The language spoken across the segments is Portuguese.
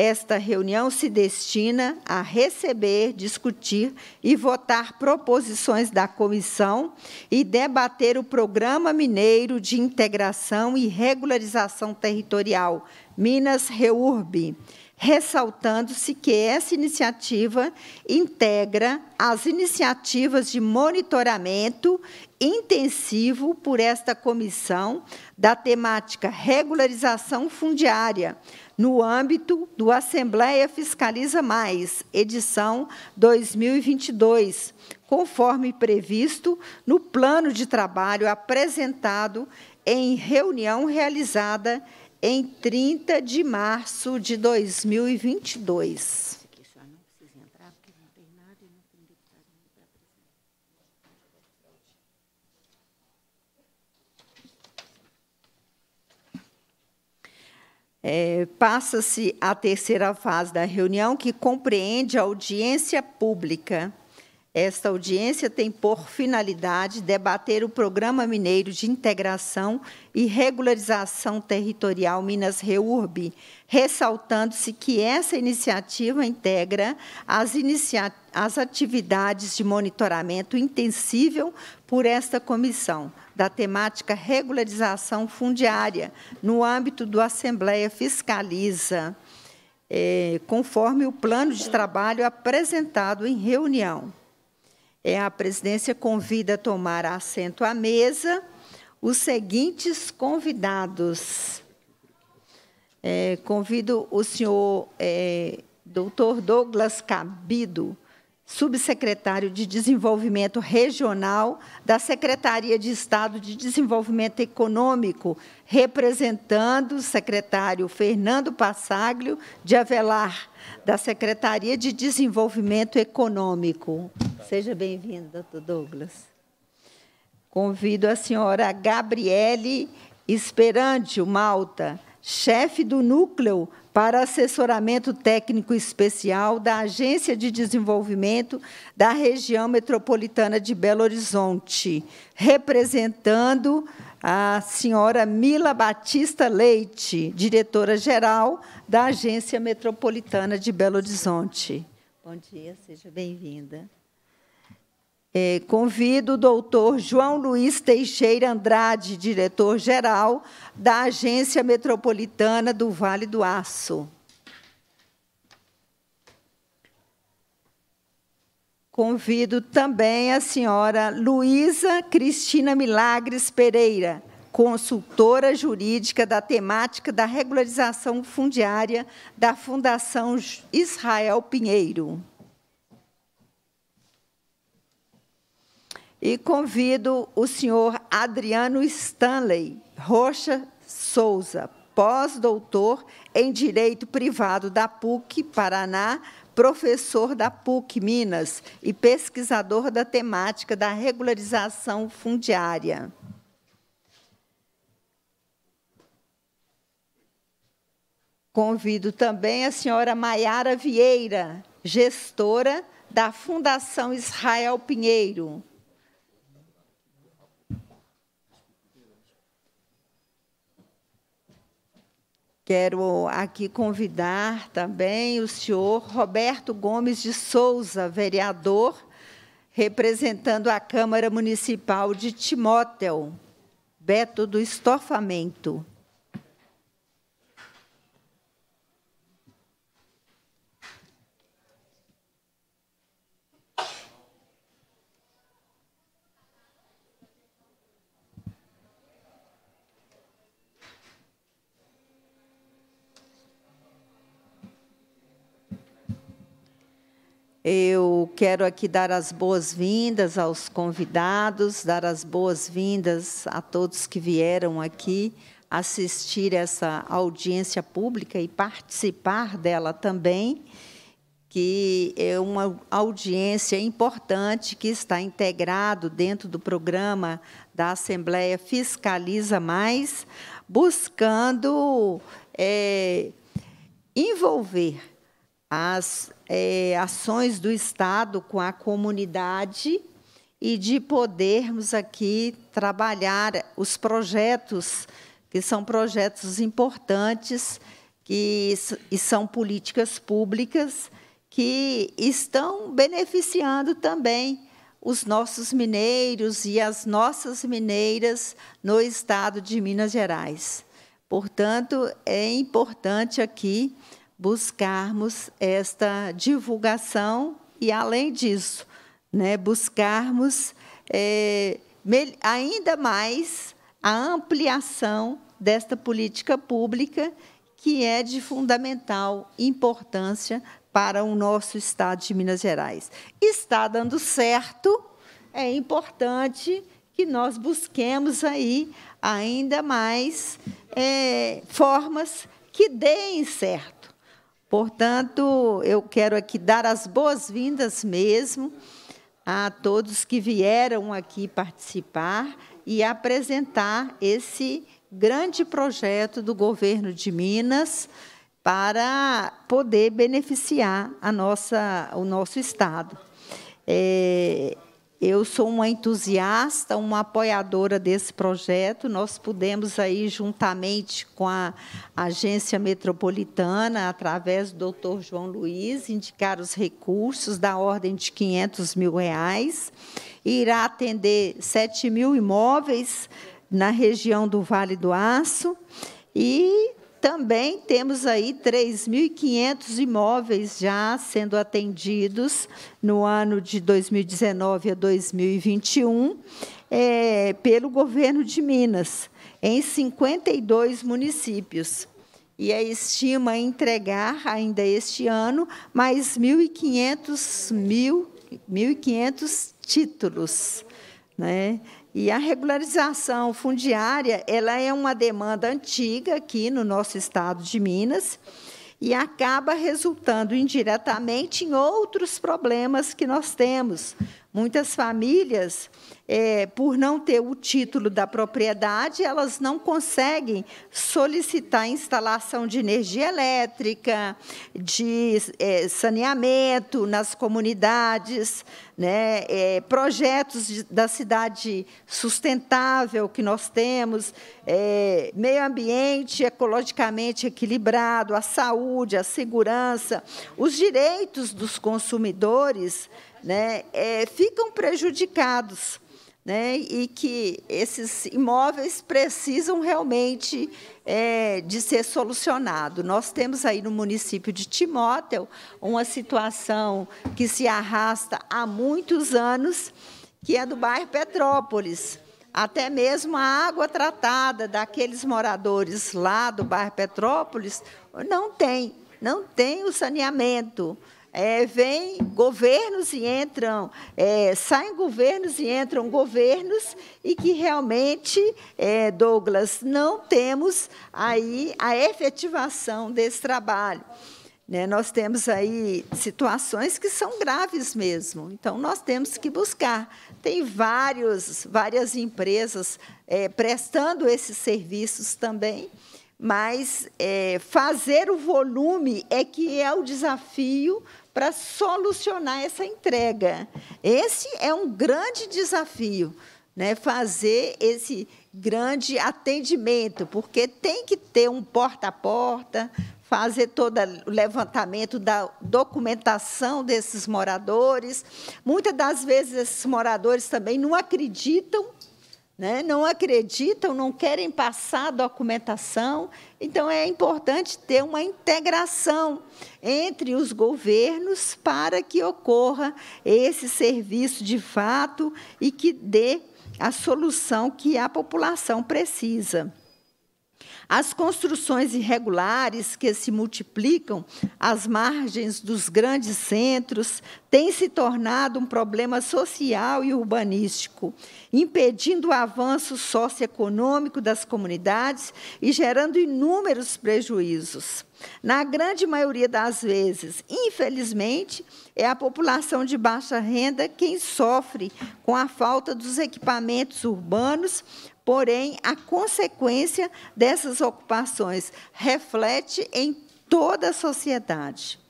Esta reunião se destina a receber, discutir e votar proposições da comissão e debater o Programa Mineiro de Integração e Regularização Territorial, Minas Reurb, ressaltando-se que essa iniciativa integra as iniciativas de monitoramento intensivo por esta comissão da temática regularização fundiária no âmbito do Assembleia Fiscaliza Mais, edição 2022, conforme previsto no plano de trabalho apresentado em reunião realizada em 30 de março de 2022. É, Passa-se a terceira fase da reunião, que compreende a audiência pública. Esta audiência tem por finalidade debater o Programa Mineiro de Integração e Regularização Territorial Minas Reurb, ressaltando-se que essa iniciativa integra as, inicia as atividades de monitoramento intensível por esta comissão, da temática regularização fundiária, no âmbito do Assembleia Fiscaliza, é, conforme o plano de trabalho apresentado em reunião. É, a presidência convida a tomar assento à mesa os seguintes convidados. É, convido o senhor é, doutor Douglas Cabido, subsecretário de Desenvolvimento Regional da Secretaria de Estado de Desenvolvimento Econômico, representando o secretário Fernando Passaglio de Avelar, da Secretaria de Desenvolvimento Econômico. Seja bem-vindo, doutor Douglas. Convido a senhora Gabriele Esperante Malta, chefe do Núcleo para assessoramento técnico especial da Agência de Desenvolvimento da Região Metropolitana de Belo Horizonte, representando a senhora Mila Batista Leite, diretora-geral da Agência Metropolitana de Belo Horizonte. Bom dia, seja bem-vinda. É, convido o doutor João Luiz Teixeira Andrade, diretor-geral da Agência Metropolitana do Vale do Aço. Convido também a senhora Luísa Cristina Milagres Pereira, consultora jurídica da temática da regularização fundiária da Fundação Israel Pinheiro. E convido o senhor Adriano Stanley Rocha Souza, pós-doutor em Direito Privado da PUC Paraná, professor da PUC Minas e pesquisador da temática da regularização fundiária. Convido também a senhora Maiara Vieira, gestora da Fundação Israel Pinheiro, Quero aqui convidar também o senhor Roberto Gomes de Souza, vereador, representando a Câmara Municipal de Timóteo, Beto do Estofamento. Eu quero aqui dar as boas-vindas aos convidados, dar as boas-vindas a todos que vieram aqui assistir essa audiência pública e participar dela também, que é uma audiência importante que está integrado dentro do programa da Assembleia Fiscaliza Mais, buscando é, envolver as é, ações do Estado com a comunidade e de podermos aqui trabalhar os projetos, que são projetos importantes, que e são políticas públicas que estão beneficiando também os nossos mineiros e as nossas mineiras no estado de Minas Gerais. Portanto, é importante aqui buscarmos esta divulgação e, além disso, né, buscarmos é, ainda mais a ampliação desta política pública, que é de fundamental importância para o nosso Estado de Minas Gerais. Está dando certo, é importante que nós busquemos aí ainda mais é, formas que deem certo. Portanto, eu quero aqui dar as boas-vindas mesmo a todos que vieram aqui participar e apresentar esse grande projeto do governo de Minas para poder beneficiar a nossa, o nosso estado. É, eu sou uma entusiasta, uma apoiadora desse projeto. Nós pudemos aí juntamente com a agência metropolitana, através do Dr. João Luiz, indicar os recursos da ordem de 500 mil reais. Irá atender 7 mil imóveis na região do Vale do Aço e também temos aí 3.500 imóveis já sendo atendidos no ano de 2019 a 2021 é, pelo governo de Minas, em 52 municípios. E é estima entregar ainda este ano mais 1.500 mil títulos, né? E a regularização fundiária, ela é uma demanda antiga aqui no nosso estado de Minas e acaba resultando indiretamente em outros problemas que nós temos. Muitas famílias é, por não ter o título da propriedade, elas não conseguem solicitar instalação de energia elétrica, de é, saneamento nas comunidades, né, é, projetos de, da cidade sustentável que nós temos, é, meio ambiente ecologicamente equilibrado, a saúde, a segurança, os direitos dos consumidores né, é, ficam prejudicados né, e que esses imóveis precisam realmente é, de ser solucionado. Nós temos aí no município de Timóteo uma situação que se arrasta há muitos anos, que é do bairro Petrópolis. Até mesmo a água tratada daqueles moradores lá do bairro Petrópolis não tem, não tem o saneamento. É, vem governos e entram, é, saem governos e entram governos, e que realmente, é, Douglas, não temos aí a efetivação desse trabalho. Né? Nós temos aí situações que são graves mesmo, então nós temos que buscar. Tem vários, várias empresas é, prestando esses serviços também, mas é, fazer o volume é que é o desafio para solucionar essa entrega. Esse é um grande desafio, né? fazer esse grande atendimento, porque tem que ter um porta a porta, fazer todo o levantamento da documentação desses moradores. Muitas das vezes esses moradores também não acreditam né? não acreditam, não querem passar a documentação. Então, é importante ter uma integração entre os governos para que ocorra esse serviço de fato e que dê a solução que a população precisa. As construções irregulares que se multiplicam às margens dos grandes centros têm se tornado um problema social e urbanístico, impedindo o avanço socioeconômico das comunidades e gerando inúmeros prejuízos. Na grande maioria das vezes, infelizmente, é a população de baixa renda quem sofre com a falta dos equipamentos urbanos Porém, a consequência dessas ocupações reflete em toda a sociedade.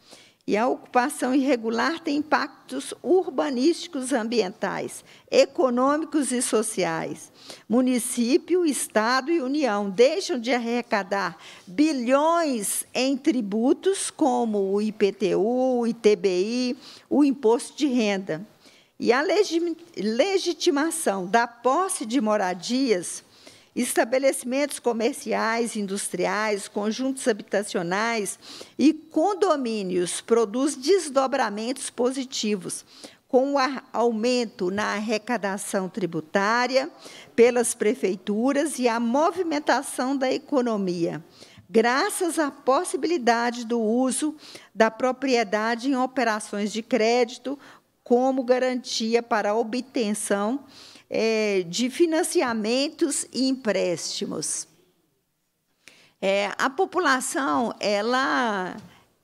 E a ocupação irregular tem impactos urbanísticos, ambientais, econômicos e sociais. Município, Estado e União deixam de arrecadar bilhões em tributos, como o IPTU, o ITBI, o imposto de renda. E a legitimação da posse de moradias, estabelecimentos comerciais, industriais, conjuntos habitacionais e condomínios produz desdobramentos positivos, com o aumento na arrecadação tributária pelas prefeituras e a movimentação da economia, graças à possibilidade do uso da propriedade em operações de crédito como garantia para a obtenção é, de financiamentos e empréstimos. É, a população, ela,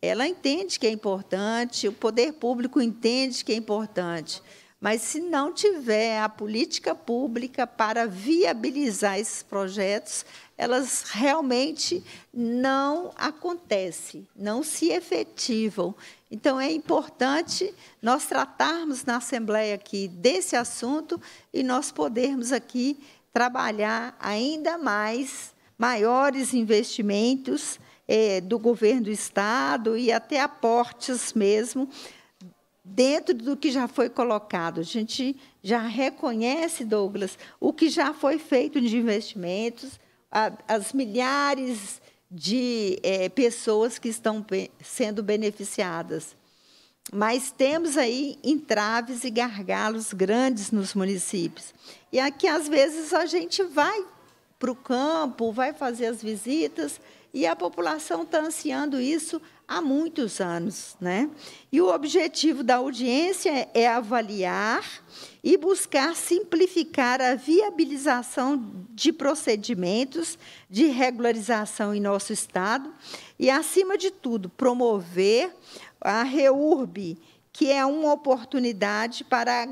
ela entende que é importante, o poder público entende que é importante, mas se não tiver a política pública para viabilizar esses projetos, elas realmente não acontecem, não se efetivam. Então, é importante nós tratarmos na Assembleia aqui desse assunto e nós podermos aqui trabalhar ainda mais maiores investimentos é, do governo do Estado e até aportes mesmo dentro do que já foi colocado. A gente já reconhece, Douglas, o que já foi feito de investimentos, as milhares de é, pessoas que estão sendo beneficiadas. Mas temos aí entraves e gargalos grandes nos municípios. E aqui, às vezes, a gente vai para o campo, vai fazer as visitas e a população está ansiando isso há muitos anos. Né? E o objetivo da audiência é avaliar e buscar simplificar a viabilização de procedimentos de regularização em nosso Estado e, acima de tudo, promover a REURB, que é uma oportunidade para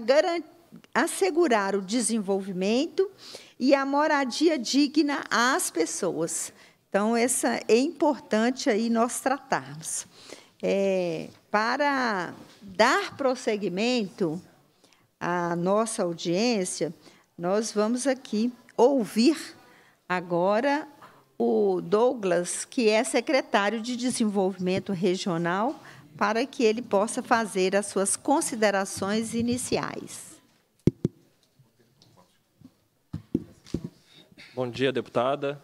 assegurar o desenvolvimento e a moradia digna às pessoas então, essa é importante aí nós tratarmos. É, para dar prosseguimento à nossa audiência, nós vamos aqui ouvir agora o Douglas, que é secretário de Desenvolvimento Regional, para que ele possa fazer as suas considerações iniciais. Bom dia, deputada.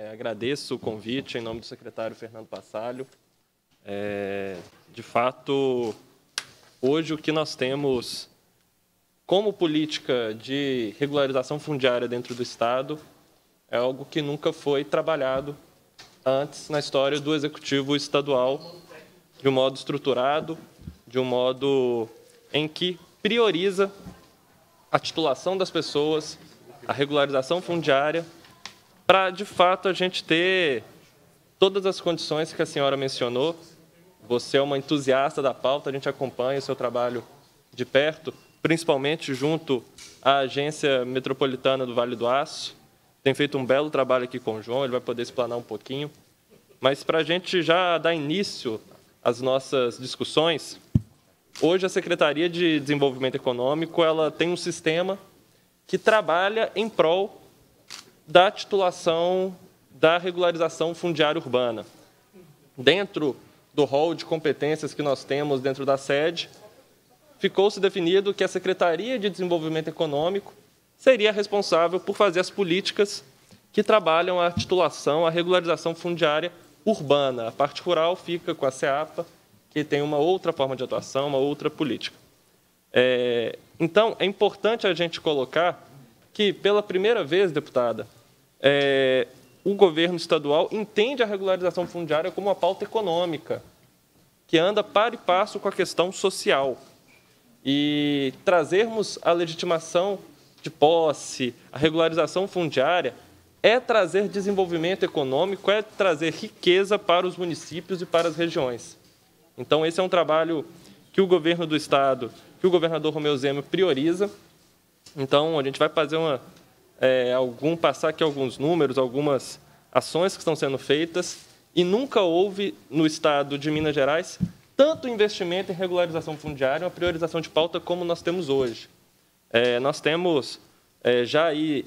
É, agradeço o convite em nome do secretário Fernando Passalho. É, de fato, hoje o que nós temos como política de regularização fundiária dentro do Estado é algo que nunca foi trabalhado antes na história do Executivo Estadual de um modo estruturado, de um modo em que prioriza a titulação das pessoas, a regularização fundiária para, de fato, a gente ter todas as condições que a senhora mencionou. Você é uma entusiasta da pauta, a gente acompanha o seu trabalho de perto, principalmente junto à Agência Metropolitana do Vale do Aço. Tem feito um belo trabalho aqui com o João, ele vai poder explanar um pouquinho. Mas, para a gente já dar início às nossas discussões, hoje a Secretaria de Desenvolvimento Econômico ela tem um sistema que trabalha em prol da titulação da regularização fundiária urbana. Dentro do rol de competências que nós temos dentro da sede, ficou-se definido que a Secretaria de Desenvolvimento Econômico seria responsável por fazer as políticas que trabalham a titulação, a regularização fundiária urbana. A parte rural fica com a SEAPA, que tem uma outra forma de atuação, uma outra política. É, então, é importante a gente colocar que, pela primeira vez, deputada, é, o governo estadual entende a regularização fundiária como uma pauta econômica, que anda par e passo com a questão social. E trazermos a legitimação de posse, a regularização fundiária, é trazer desenvolvimento econômico, é trazer riqueza para os municípios e para as regiões. Então, esse é um trabalho que o governo do Estado, que o governador Romeu Zema prioriza. Então, a gente vai fazer uma é, algum passar aqui alguns números, algumas ações que estão sendo feitas, e nunca houve no estado de Minas Gerais tanto investimento em regularização fundiária, uma priorização de pauta como nós temos hoje. É, nós temos é, já aí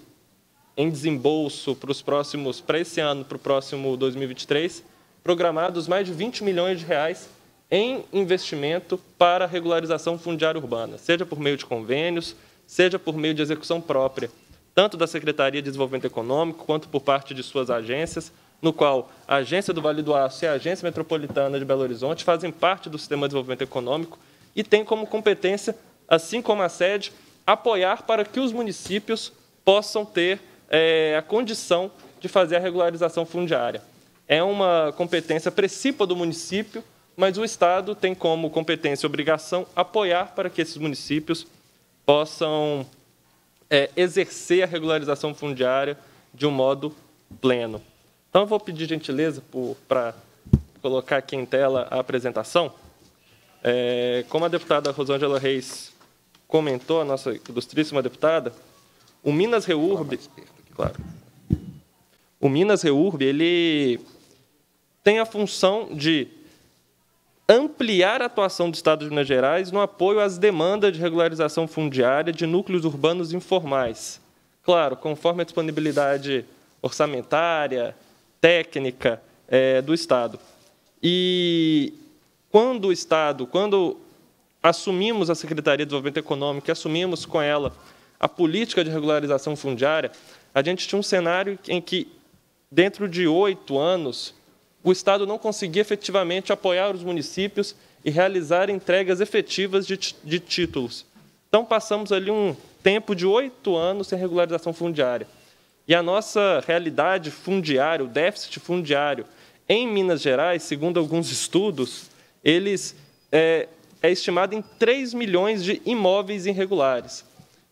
em desembolso para os próximos, para esse ano, para o próximo 2023, programados mais de 20 milhões de reais em investimento para regularização fundiária urbana, seja por meio de convênios, seja por meio de execução própria tanto da Secretaria de Desenvolvimento Econômico quanto por parte de suas agências, no qual a Agência do Vale do Aço e a Agência Metropolitana de Belo Horizonte fazem parte do Sistema de Desenvolvimento Econômico e têm como competência, assim como a sede, apoiar para que os municípios possam ter é, a condição de fazer a regularização fundiária. É uma competência precípua do município, mas o Estado tem como competência e obrigação apoiar para que esses municípios possam é, exercer a regularização fundiária de um modo pleno. Então, eu vou pedir gentileza para colocar aqui em tela a apresentação. É, como a deputada Rosângela Reis comentou, a nossa ilustríssima deputada, o Minas Reurb, claro, o Minas Reurb, ele tem a função de ampliar a atuação do Estado de Minas Gerais no apoio às demandas de regularização fundiária de núcleos urbanos informais. Claro, conforme a disponibilidade orçamentária, técnica é, do Estado. E quando o Estado, quando assumimos a Secretaria de Desenvolvimento Econômico, assumimos com ela a política de regularização fundiária, a gente tinha um cenário em que, dentro de oito anos, o Estado não conseguia efetivamente apoiar os municípios e realizar entregas efetivas de, de títulos. Então, passamos ali um tempo de oito anos sem regularização fundiária. E a nossa realidade fundiária, o déficit fundiário em Minas Gerais, segundo alguns estudos, eles é, é estimado em 3 milhões de imóveis irregulares.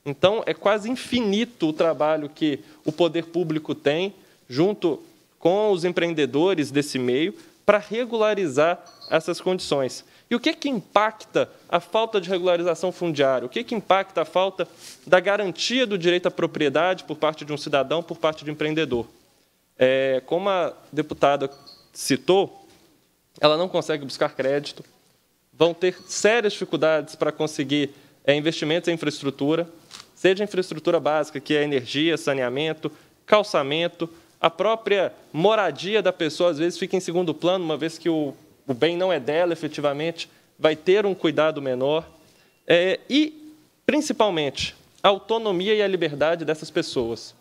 Então, é quase infinito o trabalho que o poder público tem junto com os empreendedores desse meio para regularizar essas condições. E o que, que impacta a falta de regularização fundiária? O que, que impacta a falta da garantia do direito à propriedade por parte de um cidadão, por parte de um empreendedor? É, como a deputada citou, ela não consegue buscar crédito, vão ter sérias dificuldades para conseguir é, investimentos em infraestrutura, seja infraestrutura básica, que é energia, saneamento, calçamento, a própria moradia da pessoa às vezes fica em segundo plano, uma vez que o, o bem não é dela efetivamente, vai ter um cuidado menor. É, e, principalmente, a autonomia e a liberdade dessas pessoas.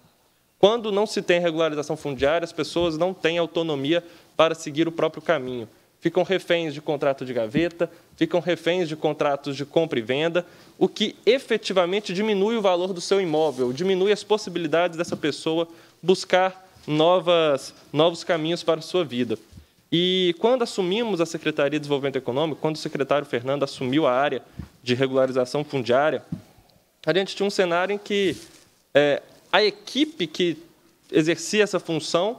Quando não se tem regularização fundiária, as pessoas não têm autonomia para seguir o próprio caminho. Ficam reféns de contrato de gaveta, ficam reféns de contratos de compra e venda, o que efetivamente diminui o valor do seu imóvel, diminui as possibilidades dessa pessoa buscar novas, novos caminhos para a sua vida. E quando assumimos a Secretaria de Desenvolvimento Econômico, quando o secretário Fernando assumiu a área de regularização fundiária, a gente tinha um cenário em que é, a equipe que exercia essa função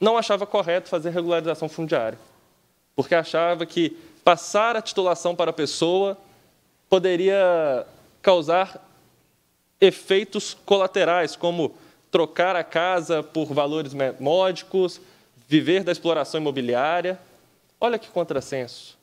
não achava correto fazer regularização fundiária, porque achava que passar a titulação para a pessoa poderia causar efeitos colaterais, como trocar a casa por valores módicos, viver da exploração imobiliária. Olha que contrassenso.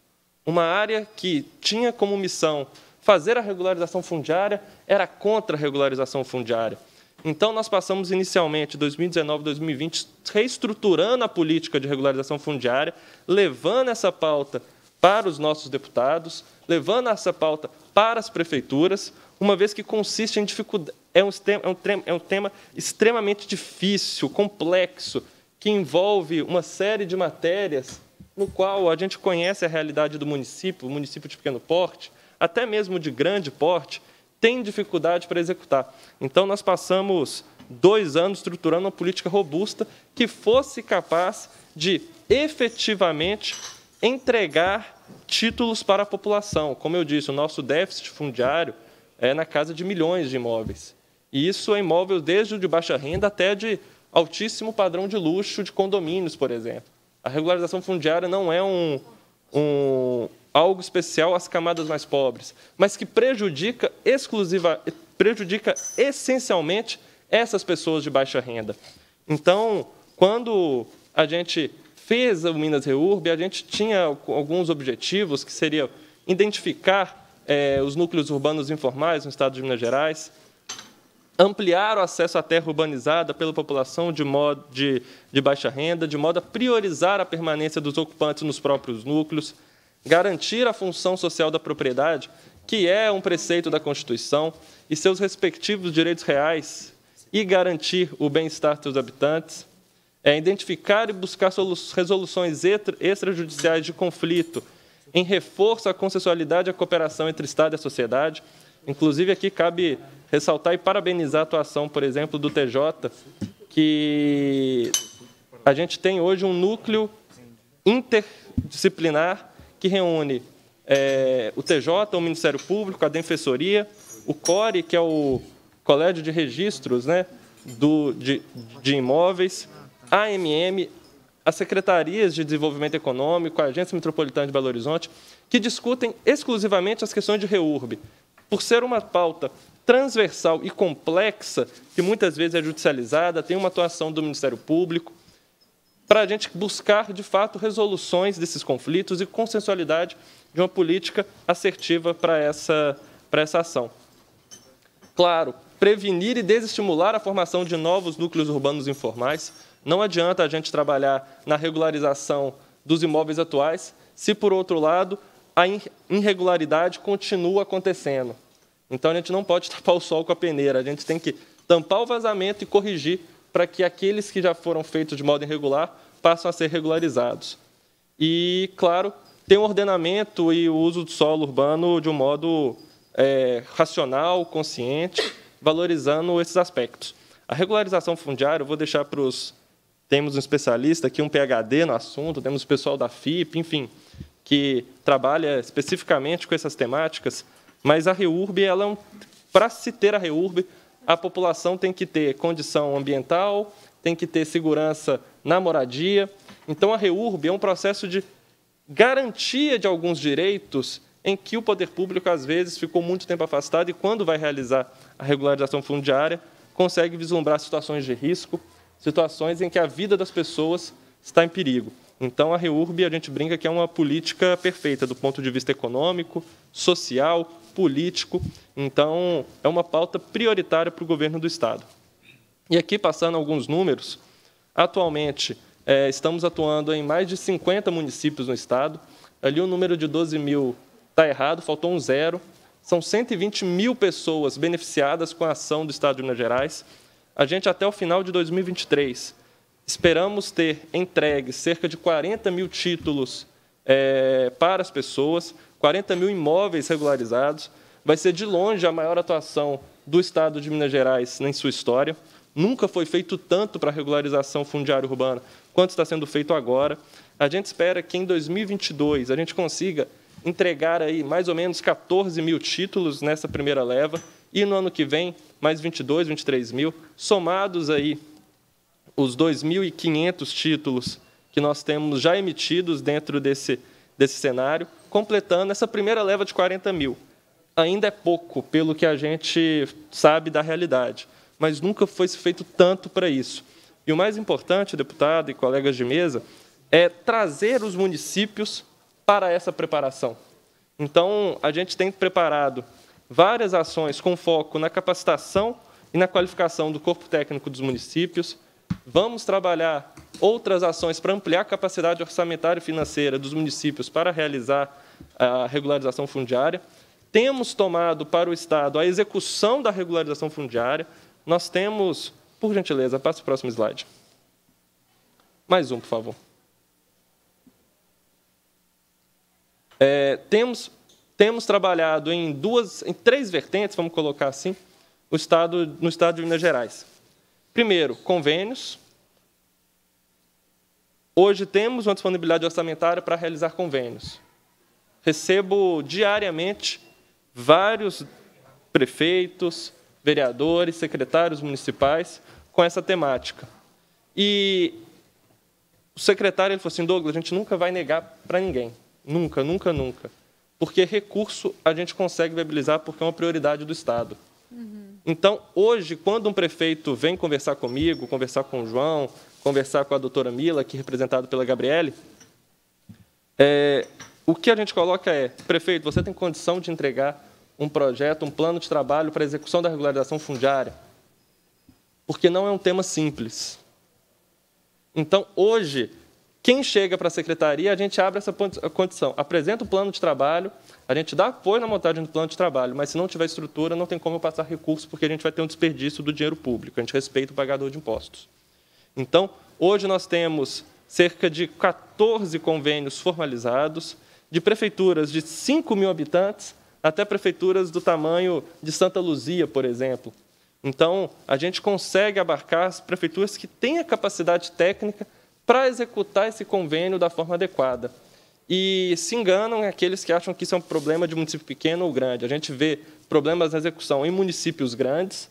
Uma área que tinha como missão fazer a regularização fundiária era contra a regularização fundiária. Então, nós passamos inicialmente, 2019, 2020, reestruturando a política de regularização fundiária, levando essa pauta para os nossos deputados, levando essa pauta para as prefeituras, uma vez que consiste em dificuldade é um, é um, é um tema extremamente difícil, complexo, que envolve uma série de matérias no qual a gente conhece a realidade do município, o município de pequeno porte, até mesmo de grande porte, tem dificuldade para executar. Então, nós passamos dois anos estruturando uma política robusta que fosse capaz de efetivamente entregar títulos para a população. Como eu disse, o nosso déficit fundiário é na casa de milhões de imóveis. E isso é imóvel desde o de baixa renda até de altíssimo padrão de luxo de condomínios, por exemplo. A regularização fundiária não é um, um algo especial às camadas mais pobres, mas que prejudica exclusiva, prejudica essencialmente essas pessoas de baixa renda. Então, quando a gente fez o Minas Reurb, a gente tinha alguns objetivos que seria identificar é, os núcleos urbanos informais no estado de Minas Gerais, ampliar o acesso à terra urbanizada pela população de, modo, de, de baixa renda, de modo a priorizar a permanência dos ocupantes nos próprios núcleos, garantir a função social da propriedade, que é um preceito da Constituição, e seus respectivos direitos reais, e garantir o bem-estar dos habitantes, é identificar e buscar resoluções extrajudiciais de conflito em reforço à consensualidade e à cooperação entre Estado e a sociedade. Inclusive, aqui cabe ressaltar e parabenizar a atuação, por exemplo, do TJ, que a gente tem hoje um núcleo interdisciplinar que reúne é, o TJ, o Ministério Público, a Defensoria, o CORE, que é o Colégio de Registros né, do, de, de Imóveis, a AMM, as secretarias de desenvolvimento econômico, a Agência Metropolitana de Belo Horizonte, que discutem exclusivamente as questões de reurb. Por ser uma pauta transversal e complexa, que muitas vezes é judicializada, tem uma atuação do Ministério Público, para a gente buscar, de fato, resoluções desses conflitos e consensualidade de uma política assertiva para essa, para essa ação. Claro, prevenir e desestimular a formação de novos núcleos urbanos informais. Não adianta a gente trabalhar na regularização dos imóveis atuais se, por outro lado, a irregularidade continua acontecendo. Então a gente não pode tapar o sol com a peneira, a gente tem que tampar o vazamento e corrigir para que aqueles que já foram feitos de modo irregular passem a ser regularizados. E, claro, tem o um ordenamento e o uso do solo urbano de um modo é, racional, consciente, valorizando esses aspectos. A regularização fundiária, eu vou deixar para os. Temos um especialista aqui, um PhD no assunto, temos o pessoal da FIP, enfim, que trabalha especificamente com essas temáticas. Mas a REURB, ela é para se ter a REURB, a população tem que ter condição ambiental, tem que ter segurança na moradia. Então, a REURB é um processo de garantia de alguns direitos em que o poder público, às vezes, ficou muito tempo afastado e, quando vai realizar a regularização fundiária, consegue vislumbrar situações de risco, situações em que a vida das pessoas está em perigo. Então, a REURB, a gente brinca que é uma política perfeita do ponto de vista econômico, social, político. Então, é uma pauta prioritária para o governo do Estado. E aqui, passando alguns números, atualmente é, estamos atuando em mais de 50 municípios no Estado. Ali o número de 12 mil está errado, faltou um zero. São 120 mil pessoas beneficiadas com a ação do Estado de Minas Gerais. A gente, até o final de 2023, esperamos ter entregue cerca de 40 mil títulos é, para as pessoas. 40 mil imóveis regularizados. Vai ser, de longe, a maior atuação do Estado de Minas Gerais em sua história. Nunca foi feito tanto para regularização fundiária urbana quanto está sendo feito agora. A gente espera que, em 2022, a gente consiga entregar aí mais ou menos 14 mil títulos nessa primeira leva e no ano que vem mais 22, 23 mil, somados aí os 2.500 títulos que nós temos já emitidos dentro desse, desse cenário, completando essa primeira leva de 40 mil. Ainda é pouco, pelo que a gente sabe da realidade, mas nunca foi feito tanto para isso. E o mais importante, deputado e colegas de mesa, é trazer os municípios para essa preparação. Então, a gente tem preparado várias ações com foco na capacitação e na qualificação do corpo técnico dos municípios. Vamos trabalhar outras ações para ampliar a capacidade orçamentária e financeira dos municípios para realizar a regularização fundiária. Temos tomado para o Estado a execução da regularização fundiária. Nós temos, por gentileza, passe o próximo slide. Mais um, por favor. É, temos, temos trabalhado em duas, em três vertentes, vamos colocar assim, o estado, no estado de Minas Gerais. Primeiro, convênios. Hoje temos uma disponibilidade orçamentária para realizar convênios recebo diariamente vários prefeitos, vereadores, secretários municipais com essa temática. E o secretário ele falou assim: Douglas, a gente nunca vai negar para ninguém. Nunca, nunca, nunca. Porque recurso a gente consegue viabilizar porque é uma prioridade do Estado. Uhum. Então, hoje, quando um prefeito vem conversar comigo, conversar com o João, conversar com a doutora Mila, aqui representada pela Gabriele, é, o que a gente coloca é, prefeito, você tem condição de entregar um projeto, um plano de trabalho para a execução da regularização fundiária? Porque não é um tema simples. Então, hoje, quem chega para a secretaria, a gente abre essa condição, apresenta o plano de trabalho, a gente dá apoio na montagem do plano de trabalho, mas se não tiver estrutura, não tem como passar recursos, porque a gente vai ter um desperdício do dinheiro público, a gente respeita o pagador de impostos. Então, hoje nós temos cerca de 14 convênios formalizados, de prefeituras de 5 mil habitantes até prefeituras do tamanho de Santa Luzia, por exemplo. Então, a gente consegue abarcar as prefeituras que têm a capacidade técnica para executar esse convênio da forma adequada. E se enganam aqueles que acham que isso é um problema de município pequeno ou grande. A gente vê problemas na execução em municípios grandes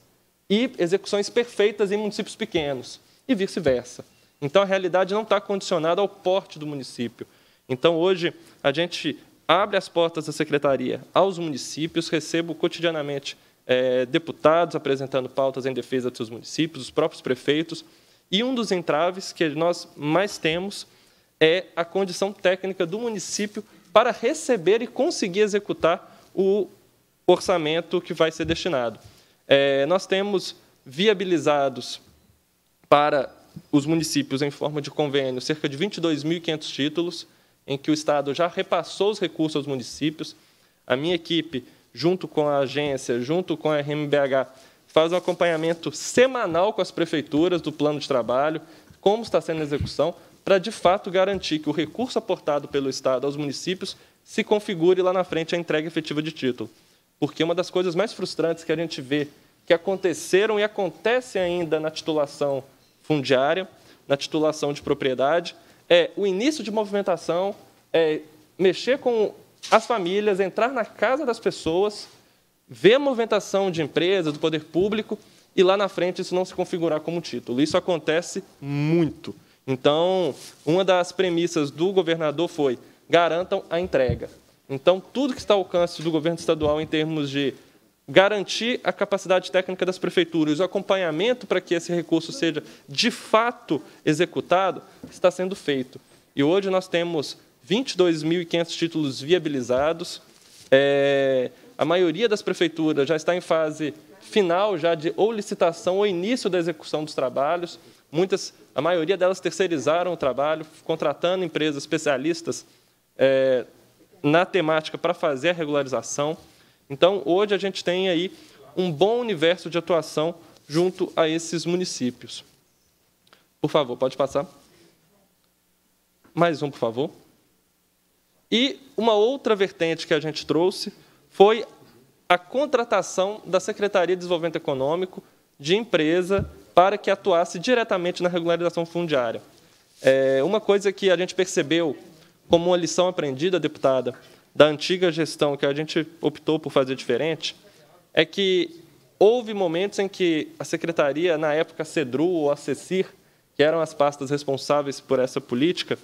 e execuções perfeitas em municípios pequenos, e vice-versa. Então, a realidade não está condicionada ao porte do município, então, hoje, a gente abre as portas da secretaria aos municípios, recebo cotidianamente é, deputados apresentando pautas em defesa dos seus municípios, os próprios prefeitos, e um dos entraves que nós mais temos é a condição técnica do município para receber e conseguir executar o orçamento que vai ser destinado. É, nós temos viabilizados para os municípios, em forma de convênio, cerca de 22.500 títulos, em que o Estado já repassou os recursos aos municípios. A minha equipe, junto com a agência, junto com a RMBH, faz um acompanhamento semanal com as prefeituras do plano de trabalho, como está sendo a execução, para de fato garantir que o recurso aportado pelo Estado aos municípios se configure lá na frente a entrega efetiva de título. Porque uma das coisas mais frustrantes que a gente vê que aconteceram e acontecem ainda na titulação fundiária, na titulação de propriedade, é o início de movimentação, é mexer com as famílias, entrar na casa das pessoas, ver a movimentação de empresas, do poder público, e lá na frente isso não se configurar como título. Isso acontece muito. Então, uma das premissas do governador foi: garantam a entrega. Então, tudo que está ao alcance do governo estadual em termos de garantir a capacidade técnica das prefeituras, o acompanhamento para que esse recurso seja de fato executado, está sendo feito. E hoje nós temos 22.500 títulos viabilizados. É, a maioria das prefeituras já está em fase final já de ou licitação ou início da execução dos trabalhos. Muitas, a maioria delas terceirizaram o trabalho, contratando empresas especialistas é, na temática para fazer a regularização. Então, hoje a gente tem aí um bom universo de atuação junto a esses municípios. Por favor, pode passar. Mais um, por favor. E uma outra vertente que a gente trouxe foi a contratação da Secretaria de Desenvolvimento Econômico de empresa para que atuasse diretamente na regularização fundiária. É, uma coisa que a gente percebeu como uma lição aprendida, deputada, da antiga gestão, que a gente optou por fazer diferente, é que houve momentos em que a secretaria, na época CEDRU ou a CECIR, que eram as pastas responsáveis por essa política,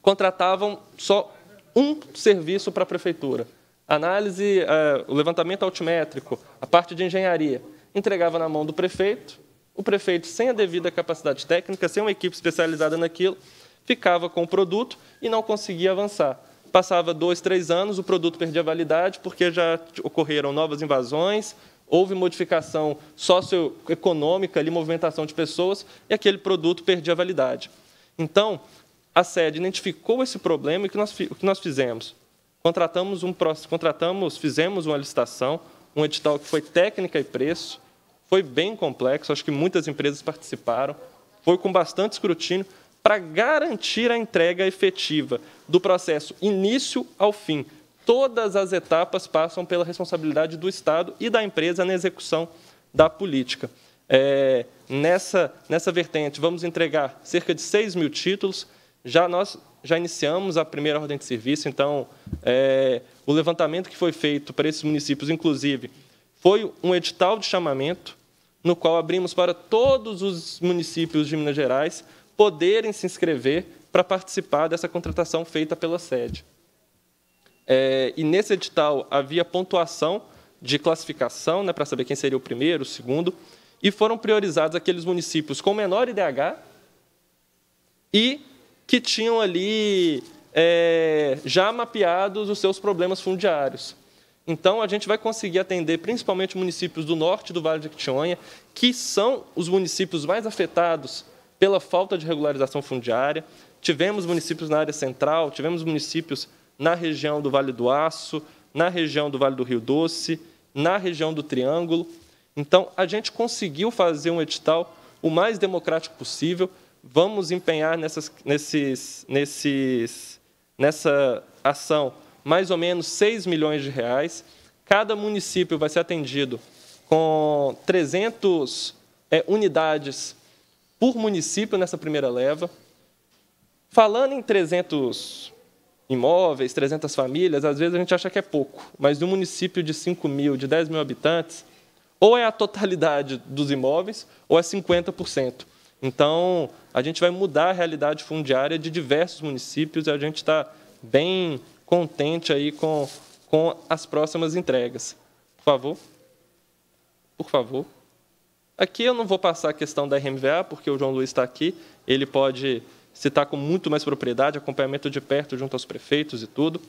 contratavam só um serviço para a prefeitura. Análise, eh, o levantamento altimétrico, a parte de engenharia. Entregava na mão do prefeito, o prefeito, sem a devida capacidade técnica, sem uma equipe especializada naquilo, ficava com o produto e não conseguia avançar. Passava dois, três anos, o produto perdia validade porque já ocorreram novas invasões, houve modificação socioeconômica, ali, movimentação de pessoas, e aquele produto perdia validade. Então, a sede identificou esse problema e o que nós, o que nós fizemos? Contratamos, um, contratamos, fizemos uma licitação, um edital que foi técnica e preço, foi bem complexo, acho que muitas empresas participaram, foi com bastante escrutínio, para garantir a entrega efetiva do processo início ao fim. Todas as etapas passam pela responsabilidade do Estado e da empresa na execução da política. É, nessa, nessa vertente, vamos entregar cerca de 6 mil títulos. Já nós já iniciamos a primeira ordem de serviço, então, é, o levantamento que foi feito para esses municípios, inclusive, foi um edital de chamamento, no qual abrimos para todos os municípios de Minas Gerais poderem se inscrever para participar dessa contratação feita pela sede. É, e nesse edital havia pontuação de classificação, né, para saber quem seria o primeiro, o segundo, e foram priorizados aqueles municípios com menor IDH e que tinham ali é, já mapeados os seus problemas fundiários. Então, a gente vai conseguir atender principalmente municípios do norte do Vale de Quitionha, que são os municípios mais afetados pela falta de regularização fundiária. Tivemos municípios na área central, tivemos municípios na região do Vale do Aço, na região do Vale do Rio Doce, na região do Triângulo. Então, a gente conseguiu fazer um edital o mais democrático possível. Vamos empenhar nessas, nesses, nesses, nessa ação mais ou menos 6 milhões de reais. Cada município vai ser atendido com 300 é, unidades por município nessa primeira leva. Falando em 300 imóveis, 300 famílias, às vezes a gente acha que é pouco, mas num município de 5 mil, de 10 mil habitantes, ou é a totalidade dos imóveis, ou é 50%. Então, a gente vai mudar a realidade fundiária de diversos municípios e a gente está bem contente aí com, com as próximas entregas. Por favor. Por favor. Aqui eu não vou passar a questão da RMVA, porque o João Luiz está aqui, ele pode citar com muito mais propriedade, acompanhamento de perto junto aos prefeitos e tudo.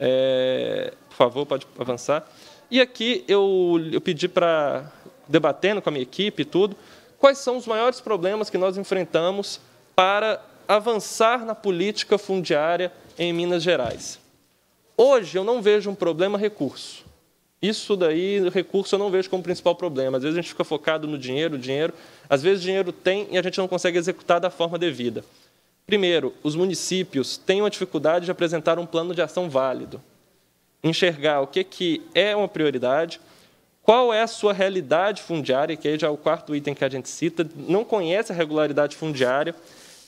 É, por favor, pode avançar. E aqui eu, eu pedi para, debatendo com a minha equipe e tudo, quais são os maiores problemas que nós enfrentamos para avançar na política fundiária em Minas Gerais. Hoje eu não vejo um problema recurso. Isso daí, recurso, eu não vejo como principal problema. Às vezes a gente fica focado no dinheiro, dinheiro. Às vezes dinheiro tem e a gente não consegue executar da forma devida. Primeiro, os municípios têm uma dificuldade de apresentar um plano de ação válido. Enxergar o que, que é uma prioridade, qual é a sua realidade fundiária, que aí já é o quarto item que a gente cita, não conhece a regularidade fundiária,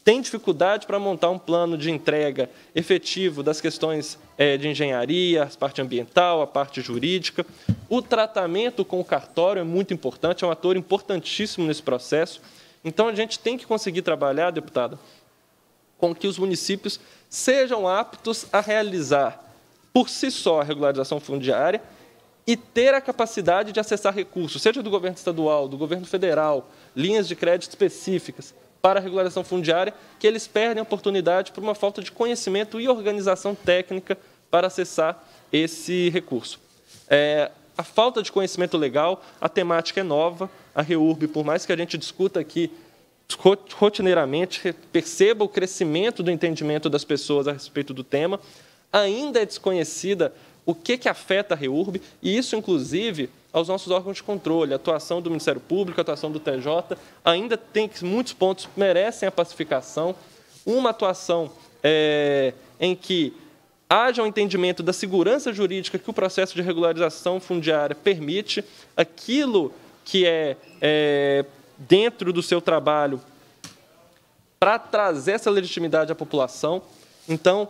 tem dificuldade para montar um plano de entrega efetivo das questões eh, de engenharia, a parte ambiental, a parte jurídica. O tratamento com o cartório é muito importante, é um ator importantíssimo nesse processo. Então, a gente tem que conseguir trabalhar, deputada, com que os municípios sejam aptos a realizar por si só a regularização fundiária e ter a capacidade de acessar recursos, seja do governo estadual, do governo federal, linhas de crédito específicas para a regulação fundiária, que eles perdem a oportunidade por uma falta de conhecimento e organização técnica para acessar esse recurso. É, a falta de conhecimento legal, a temática é nova, a REURB, por mais que a gente discuta aqui rotineiramente, perceba o crescimento do entendimento das pessoas a respeito do tema, ainda é desconhecida o que, que afeta a REURB, e isso, inclusive, aos nossos órgãos de controle. A atuação do Ministério Público, a atuação do TJ, ainda tem muitos pontos merecem a pacificação. Uma atuação é, em que haja um entendimento da segurança jurídica que o processo de regularização fundiária permite, aquilo que é, é dentro do seu trabalho para trazer essa legitimidade à população. Então,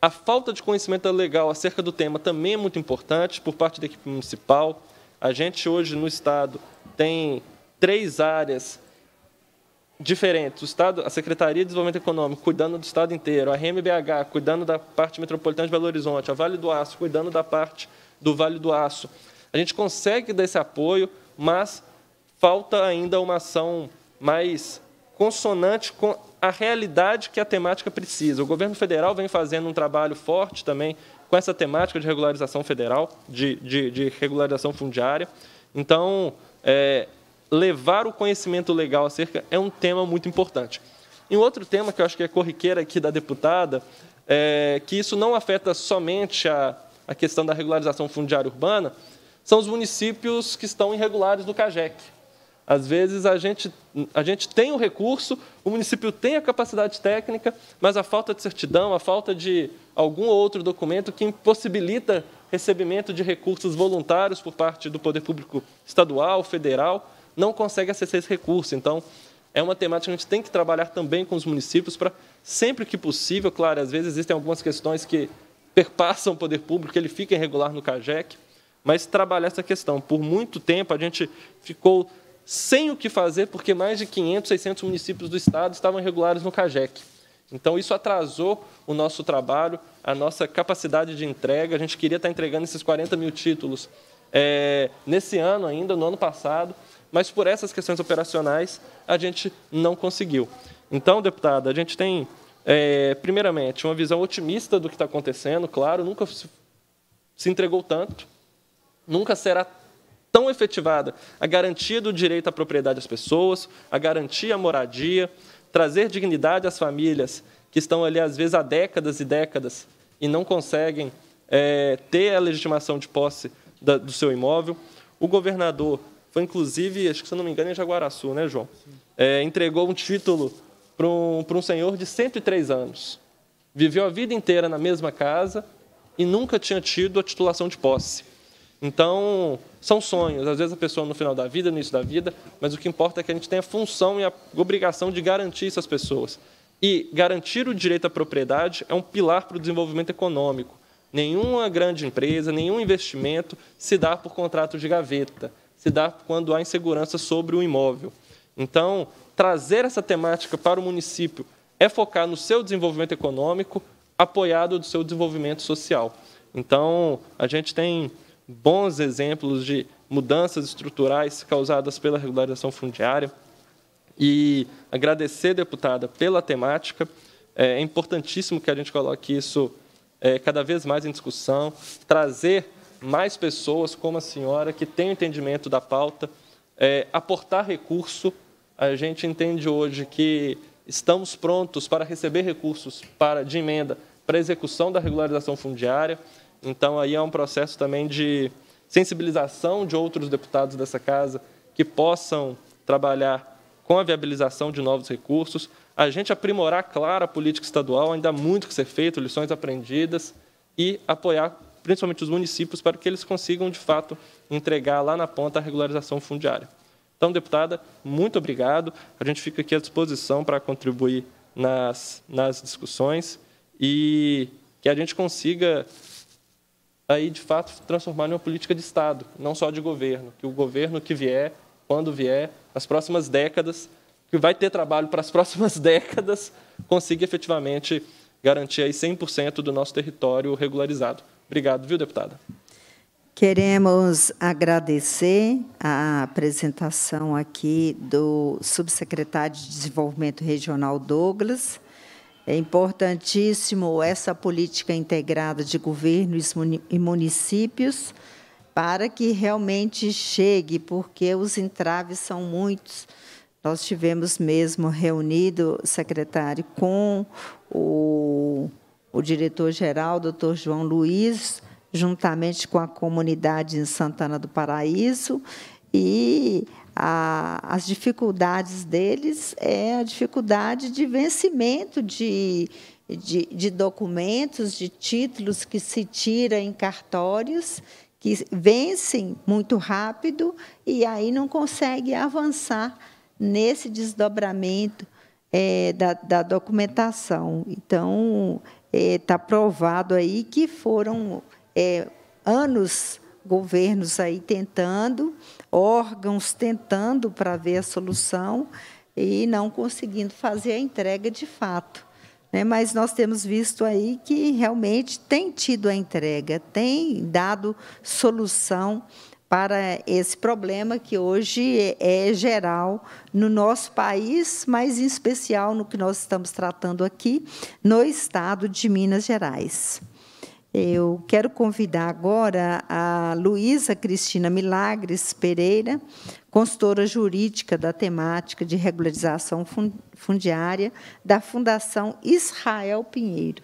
a falta de conhecimento legal acerca do tema também é muito importante por parte da equipe municipal. A gente hoje no Estado tem três áreas diferentes. O Estado, a Secretaria de Desenvolvimento Econômico cuidando do Estado inteiro, a RMBH cuidando da parte metropolitana de Belo Horizonte, a Vale do Aço cuidando da parte do Vale do Aço. A gente consegue dar esse apoio, mas falta ainda uma ação mais consonante com a realidade que a temática precisa. O governo federal vem fazendo um trabalho forte também com essa temática de regularização federal, de, de, de regularização fundiária. Então, é, levar o conhecimento legal acerca é um tema muito importante. E um outro tema que eu acho que é corriqueira aqui da deputada é que isso não afeta somente a, a questão da regularização fundiária urbana, são os municípios que estão irregulares do CAGEC. Às vezes a gente, a gente tem o recurso, o município tem a capacidade técnica, mas a falta de certidão, a falta de algum outro documento que impossibilita recebimento de recursos voluntários por parte do poder público estadual, federal, não consegue acessar esse recurso. Então, é uma temática que a gente tem que trabalhar também com os municípios para, sempre que possível, claro, às vezes existem algumas questões que perpassam o poder público, ele fica irregular no CAGEC, mas trabalhar essa questão. Por muito tempo, a gente ficou sem o que fazer, porque mais de 500, 600 municípios do Estado estavam irregulares no CAGEC. Então, isso atrasou o nosso trabalho, a nossa capacidade de entrega. A gente queria estar entregando esses 40 mil títulos é, nesse ano ainda, no ano passado, mas por essas questões operacionais a gente não conseguiu. Então, deputada, a gente tem, é, primeiramente, uma visão otimista do que está acontecendo, claro, nunca se entregou tanto, nunca será tão efetivada a garantia do direito à propriedade das pessoas, a garantia à moradia, trazer dignidade às famílias que estão ali, às vezes, há décadas e décadas e não conseguem é, ter a legitimação de posse da, do seu imóvel. O governador foi, inclusive, acho que se não me engano, em Jaguaraçu, né, João? É, entregou um título para um, para um senhor de 103 anos. Viveu a vida inteira na mesma casa e nunca tinha tido a titulação de posse. Então, são sonhos. Às vezes a pessoa no final da vida, no início da vida, mas o que importa é que a gente tenha a função e a obrigação de garantir essas pessoas. E garantir o direito à propriedade é um pilar para o desenvolvimento econômico. Nenhuma grande empresa, nenhum investimento se dá por contrato de gaveta, se dá quando há insegurança sobre o imóvel. Então, trazer essa temática para o município é focar no seu desenvolvimento econômico, apoiado do seu desenvolvimento social. Então, a gente tem bons exemplos de mudanças estruturais causadas pela regularização fundiária. E agradecer, deputada, pela temática. É, é importantíssimo que a gente coloque isso é, cada vez mais em discussão, trazer mais pessoas como a senhora que tem entendimento da pauta, é, aportar recurso. A gente entende hoje que estamos prontos para receber recursos para de emenda para execução da regularização fundiária. Então, aí é um processo também de sensibilização de outros deputados dessa casa que possam trabalhar com a viabilização de novos recursos, a gente aprimorar, claro, a política estadual, ainda há muito que ser feito, lições aprendidas, e apoiar principalmente os municípios para que eles consigam, de fato, entregar lá na ponta a regularização fundiária. Então, deputada, muito obrigado. A gente fica aqui à disposição para contribuir nas, nas discussões e que a gente consiga aí de fato transformar em uma política de Estado, não só de governo, que o governo que vier, quando vier, nas próximas décadas, que vai ter trabalho para as próximas décadas, consiga efetivamente garantir aí 100% do nosso território regularizado. Obrigado, viu, deputada? Queremos agradecer a apresentação aqui do subsecretário de Desenvolvimento Regional Douglas é importantíssimo essa política integrada de governos e municípios para que realmente chegue, porque os entraves são muitos. Nós tivemos mesmo reunido, secretário, com o, o diretor-geral, doutor João Luiz, juntamente com a comunidade em Santana do Paraíso, e a, as dificuldades deles é a dificuldade de vencimento de, de, de documentos, de títulos que se tira em cartórios que vencem muito rápido e aí não consegue avançar nesse desdobramento é, da, da, documentação. Então, está é, tá provado aí que foram é, anos governos aí tentando, órgãos tentando para ver a solução e não conseguindo fazer a entrega de fato. Né? Mas nós temos visto aí que realmente tem tido a entrega, tem dado solução para esse problema que hoje é, é geral no nosso país, mas em especial no que nós estamos tratando aqui, no estado de Minas Gerais. Eu quero convidar agora a Luísa Cristina Milagres Pereira, consultora jurídica da temática de regularização fundiária da Fundação Israel Pinheiro.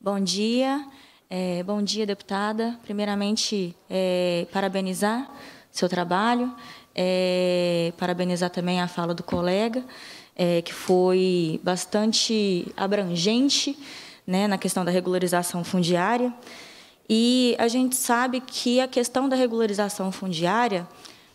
Bom dia, é, bom dia, deputada. Primeiramente, é, parabenizar seu trabalho, é, parabenizar também a fala do colega, é, que foi bastante abrangente né, na questão da regularização fundiária. E a gente sabe que a questão da regularização fundiária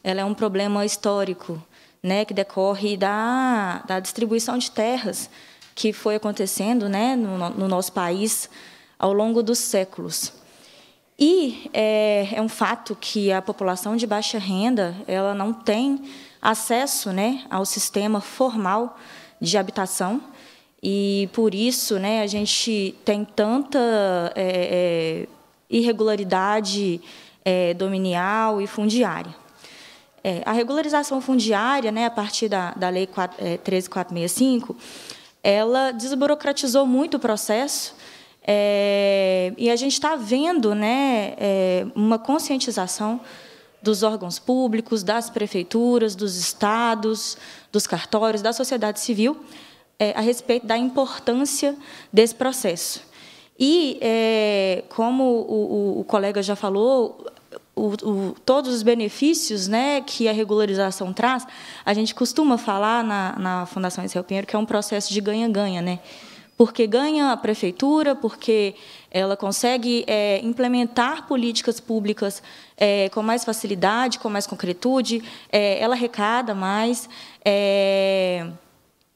ela é um problema histórico, né, que decorre da, da distribuição de terras que foi acontecendo né, no, no nosso país ao longo dos séculos. E é, é, um fato que a população de baixa renda ela não tem acesso né, ao sistema formal de habitação. E por isso, né, a gente tem tanta é, é, irregularidade é, dominial e fundiária. É, a regularização fundiária, né, a partir da, da Lei 4, é, 13465, ela desburocratizou muito o processo. É, e a gente está vendo né, é, uma conscientização dos órgãos públicos, das prefeituras, dos estados, dos cartórios, da sociedade civil, é, a respeito da importância desse processo. E, é, como o, o, o, colega já falou, o, todos os benefícios né, que a regularização traz, a gente costuma falar na, na Fundação Israel Pinheiro que é um processo de ganha-ganha. Né? porque ganha a prefeitura, porque ela consegue é, implementar políticas públicas é, com mais facilidade, com mais concretude, é, ela arrecada mais. É,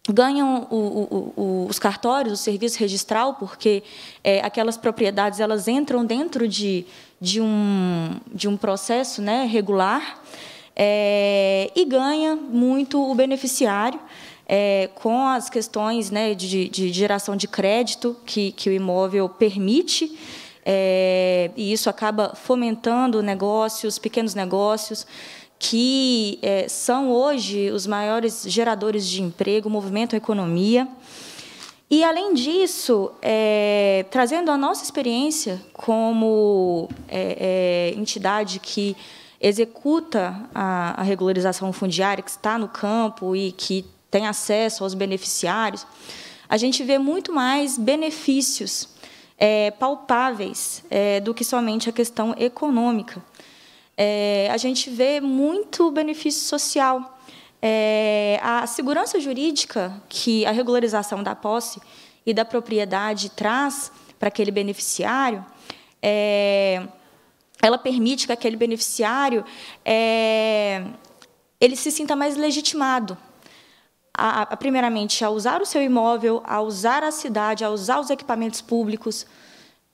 ganham o, o, o, os cartórios, o serviço registral, porque é, aquelas propriedades elas entram dentro de, de, um, de um processo né, regular é, e ganha muito o beneficiário. É, com as questões né, de, de, geração de crédito que, que o imóvel permite, é, e isso acaba fomentando negócios, pequenos negócios, que é, são hoje os maiores geradores de emprego, movimento a economia. E, além disso, é, trazendo a nossa experiência como é, é, entidade que executa a, a regularização fundiária, que está no campo e que tem acesso aos beneficiários, a gente vê muito mais benefícios é, palpáveis é, do que somente a questão econômica é, a gente vê muito benefício social. É, a segurança jurídica que a regularização da posse e da propriedade traz para aquele beneficiário, é, ela permite que aquele beneficiário é, ele se sinta mais legitimado a, a, primeiramente, a usar o seu imóvel, a usar a cidade, a usar os equipamentos públicos,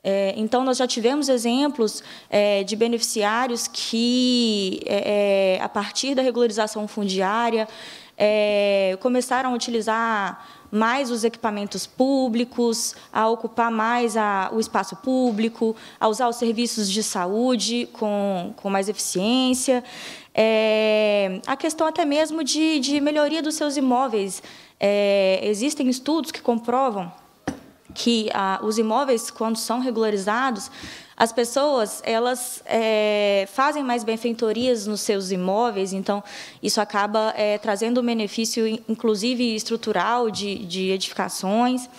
é, então, nós já tivemos exemplos é, de beneficiários que, é, é a partir da regularização fundiária, é, começaram a utilizar mais os equipamentos públicos, a ocupar mais a, o espaço público, a usar os serviços de saúde com, com mais eficiência. É, a questão até mesmo de, de melhoria dos seus imóveis. É, existem estudos que comprovam que ah, os imóveis, quando são regularizados, as pessoas elas é, fazem mais benfeitorias nos seus imóveis, então isso acaba é, trazendo um benefício, inclusive estrutural, de, de edificações.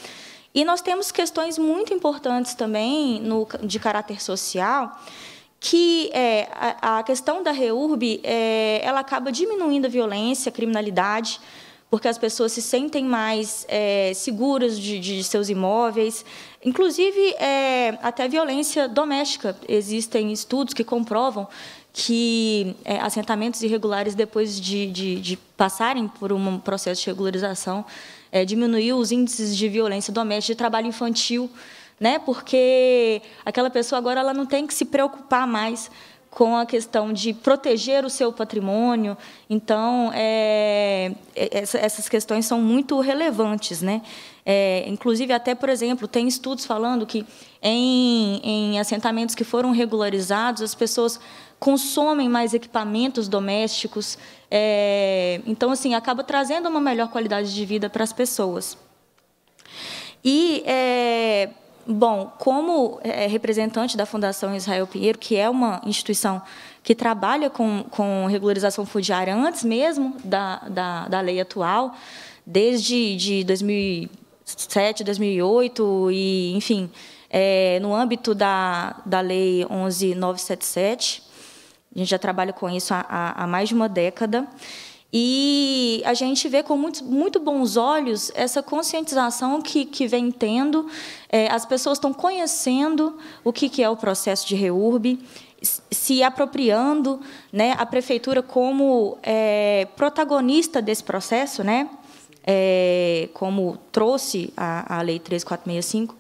E nós temos questões muito importantes também no, de caráter social, que é, a, a, questão da REURB é, ela acaba diminuindo a violência, a criminalidade, porque as pessoas se sentem mais é, seguras de, de, seus imóveis. Inclusive, é, até violência doméstica. Existem estudos que comprovam que é, assentamentos irregulares, depois de, de, de, passarem por um processo de regularização, é, diminuiu os índices de violência doméstica, de trabalho infantil, né? porque aquela pessoa agora ela não tem que se preocupar mais com a questão de proteger o seu patrimônio. Então, é, é essas questões são muito relevantes. Né? É, inclusive, até, por exemplo, tem estudos falando que em, em assentamentos que foram regularizados, as pessoas consomem mais equipamentos domésticos. É, então, assim, acaba trazendo uma melhor qualidade de vida para as pessoas. E é, Bom, como é, é, representante da Fundação Israel Pinheiro, que é uma instituição que trabalha com, com regularização fundiária antes mesmo da, da, da lei atual, desde de 2007, 2008, e, enfim, é, no âmbito da, da Lei 11.977, a gente já trabalha com isso há, há mais de uma década. E a gente vê com muito, muito bons olhos essa conscientização que, que vem tendo, é, as pessoas estão conhecendo o que, que é o processo de reurb, se apropriando, né, a prefeitura como é, protagonista desse processo, né, é, como trouxe a, a Lei 3465.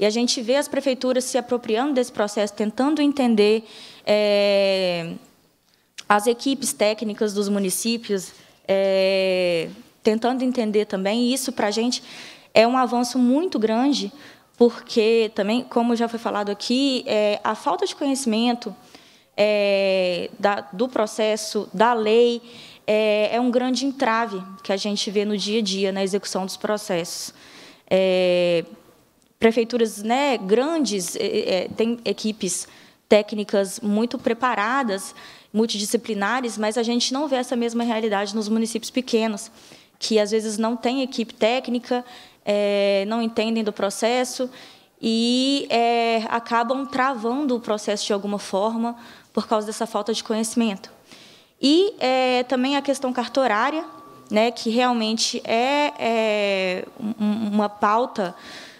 e a gente vê as prefeituras se apropriando desse processo, tentando entender é, as equipes técnicas dos municípios é, tentando entender também. isso, para a gente, é um avanço muito grande, porque também, como já foi falado aqui, é, a falta de conhecimento é, da, do processo, da lei, é, é um grande entrave que a gente vê no dia a dia na execução dos processos. É, prefeituras né, grandes é, têm equipes técnicas muito preparadas multidisciplinares, mas a gente não vê essa mesma realidade nos municípios pequenos, que às vezes não têm equipe técnica, é, não entendem do processo e é, acabam travando o processo de alguma forma por causa dessa falta de conhecimento. E é, também a questão cartorária, né, que realmente é, é uma pauta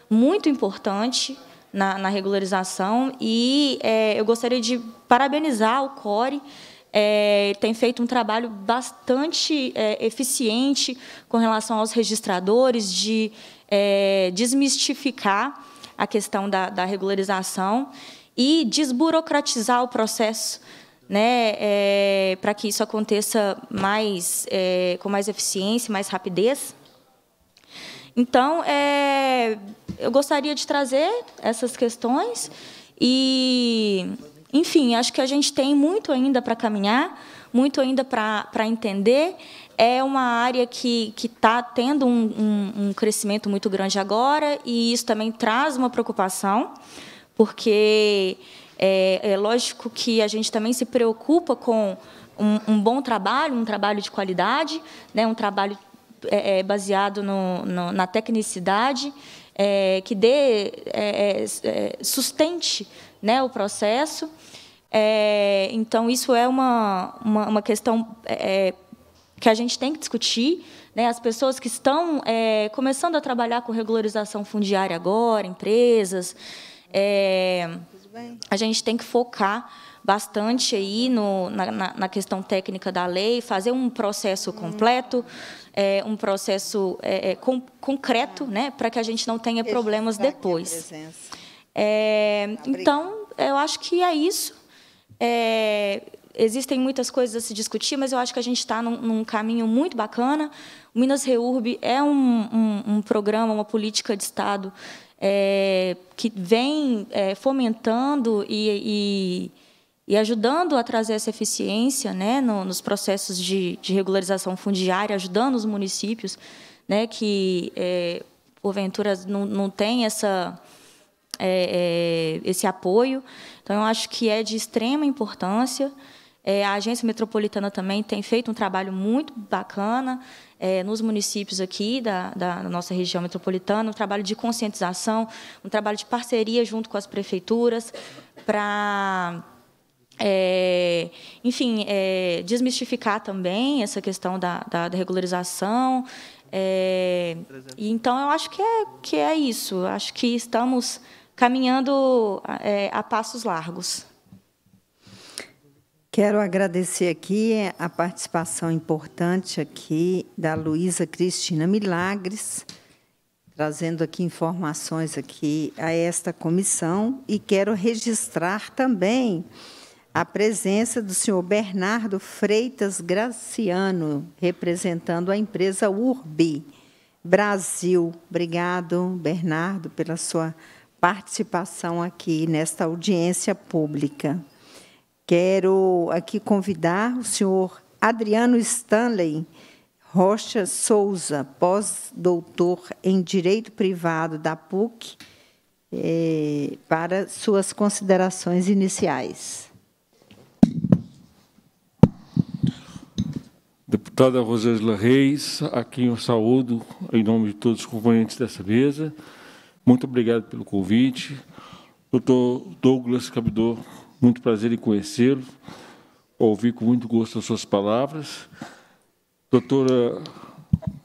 muito importante na, na regularização. E é, eu gostaria de parabenizar o CORE, é, tem feito um trabalho bastante é, eficiente com relação aos registradores, de é, desmistificar a questão da, da, regularização e desburocratizar o processo, né, é, para que isso aconteça mais, é, com mais eficiência, mais rapidez. Então, é, eu gostaria de trazer essas questões e, enfim, acho que a gente tem muito ainda para caminhar, muito ainda para entender. É uma área que está tendo um, um, um crescimento muito grande agora e isso também traz uma preocupação, porque é, é, lógico que a gente também se preocupa com um, um bom trabalho, um trabalho de qualidade, né, um trabalho é, é, baseado no, no, na tecnicidade, é, que dê, é, é, sustente né, o processo. então, isso é uma, uma, uma questão que a gente tem que discutir. Né, as pessoas que estão começando a trabalhar com regularização fundiária agora, empresas, a gente tem que focar bastante aí no, na, na, questão técnica da lei, fazer um processo completo, é, um processo é, é com, concreto, né, para que a gente não tenha problemas depois. É, então, eu acho que é isso. É, existem muitas coisas a se discutir, mas eu acho que a gente está num, num, caminho muito bacana. O Minas Reurb é um, um, um programa, uma política de Estado é, que vem é, fomentando e, e ajudando a trazer essa eficiência né, no, nos processos de, de, regularização fundiária, ajudando os municípios né, que, é, porventura, não, não têm essa, é, é, esse apoio. Então, eu acho que é de extrema importância. É, a Agência Metropolitana também tem feito um trabalho muito bacana é, nos municípios aqui da, da nossa região metropolitana, um trabalho de conscientização, um trabalho de parceria junto com as prefeituras para é, enfim, é, desmistificar também essa questão da, da, da regularização. É, então, eu acho que é, que é isso. Acho que estamos caminhando a, é, a passos largos. Quero agradecer aqui a participação importante aqui da Luísa Cristina Milagres, trazendo aqui informações aqui a esta comissão e quero registrar também a presença do senhor Bernardo Freitas Graciano, representando a empresa Urbi Brasil. Obrigado, Bernardo, pela sua participação aqui nesta audiência pública. Quero aqui convidar o senhor Adriano Stanley Rocha Souza, pós-doutor em Direito Privado da PUC, eh, para suas considerações iniciais. Deputada Rosângela Reis, a quem eu saúdo em nome de todos os componentes dessa mesa. Muito obrigado pelo convite. Doutor Douglas Cabidor, muito prazer em conhecê-lo. Ouvi com muito gosto as suas palavras. Doutora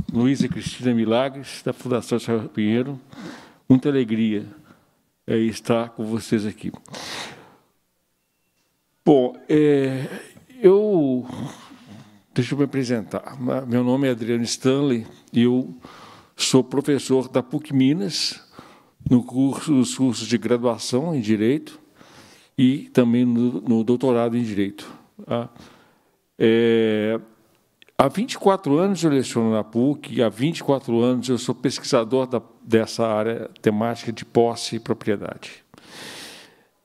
Luísa Cristina Milagres, da Fundação Charles Pinheiro, muita alegria é, estar com vocês aqui. Bom, é, eu Deixa eu me apresentar. Meu nome é Adriano Stanley e eu sou professor da PUC Minas, no curso, dos cursos de graduação em Direito e também no, no doutorado em Direito. Ah, é, há 24 anos eu leciono na PUC, e há 24 anos eu sou pesquisador da, dessa área temática de posse e propriedade.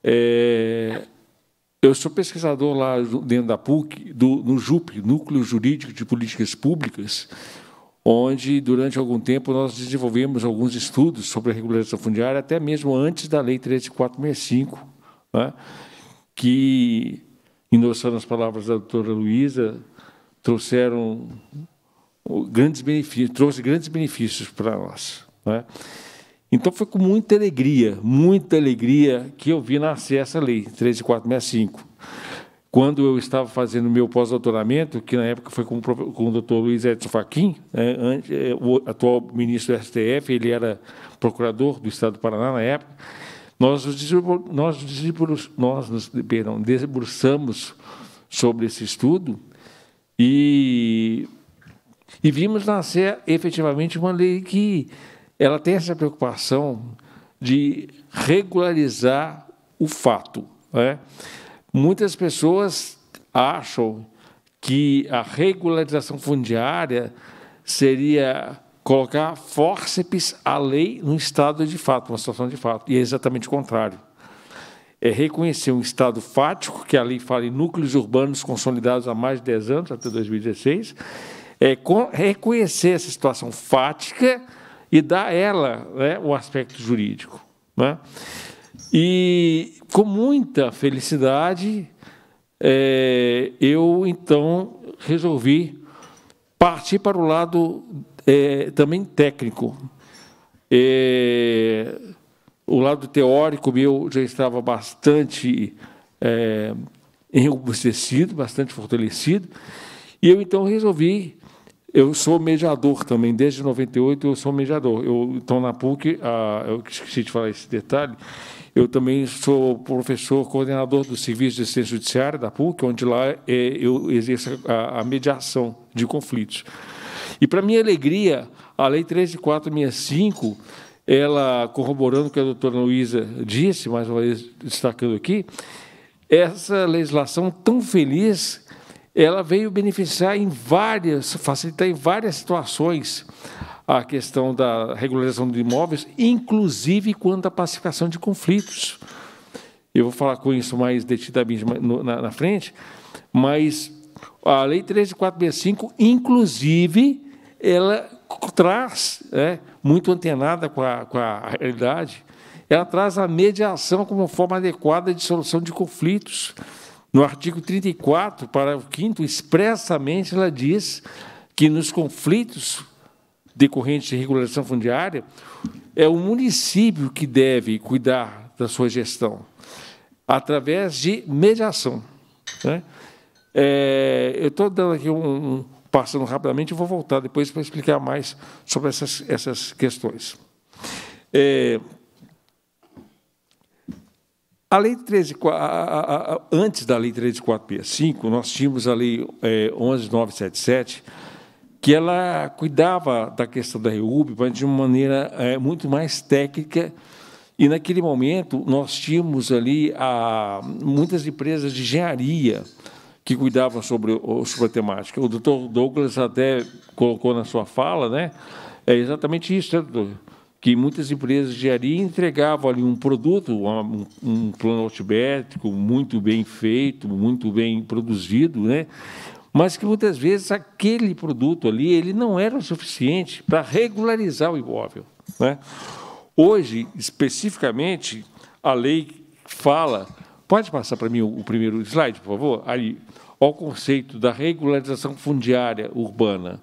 É, eu sou pesquisador lá dentro da PUC, do, no JUP, Núcleo Jurídico de Políticas Públicas, onde, durante algum tempo, nós desenvolvemos alguns estudos sobre a regulação fundiária, até mesmo antes da Lei 13465, né, que, endossando as palavras da doutora Luísa, trouxeram grandes benefícios, trouxe grandes benefícios para nós. Né. Então foi com muita alegria, muita alegria que eu vi nascer essa lei 13465. Quando eu estava fazendo meu pós-doutoramento, que na época foi com, com o doutor Luiz Edson Fachin, né, é, o atual ministro do STF, ele era procurador do Estado do Paraná na época, nós nos, nós nos perdão, debruçamos sobre esse estudo e, e vimos nascer efetivamente uma lei que ela tem essa preocupação de regularizar o fato. Né? Muitas pessoas acham que a regularização fundiária seria colocar fórceps à lei no estado de fato, uma situação de fato, e é exatamente o contrário. É reconhecer um estado fático, que a lei fala em núcleos urbanos consolidados há mais de 10 anos, até 2016, é reconhecer essa situação fática e dá a ela né, o aspecto jurídico. Né? E com muita felicidade, é, eu então resolvi partir para o lado é, também técnico. É, o lado teórico meu já estava bastante é, bastante fortalecido, e eu então resolvi eu sou mediador também, desde 98 eu sou mediador. Eu estou na PUC, eu esqueci de falar esse detalhe, eu também sou professor coordenador do Serviço de Assistência Judiciária da PUC, onde lá é, eu exerço a, a mediação de conflitos. E, para minha alegria, a Lei 13465, ela, corroborando o que a doutora Luísa disse, mais uma vez destacando aqui, essa legislação tão feliz ela veio beneficiar em várias, facilitar em várias situações a questão da regularização de imóveis, inclusive quanto à pacificação de conflitos. Eu vou falar com isso mais detidamente na, na frente, mas a Lei 13465, inclusive, ela traz, né, muito antenada com a, com a realidade, ela traz a mediação como forma adequada de solução de conflitos no artigo 34, parágrafo 5, expressamente ela diz que nos conflitos decorrentes de regulação fundiária, é o município que deve cuidar da sua gestão, através de mediação. Né? É, eu estou dando aqui um, um, passando rapidamente, eu vou voltar depois para explicar mais sobre essas, essas questões. É, a lei 13, a, a, a, antes da Lei 13465, nós tínhamos a Lei é, eh, 11977, que ela cuidava da questão da REUB, mas de uma maneira é, muito mais técnica. E, naquele momento, nós tínhamos ali a, muitas empresas de engenharia que cuidavam sobre, sobre a temática. O doutor Douglas até colocou na sua fala, né? É exatamente isso, né, doutor? que muitas empresas de engenharia entregavam ali um produto, um, um plano altimétrico muito bem feito, muito bem produzido, né? mas que muitas vezes aquele produto ali ele não era o suficiente para regularizar o imóvel. Né? Hoje, especificamente, a lei fala... Pode passar para mim o, primeiro slide, por favor? Ali, ao conceito da regularização fundiária urbana.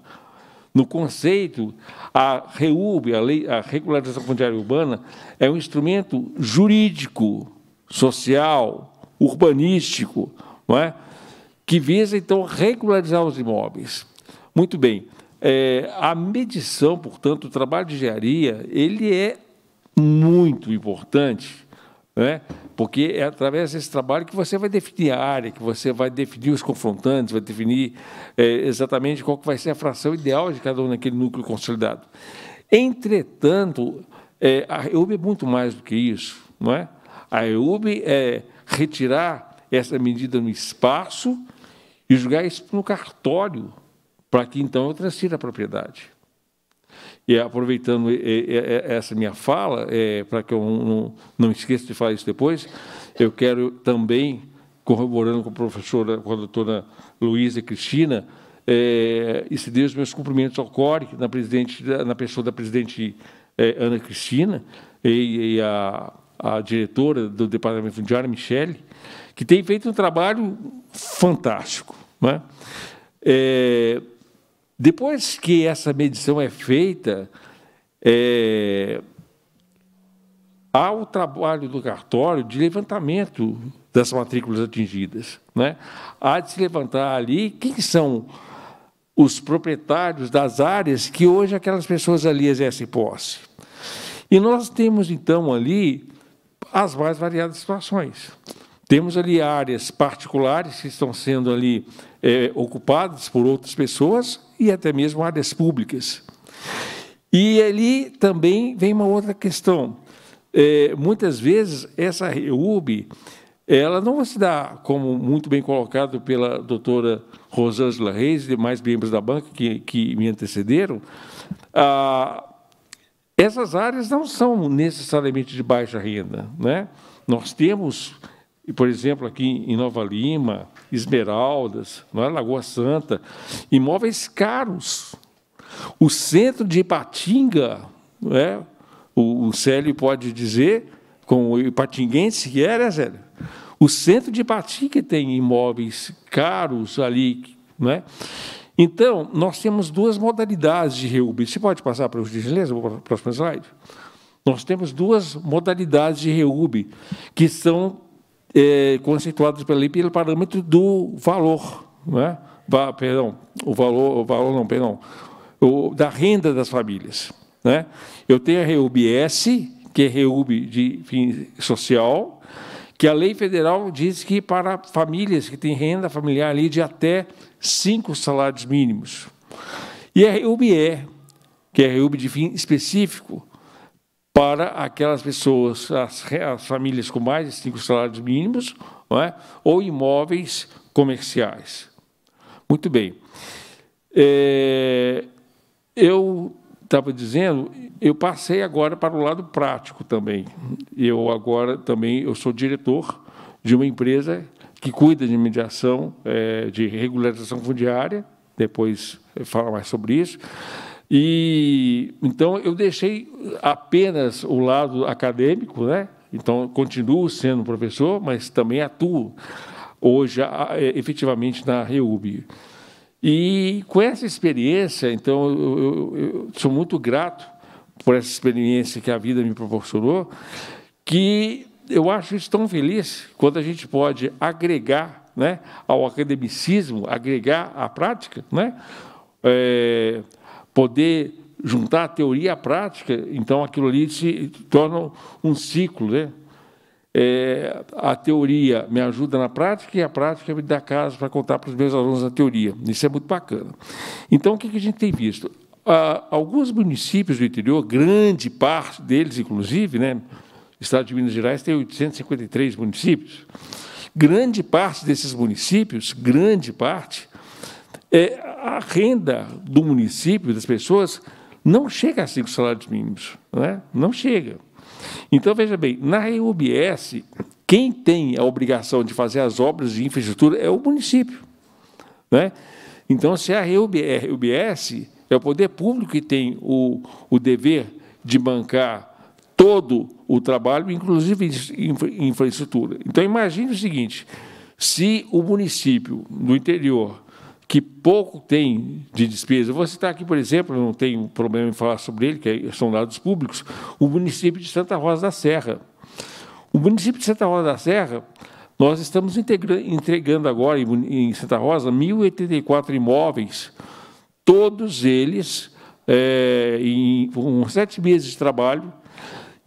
No conceito, a REUB, a, lei, a Regularização Fundiária Urbana, é um instrumento jurídico, social, urbanístico, não é? que visa, então, regularizar os imóveis. Muito bem. É, a medição, portanto, o trabalho de engenharia, ele é muito importante né, porque é através desse trabalho que você vai definir a área, que você vai definir os confrontantes, vai definir é, exatamente qual que vai ser a fração ideal de cada um naquele núcleo consolidado. Entretanto, é, a EUB é muito mais do que isso, não é? A EUB é retirar essa medida no espaço e jogar isso no cartório, para que então eu transfira a propriedade. E aproveitando essa minha fala, é, para que eu não, não esqueça de falar isso depois, eu quero também, corroborando com a professora, com a doutora Luísa Cristina, é, estender os meus cumprimentos ao CORE, na, presidente, na pessoa da presidente é, Ana Cristina e, e a, a, diretora do Departamento Fundiário, Michele, que tem feito um trabalho fantástico. Né? É, depois que essa medição é feita, é, há o trabalho do cartório de levantamento das matrículas atingidas. Né? Há de se levantar ali quem são os proprietários das áreas que hoje aquelas pessoas ali exercem posse. E nós temos, então, ali as mais variadas situações. Temos ali áreas particulares que estão sendo ali é, ocupadas por outras pessoas, e até mesmo áreas públicas. E ali também vem uma outra questão. É, muitas vezes essa REUB ela não se dá, como muito bem colocado pela doutora Rosângela Reis e demais membros da banca que, que me antecederam, ah, essas áreas não são necessariamente de baixa renda. Né? Nós temos, por exemplo, aqui em Nova Lima, Esmeraldas, não é? Lagoa Santa, imóveis caros. O centro de Ipatinga, não é? o, o Célio pode dizer, com o ipatinguense que era, é, né, Célio? O centro de Ipatinga tem imóveis caros ali, não é? Então, nós temos duas modalidades de reúbe. Você pode passar para os gentileza, para o próximo slide? Nós temos duas modalidades de reúbe, que são é, conceituadas pela lei pelo parâmetro do valor, né? Va, perdão, o valor, o valor não, perdão, o, da renda das famílias. Né? Eu tenho a REUB-S, que é REUB de fim social, que a lei federal diz que para famílias que têm renda familiar ali de até cinco salários mínimos. E a REUB-E, que é REUB de fim específico, para aquelas pessoas, as, as famílias com mais de cinco salários mínimos, é? ou imóveis comerciais. Muito bem. É, eu estava dizendo, eu passei agora para o lado prático também. Eu agora também eu sou diretor de uma empresa que cuida de mediação, é, de regularização fundiária. Depois eu falo mais sobre isso. E então eu deixei apenas o lado acadêmico, né? Então continuo sendo professor, mas também atuo hoje é, efetivamente na Reub. E com essa experiência, então eu, eu, eu sou muito grato por essa experiência que a vida me proporcionou, que eu acho isso tão feliz quando a gente pode agregar, né, ao academicismo, agregar à prática, né? É, poder juntar a teoria à prática, então aquilo ali se torna um ciclo, né? É, a teoria me ajuda na prática e a prática me dá casos para contar para os meus alunos a teoria. Isso é muito bacana. Então, o que, a gente tem visto? alguns municípios do interior, grande parte deles, inclusive, né, Estado de Minas Gerais tem 853 municípios. Grande parte desses municípios, grande parte, é, a renda do município, das pessoas, não chega a cinco salários mínimos. Não, é? não chega. Então, veja bem, na EUBS, quem tem a obrigação de fazer as obras de infraestrutura é o município. Né? Então, se a EUBS é, é o poder público que tem o, o dever de bancar todo o trabalho, inclusive infraestrutura. Então, imagine o seguinte, se o município do interior que pouco tem de despesa. vou citar aqui, por exemplo, não tenho problema em falar sobre ele, que são dados públicos, o município de Santa Rosa da Serra. O município de Santa Rosa da Serra, nós estamos entregando agora em Santa Rosa 1.084 imóveis, todos eles é, em com sete meses de trabalho,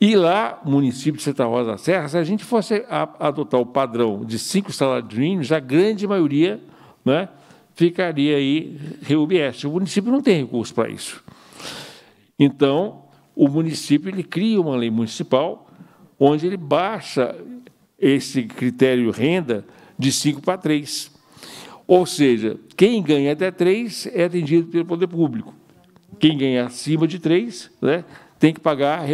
e lá, município de Santa Rosa da Serra, se a gente fosse adotar o padrão de cinco salários mínimos, a grande maioria né, ficaria aí RUBS. O município não tem recurso para isso. Então, o município ele cria uma lei municipal onde ele baixa esse critério renda de 5 para 3. Ou seja, quem ganha até 3 é atendido pelo poder público. Quem ganha acima de 3 né, tem que pagar a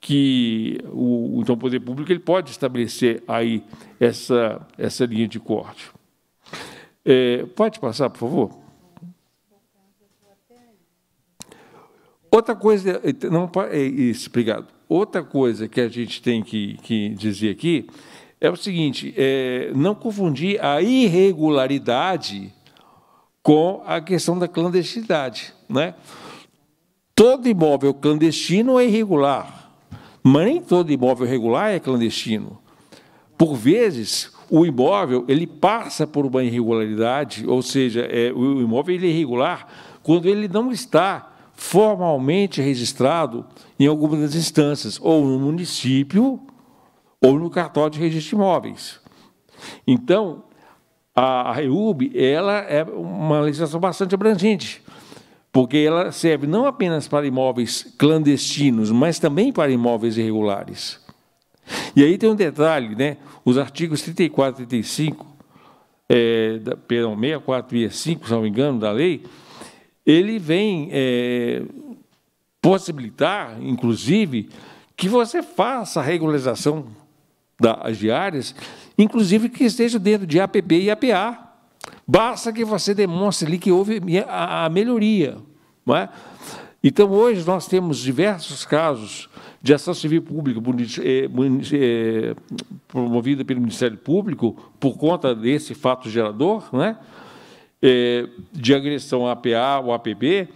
que o, então, o poder público ele pode estabelecer aí essa, essa linha de corte. É, pode passar, por favor? Outra coisa, não, é isso, obrigado. Outra coisa que a gente tem que, que dizer aqui é o seguinte: é, não confundir a irregularidade com a questão da clandestinidade. Né? Todo imóvel clandestino é irregular, mas nem todo imóvel regular é clandestino. Por vezes, o imóvel ele passa por uma irregularidade, ou seja, é, o imóvel ele é irregular quando ele não está formalmente registrado em alguma das instâncias, ou no município, ou no cartório de registro de imóveis. Então, a, Reub ela é uma legislação bastante abrangente, porque ela serve não apenas para imóveis clandestinos, mas também para imóveis irregulares. E aí tem um detalhe, né? Os artigos 34 e 35, é, da, perdão, 64 e 65, se não me engano, da lei, ele vem é, possibilitar, inclusive, que você faça a regularização das diárias, inclusive que esteja dentro de APB e APA. Basta que você demonstre ali que houve a, a melhoria. Não é? Então, hoje, nós temos diversos casos de ação civil pública eh, eh, promovida pelo Ministério Público por conta desse fato gerador, né? Eh, de agressão à APA ou APB,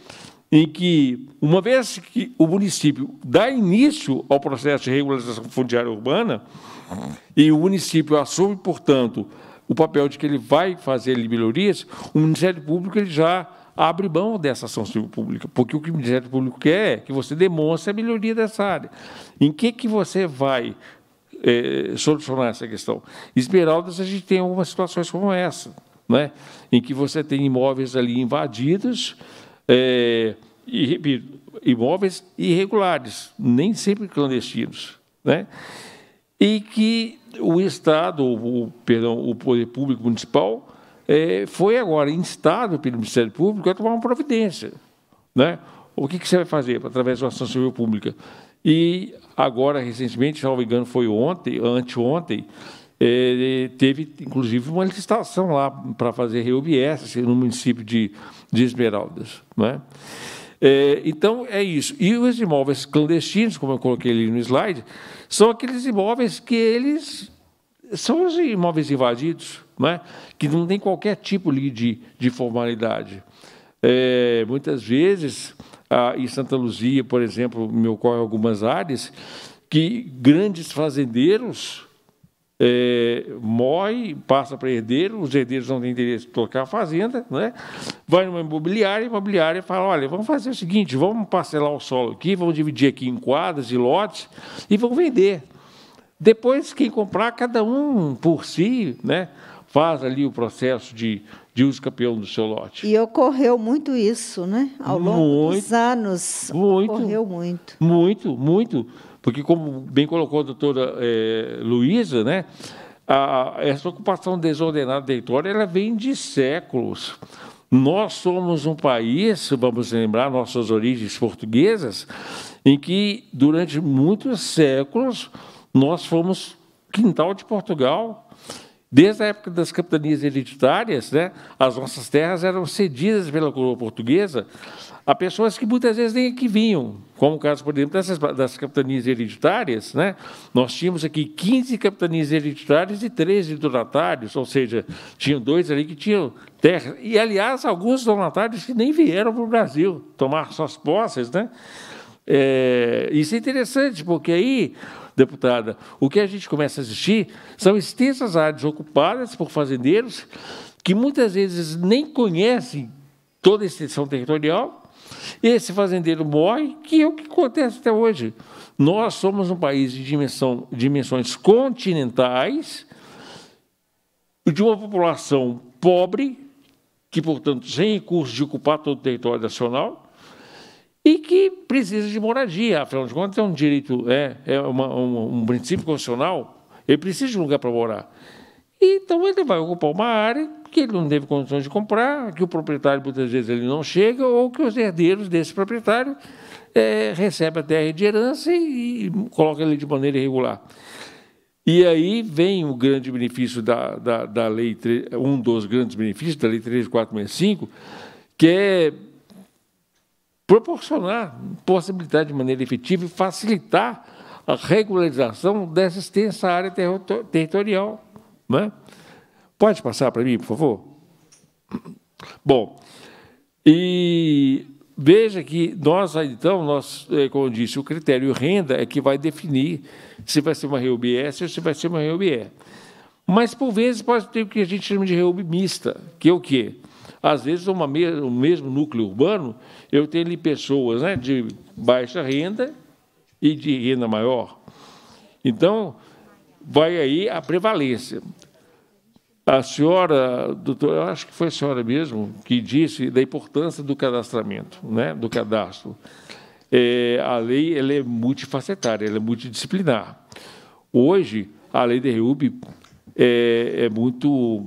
em que, uma vez que o município dá início ao processo de regularização fundiária urbana, e o município assume, portanto, o papel de que ele vai fazer melhorias, o Ministério Público ele já abre mão dessa ação civil pública, porque o que o Ministério Público quer é que você demonstre a melhoria dessa área. Em que, que você vai é, solucionar essa questão? Esmeraldas, a gente tem algumas situações como essa, né? em que você tem imóveis ali invadidos, é, e, repito, imóveis irregulares, nem sempre clandestinos, né? e que o Estado, ou perdão, o poder público municipal, é, foi agora instado pelo Ministério Público a tomar uma providência. Né? O que, que você vai fazer através de uma ação civil pública? E agora, recentemente, se não me engano, foi ontem, anteontem, é, é, teve, inclusive, uma licitação lá para fazer RUBS assim, no município de, de Esmeraldas. Né? É, então, é isso. E os imóveis clandestinos, como eu coloquei ali no slide, são aqueles imóveis que eles... São os imóveis invadidos, é? que não tem qualquer tipo de, de formalidade. É, muitas vezes, em Santa Luzia, por exemplo, me ocorre algumas áreas, que grandes fazendeiros é, morre, passa para herdeiro, os herdeiros não têm interesse em tocar a fazenda, né? vai numa imobiliária, a imobiliária fala, olha, vamos fazer o seguinte, vamos parcelar o solo aqui, vamos dividir aqui em quadras e lotes e vamos vender. Depois, quem comprar, cada um por si, né? faz ali o processo de, de uso campeão do seu lote. E ocorreu muito isso, né? Ao longo muito, dos anos, muito, ocorreu muito. Muito, muito. Porque, como bem colocou a doutora é, Luísa, né? A, essa ocupação desordenada do território ela vem de séculos. Nós somos um país, vamos lembrar nossas origens portuguesas, em que durante muitos séculos nós fomos quintal de Portugal, Desde a época das capitanias hereditárias, né, as nossas terras eram cedidas pela coroa portuguesa a pessoas que muitas vezes nem aqui vinham, como o caso, por exemplo, dessas, das capitanias hereditárias. Né, nós tínhamos aqui 15 capitanias hereditárias e 13 donatários, ou seja, tinham dois ali que tinham terra. E, aliás, alguns donatários que nem vieram para o Brasil tomar suas posses. Né? É, isso é interessante, porque aí deputada, o que a gente começa a assistir são extensas áreas ocupadas por fazendeiros que muitas vezes nem conhecem toda a extensão territorial. Esse fazendeiro morre, que é o que acontece até hoje. Nós somos um país de dimensão, dimensões continentais, de uma população pobre, que, portanto, sem recursos de ocupar todo o território nacional, e que precisa de moradia. Afinal de contas, é um direito, é, é uma, um, um, princípio constitucional, ele precisa de um lugar para morar. Então, ele vai ocupar uma área que ele não teve condições de comprar, que o proprietário muitas vezes ele não chega, ou que os herdeiros desse proprietário é, recebem a terra de herança e, e colocam ele de maneira irregular. E aí vem o grande benefício da, da, da lei, um dos grandes benefícios da lei 3465, que é proporcionar possibilidade de maneira efetiva e facilitar a regularização dessa extensa área territorial. Né? Pode passar para mim, por favor? Bom, e veja que nós, então, nós, eh, como eu disse, o critério renda é que vai definir se vai ser uma REUBS ou se vai ser uma REUBE. Mas, por vezes, pode ter o que a gente chama de reúbe mista, que é o quê? Às vezes, uma, o mesmo núcleo urbano, eu tenho ali pessoas né, de baixa renda e de renda maior. Então, vai aí a prevalência. A senhora, doutora, acho que foi a senhora mesmo, que disse da importância do cadastramento, né, do cadastro. É, a lei ela é multifacetária, ela é multidisciplinar. Hoje, a lei de REUB é, é muito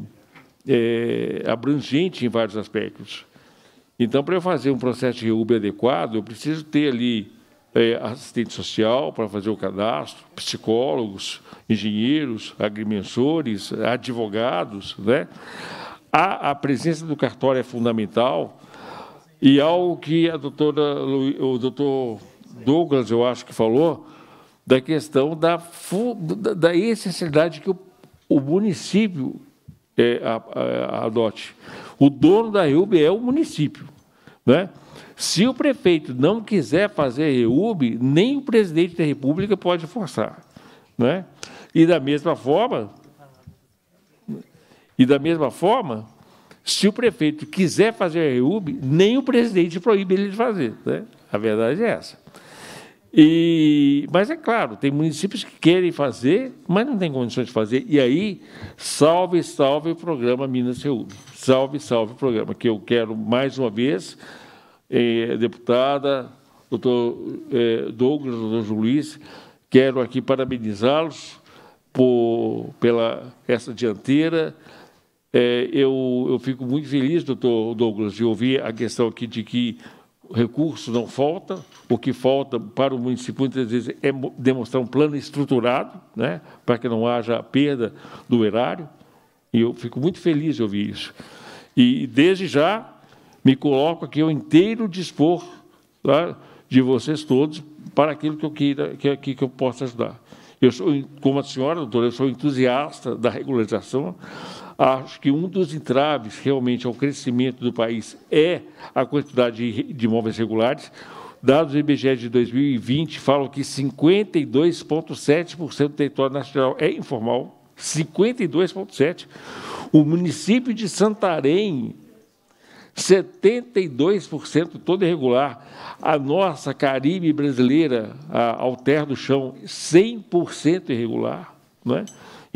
é, abrangente em vários aspectos. Então, para eu fazer um processo de reúbe adequado, eu preciso ter ali é, assistente social para fazer o cadastro, psicólogos, engenheiros, agrimensores, advogados. Né? A, a presença do cartório é fundamental e algo que a doutora, o doutor Douglas, eu acho que falou, da questão da, da, da que o, o município é, a, a, adote. O dono da EUB é o município. Né? Se o prefeito não quiser fazer a EUB, nem o presidente da República pode forçar. Né? E da mesma forma, e da mesma forma, se o prefeito quiser fazer a EUB, nem o presidente proíbe ele de fazer. Né? A verdade é essa. E, mas é claro, tem municípios que querem fazer, mas não tem condições de fazer. E aí, salve, salve o programa Minas Reúne Salve, salve o programa, que eu quero mais uma vez, eh, deputada, doutor eh, Douglas, doutor Juiz quero aqui parabenizá-los por, pela essa dianteira. Eh, eu, eu fico muito feliz, doutor Douglas, de ouvir a questão aqui de que recurso não falta, o que falta para o município muitas vezes é demonstrar um plano estruturado, né, para que não haja perda do erário. E eu fico muito feliz de ouvir isso. E desde já me coloco aqui ao inteiro dispor tá, de vocês todos para aquilo que eu queira, que, que, que eu possa ajudar. Eu sou, como a senhora, doutora, eu sou entusiasta da regularização, Acho que um dos entraves realmente ao crescimento do país é a quantidade de imóveis regulares. Dados do IBGE de 2020 falam que 52,7% do território nacional é informal. 52,7%. O município de Santarém 72% todo irregular. A nossa Caribe brasileira, a Alter do Chão, 100% irregular. Não é?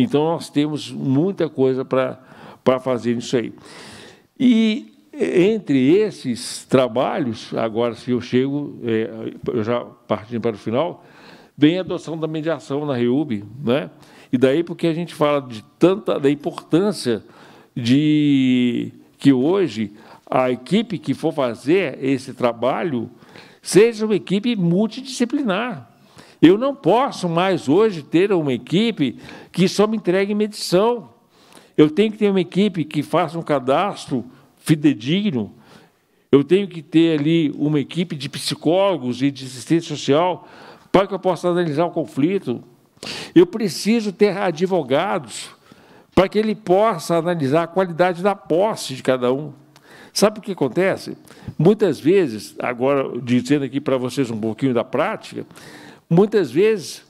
Então, nós temos muita coisa para fazer nisso aí. E entre esses trabalhos, agora se eu chego, é, eu já partindo para o final, vem a adoção da mediação na REUB, né? E daí porque a gente fala de tanta da importância de que hoje a equipe que for fazer esse trabalho seja uma equipe multidisciplinar. Eu não posso mais hoje ter uma equipe que só me entregue medição. Eu tenho que ter uma equipe que faça um cadastro fidedigno. Eu tenho que ter ali uma equipe de psicólogos e de assistente social para que eu possa analisar o conflito. Eu preciso ter advogados para que ele possa analisar a qualidade da posse de cada um. Sabe o que acontece? Muitas vezes, agora dizendo aqui para vocês um pouquinho da prática, Muitas vezes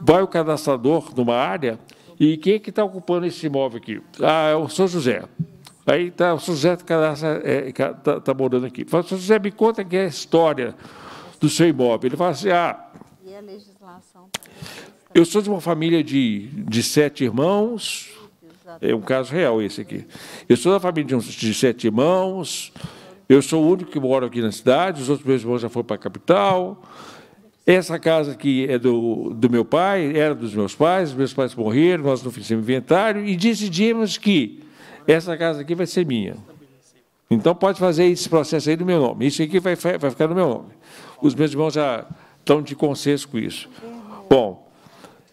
vai o cadastrador numa área e quem é que está ocupando esse imóvel aqui? Ah, é o São José. Aí está o São José está é, tá, tá morando aqui. Fala, São José, me conta que é a história do seu imóvel. Ele fala assim, ah... E a legislação Eu sou de uma família de, de sete irmãos, é um caso real esse aqui. Eu sou da família de, sete irmãos, eu sou o único que moro aqui na cidade, os outros meus irmãos já foram para a capital, essa casa aqui é do, do meu pai, era dos meus pais, meus pais morreram, nós não fizemos inventário e decidimos que essa casa aqui vai ser minha. Então pode fazer esse processo aí no meu nome. Isso aqui vai, vai ficar no meu nome. Os meus irmãos já estão de consenso com isso. Bom,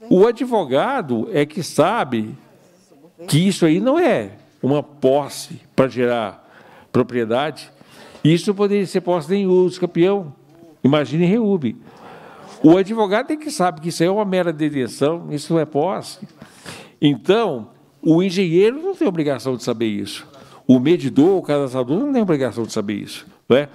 o advogado é que sabe que isso aí não é uma posse para gerar propriedade. Isso poderia ser posse nem uso, campeão. Imagine reúbe. O advogado tem que saber que isso é uma mera detenção, isso não é posse. Então, o engenheiro não tem obrigação de saber isso. O medidor, o cadastrador não tem obrigação de saber isso. Não é?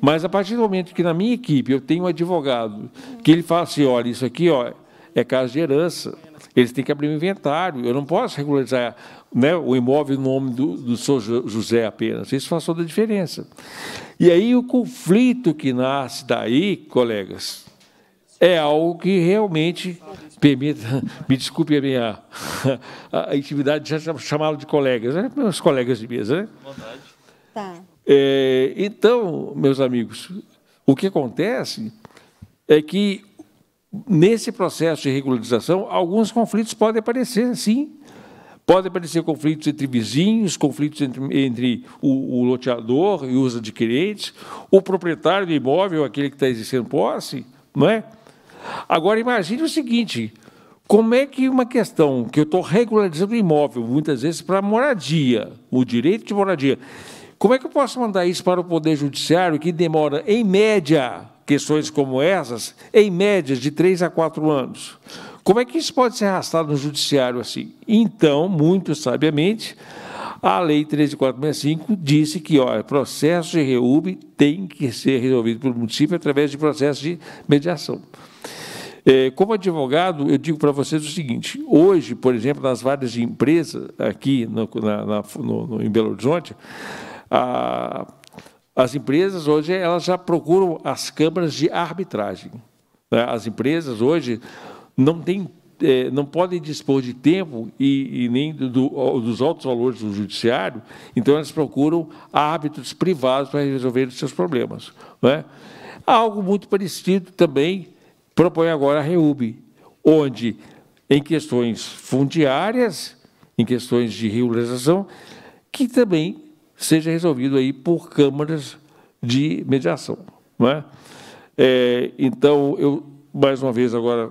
Mas a partir do momento que na minha equipe eu tenho um advogado que ele fala assim, olha, isso aqui ó, é caso de herança, eles têm que abrir um inventário, eu não posso regularizar né, o imóvel no nome do, do José apenas, isso faz toda a diferença. E aí o conflito que nasce daí, colegas, é algo que realmente permita, me desculpe a minha a intimidade de chamá-lo de colegas, né? meus colegas de mesa. Né? Tá. É, então, meus amigos, o que acontece é que nesse processo de regularização, alguns conflitos podem aparecer, sim. Podem aparecer conflitos entre vizinhos, conflitos entre, entre o, o, loteador e os adquirentes, o proprietário do imóvel, aquele que está exercendo posse, não é? Agora, imagine o seguinte: como é que uma questão que eu estou regularizando imóvel, muitas vezes para moradia, o direito de moradia, como é que eu posso mandar isso para o Poder Judiciário que demora, em média, questões como essas, em média, de três a quatro anos? Como é que isso pode ser arrastado no Judiciário assim? Então, muito sabiamente, a Lei 13465 disse que olha, processo de reúbe tem que ser resolvido pelo município através de processo de mediação. É, como advogado, eu digo para vocês o seguinte: hoje, por exemplo, nas várias empresas aqui no, na, na, no, no, em Belo Horizonte, a, as empresas hoje elas já procuram as câmaras de arbitragem. Né? As empresas hoje não têm é, não podem dispor de tempo e, e nem do, do, dos altos valores do judiciário, então elas procuram árbitros privados para resolver os seus problemas. Né? Há Algo muito parecido também propõe agora a REUB, onde, em questões fundiárias, em questões de regularização, que também seja resolvido aí por câmaras de mediação. Não é? É, então, eu, mais uma vez, agora,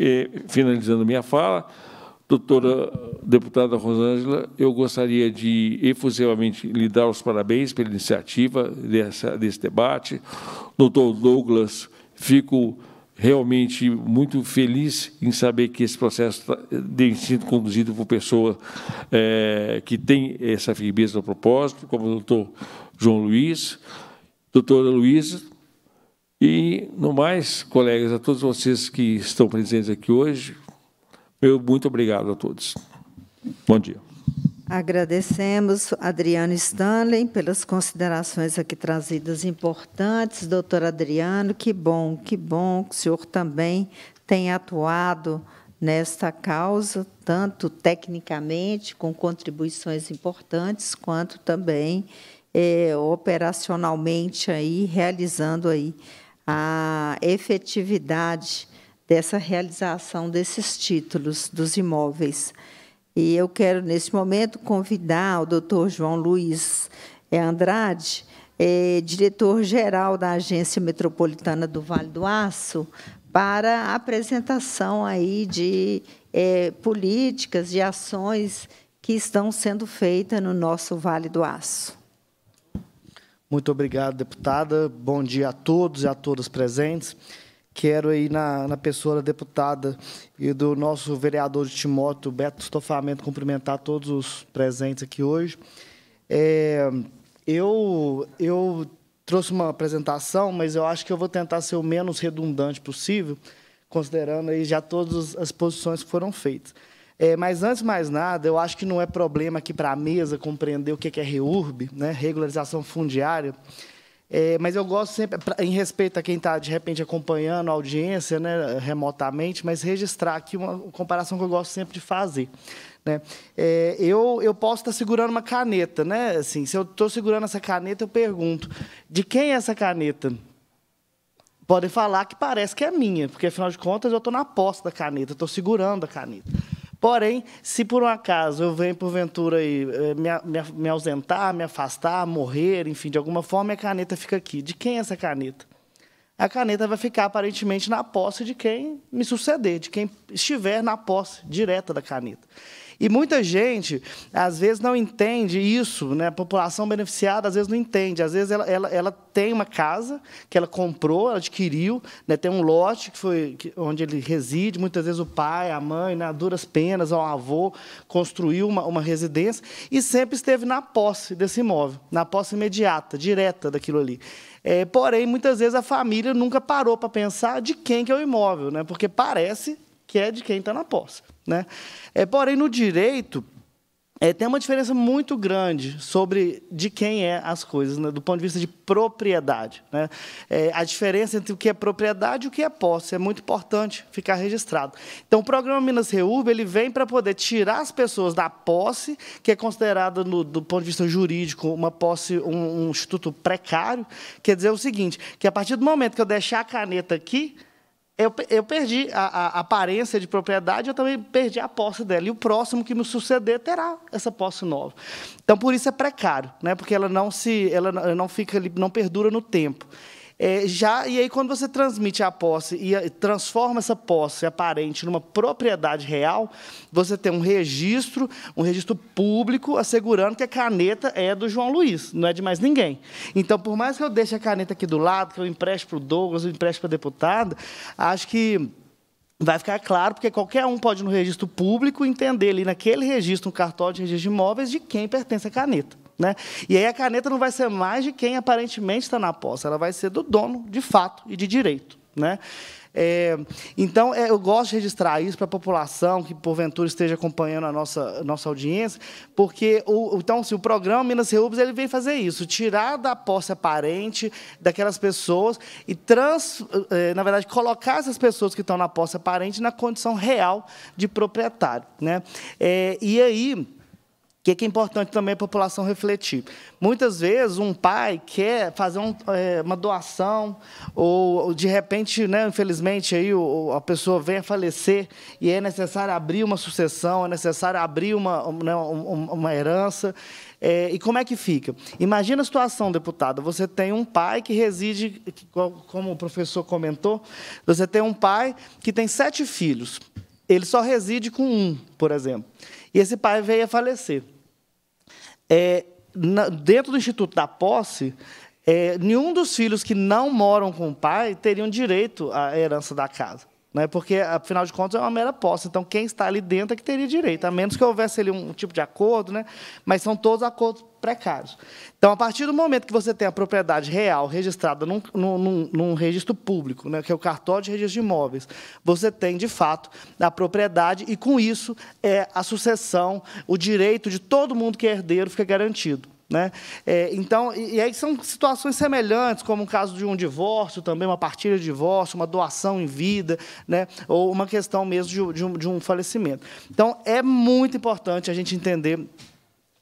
é, finalizando minha fala, doutora deputada Rosângela, eu gostaria de efusivamente lhe dar os parabéns pela iniciativa dessa, desse debate. Doutor Douglas, fico realmente muito feliz em saber que esse processo tá, tem sido conduzido por pessoas é, que têm essa firmeza no propósito, como o doutor João Luiz, doutora Luísa, e, no mais, colegas, a todos vocês que estão presentes aqui hoje, meu muito obrigado a todos. Bom dia. Agradecemos Adriano Stanley pelas considerações aqui trazidas importantes. Doutor Adriano, que bom, que bom que o senhor também tem atuado nesta causa, tanto tecnicamente, com contribuições importantes, quanto também é, operacionalmente aí realizando aí a efetividade dessa realização desses títulos dos imóveis. E eu quero, nesse momento, convidar o doutor João Luiz eh, Andrade, é, eh, diretor-geral da Agência Metropolitana do Vale do Aço, para a apresentação aí de é, políticas, de ações que estão sendo feitas no nosso Vale do Aço. Muito obrigado, deputada. Bom dia a todos e a todas presentes. Quero aí na, na pessoa da deputada e do nosso vereador de Timóteo, Beto Estofamento, cumprimentar todos os presentes aqui hoje. É, eu, eu trouxe uma apresentação, mas eu acho que eu vou tentar ser o menos redundante possível, considerando aí já todas as posições que foram feitas. É, mas, antes de mais nada, eu acho que não é problema aqui para a mesa compreender o é que é REURB, né? regularização fundiária. É, mas eu gosto sempre, em respeito a quem está, de repente, acompanhando a audiência né, remotamente, mas registrar aqui uma comparação que eu gosto sempre de fazer. Né? É, eu, eu posso estar tá segurando uma caneta. Né? Assim, se eu estou segurando essa caneta, eu pergunto, de quem é essa caneta? Podem falar que parece que é minha, porque, afinal de contas, eu estou na posse da caneta, estou segurando a caneta. Porém, se por um acaso eu venho porventura aí, eh, me, me ausentar, me afastar, morrer, enfim, de alguma forma, a caneta fica aqui. De quem é essa caneta? A caneta vai ficar aparentemente na posse de quem me suceder, de quem estiver na posse direta da caneta. E muita gente, às vezes, não entende isso, né? A população beneficiada, às vezes, não entende. Às vezes, ela, ela, ela tem uma casa que ela comprou, ela adquiriu, né? tem um lote que foi, que, onde ele reside. Muitas vezes, o pai, a mãe, né? duras penas, o avô, construiu uma, uma residência e sempre esteve na posse desse imóvel, na posse imediata, direta daquilo ali. É, porém, muitas vezes a família nunca parou para pensar de quem que é o imóvel, né? porque parece que é de quem está na posse. Né? É, porém, no direito, é, tem uma diferença muito grande sobre de quem é as coisas, né, do ponto de vista de propriedade. Né? É, a diferença entre o que é propriedade e o que é posse é muito importante ficar registrado. Então, o programa Minas Reúbe ele vem para poder tirar as pessoas da posse, que é considerada, do ponto de vista jurídico, uma posse, um, um instituto precário. Quer dizer o seguinte, que a partir do momento que eu deixar a caneta aqui, eu, eu perdi a, a, aparência de propriedade, eu também perdi a posse dela. E o próximo que me suceder terá essa posse nova. Então, por isso é precário, né? porque ela não se, ela não fica, não perdura no tempo. É, já E aí, quando você transmite a posse e transforma essa posse aparente numa propriedade real, você tem um registro, um registro público, assegurando que a caneta é do João Luiz, não é de mais ninguém. Então, por mais que eu deixe a caneta aqui do lado, que eu empreste para o Douglas, eu empreste para a deputada, acho que vai ficar claro, porque qualquer um pode, no registro público, entender ali naquele registro, um cartório de registro de imóveis, de quem pertence a caneta. Né? E aí a caneta não vai ser mais de quem aparentemente está na posse, ela vai ser do dono, de fato e de direito. Né? É, então, é, eu gosto de registrar isso para a população que, porventura, esteja acompanhando a nossa, nossa audiência, porque o, então, assim, o programa Minas Reúbes ele veio fazer isso, tirar da posse aparente daquelas pessoas e, trans, é, na verdade, colocar essas pessoas que estão na posse aparente na condição real de proprietário. Né? É, e aí que, é que é importante também a população refletir. Muitas vezes um pai quer fazer um, é, uma doação ou, de repente, né, infelizmente aí o, a pessoa vem a falecer e é necessário abrir uma sucessão, é necessário abrir uma, né, uma herança. É, e como é que fica? Imagina a situação, deputada. Você tem um pai que reside, como o professor comentou, você tem um pai que tem sete filhos. Ele só reside com um, por exemplo. E esse pai veio a falecer é, na, dentro do Instituto da Posse, é, nenhum dos filhos que não moram com o pai teriam direito à herança da casa. Né? Porque, afinal de contas, é uma mera posse. Então, quem está ali dentro é que teria direito, a menos que houvesse ali um tipo de acordo, né? mas são todos acordos precários. Então, a partir do momento que você tem a propriedade real registrada num, num, num registro público, né, que é o cartório de registro de imóveis, você tem, de fato, a propriedade e, com isso, é, a sucessão, o direito de todo mundo que é herdeiro fica garantido. Né? É, então, e, e, aí são situações semelhantes, como o caso de um divórcio, também uma partilha de divórcio, uma doação em vida, né? ou uma questão mesmo de, de, um, de um falecimento. Então, é muito importante a gente entender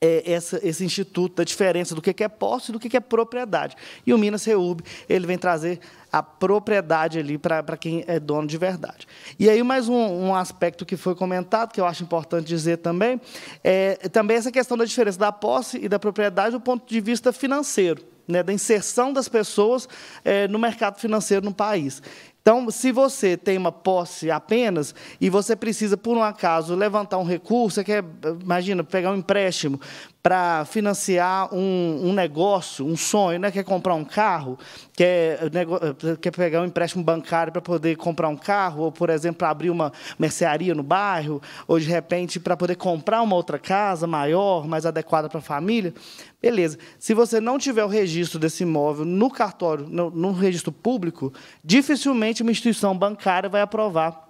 é, essa, esse instituto da diferença do que é posse e do que é propriedade. E o Minas Reurb, ele vem trazer a propriedade ali para quem é dono de verdade. E aí mais um, um, aspecto que foi comentado, que eu acho importante dizer também, é também essa questão da diferença da posse e da propriedade do ponto de vista financeiro. Né, da inserção das pessoas é, no mercado financeiro no país. Então, se você tem uma posse apenas e você precisa, por um acaso, levantar um recurso, você é quer, é, imagina, pegar um empréstimo para financiar um, um, negócio, um sonho, né? quer comprar um carro, quer, eh, eh, quer pegar um empréstimo bancário para poder comprar um carro, ou, por exemplo, abrir uma mercearia no bairro, ou, de repente, para poder comprar uma outra casa maior, mais adequada para a família. Beleza. Se você não tiver o registro desse imóvel no cartório, no, no registro público, dificilmente uma instituição bancária vai aprovar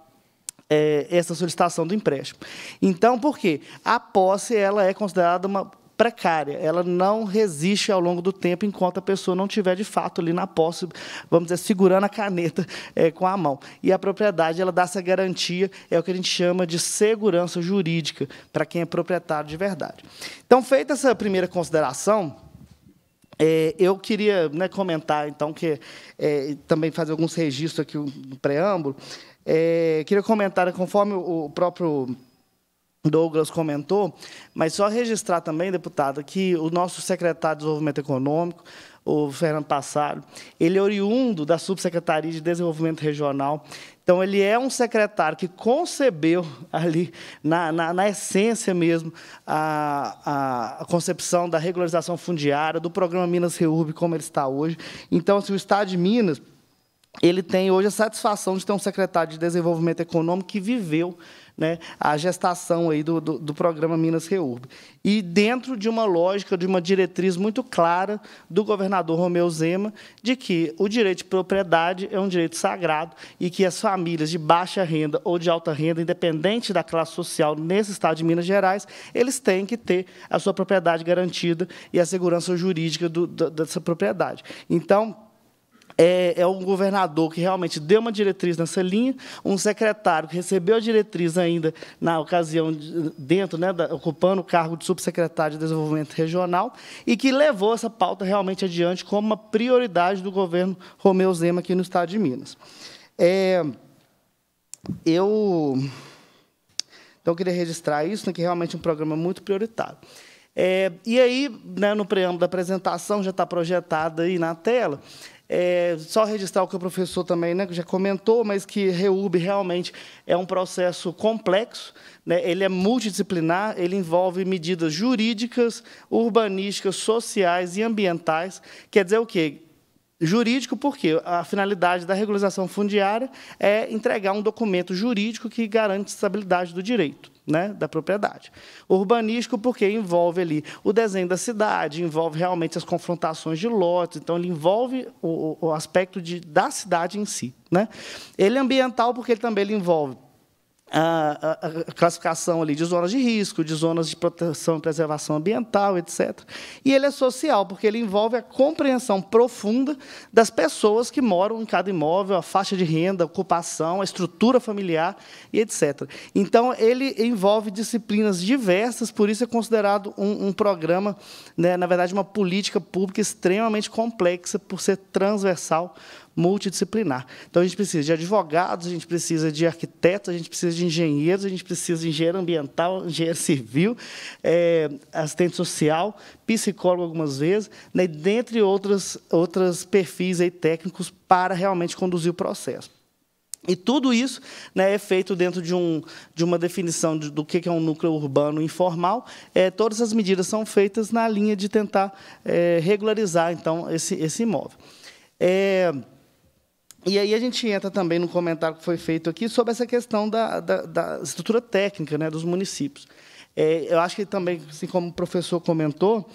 eh, essa solicitação do empréstimo. Então, por quê? A posse ela é considerada uma precária, ela não resiste ao longo do tempo enquanto a pessoa não tiver de fato ali na posse, vamos dizer, segurando a caneta é, com a mão. E a propriedade, ela dá essa garantia, é o que a gente chama de segurança jurídica para quem é proprietário de verdade. Então, feita essa primeira consideração, é, eu queria né, comentar, então, que é, também fazer alguns registros aqui no preâmbulo. É, queria comentar, conforme o próprio Douglas comentou, mas só registrar também, deputado, que o nosso secretário de Desenvolvimento Econômico, o Fernando Passaro, ele é oriundo da Subsecretaria de Desenvolvimento Regional. Então, ele é um secretário que concebeu ali, na, na, na essência mesmo, a, a, concepção da regularização fundiária, do programa Minas Reúbe como ele está hoje. Então, se assim, o Estado de Minas ele tem hoje a satisfação de ter um secretário de Desenvolvimento Econômico que viveu né, a gestação aí do, do, do programa Minas Reurb. E dentro de uma lógica, de uma diretriz muito clara do governador Romeu Zema, de que o direito de propriedade é um direito sagrado e que as famílias de baixa renda ou de alta renda, independente da classe social nesse estado de Minas Gerais, eles têm que ter a sua propriedade garantida e a segurança jurídica do, do, dessa propriedade. Então, é, é, um governador que realmente deu uma diretriz nessa linha, um secretário que recebeu a diretriz ainda na ocasião de, dentro, né, da, ocupando o cargo de subsecretário de desenvolvimento regional e que levou essa pauta realmente adiante como uma prioridade do governo Romeu Zema aqui no Estado de Minas. É, eu então eu queria registrar isso, né, que é um programa muito prioritário. É, e aí, né, no preâmbulo da apresentação, já está projetada aí na tela, é, só registrar o que o professor também né, já comentou, mas que REUB realmente é um processo complexo, né, ele é multidisciplinar, ele envolve medidas jurídicas, urbanísticas, sociais e ambientais. Quer dizer o quê? Jurídico, porque a finalidade da regularização fundiária é entregar um documento jurídico que garante estabilidade do direito né, da propriedade. Urbanístico, porque envolve ali o desenho da cidade, envolve realmente as confrontações de lotes, então ele envolve o, o aspecto de, da cidade em si. Né? Ele é ambiental, porque ele também ele envolve a, a, a, classificação ali de zonas de risco, de zonas de proteção e preservação ambiental, etc. E ele é social, porque ele envolve a compreensão profunda das pessoas que moram em cada imóvel, a faixa de renda, a ocupação, a estrutura familiar e etc. Então, ele envolve disciplinas diversas, por isso é considerado um, um programa, né, na verdade, uma política pública extremamente complexa, por ser transversal multidisciplinar. Então, a gente precisa de advogados, a gente precisa de arquitetos, a gente precisa de engenheiros, a gente precisa de engenheiro ambiental, engenheiro civil, é, assistente social, psicólogo algumas vezes, né, dentre outros outras perfis aí técnicos para realmente conduzir o processo. E tudo isso né, é feito dentro de, um, de uma definição de, do que é um núcleo urbano informal. É, todas as medidas são feitas na linha de tentar é, regularizar então esse, esse imóvel. É, e aí a gente entra também no comentário que foi feito aqui sobre essa questão da, da, da estrutura técnica né, dos municípios. É, eu acho que também, assim como o professor comentou,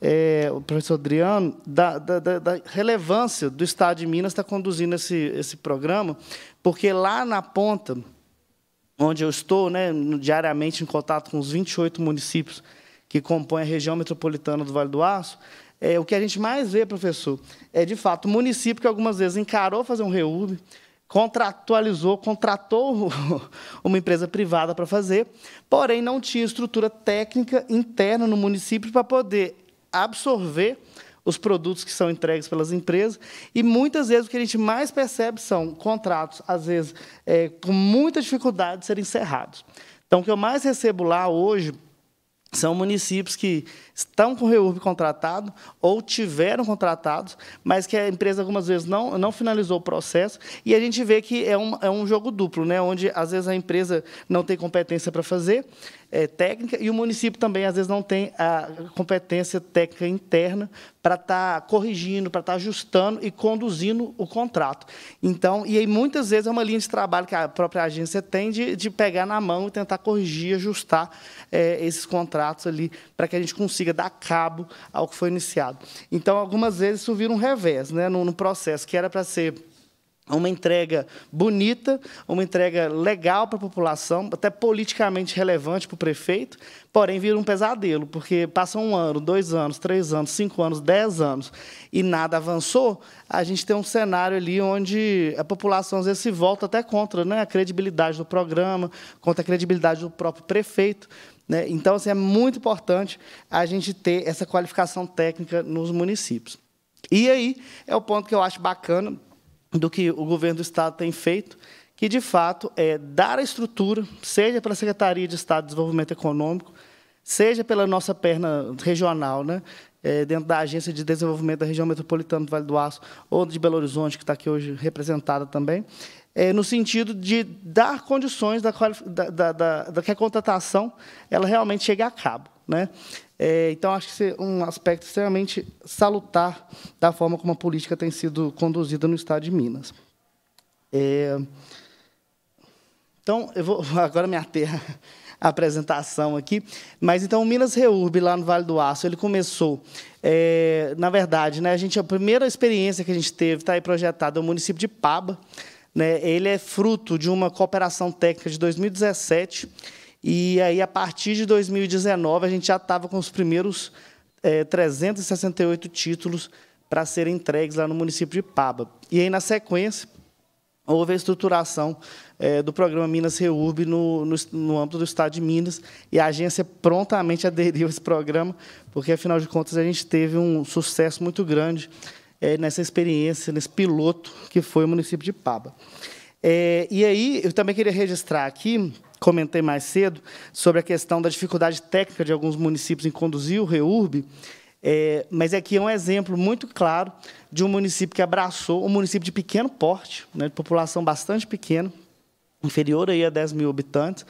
é, o professor Adriano, da, da, da, relevância do Estado de Minas estar tá conduzindo esse, esse programa, porque lá na ponta, onde eu estou, né, diariamente em contato com os 28 municípios que compõem a região metropolitana do Vale do Aço, é, o que a gente mais vê, professor, é de fato o município que algumas vezes encarou fazer um reúbe, contratualizou, contratou uma empresa privada para fazer, porém não tinha estrutura técnica interna no município para poder absorver os produtos que são entregues pelas empresas. E muitas vezes o que a gente mais percebe são contratos, às vezes, é, com muita dificuldade de serem encerrados. Então, o que eu mais recebo lá hoje, são municípios que estão com o REURB contratado ou tiveram contratados, mas que a empresa algumas vezes não, não finalizou o processo, e a gente vê que é um, é um jogo duplo, né? onde às vezes a empresa não tem competência para fazer, é, técnica e o município também, às vezes, não tem a competência técnica interna para estar tá corrigindo, para estar tá ajustando e conduzindo o contrato. Então, e aí muitas vezes é uma linha de trabalho que a própria agência tem de, de pegar na mão e tentar corrigir, ajustar é, esses contratos ali, para que a gente consiga dar cabo ao que foi iniciado. Então, algumas vezes isso vira um revés né, no, no processo, que era para ser uma entrega bonita, uma entrega legal para a população, até politicamente relevante para o prefeito, porém vira um pesadelo, porque passa um ano, dois anos, três anos, cinco anos, dez anos e nada avançou, a gente tem um cenário ali onde a população às vezes se volta até contra né, a credibilidade do programa, contra a credibilidade do próprio prefeito. Né? Então, assim, é muito importante a gente ter essa qualificação técnica nos municípios. E aí é o ponto que eu acho bacana do que o governo do Estado tem feito, que, de fato, é dar a estrutura, seja pela Secretaria de Estado de Desenvolvimento Econômico, seja pela nossa perna regional, né? É, dentro da Agência de Desenvolvimento da Região Metropolitana do Vale do Aço, ou de Belo Horizonte, que está aqui hoje representada também, é, no sentido de dar condições da, da, da, da, que a contratação ela realmente chegue a cabo. Né? É, então, acho que é um aspecto extremamente salutar da forma como a política tem sido conduzida no Estado de Minas. É, então, eu vou agora me ater à apresentação aqui. Mas, então, o Minas Reurb, lá no Vale do Aço, ele começou... É, na verdade, né, a, gente, a primeira experiência que a gente teve está aí projetada no é município de Paba. Né, ele é fruto de uma cooperação técnica de 2017 e aí, a partir de 2019, a gente já estava com os primeiros é, eh, 368 títulos para serem entregues lá no município de Paba. E aí, na sequência, houve a estruturação é, do programa Minas Reurb no, no, no, âmbito do Estado de Minas, e a agência prontamente aderiu a esse programa, porque, afinal de contas, a gente teve um sucesso muito grande é, nessa experiência, nesse piloto que foi o município de Paba. É, e aí, eu também queria registrar aqui comentei mais cedo sobre a questão da dificuldade técnica de alguns municípios em conduzir o REURB, é, mas aqui é um exemplo muito claro de um município que abraçou, um município de pequeno porte, né, de população bastante pequena, inferior aí a 10 mil habitantes,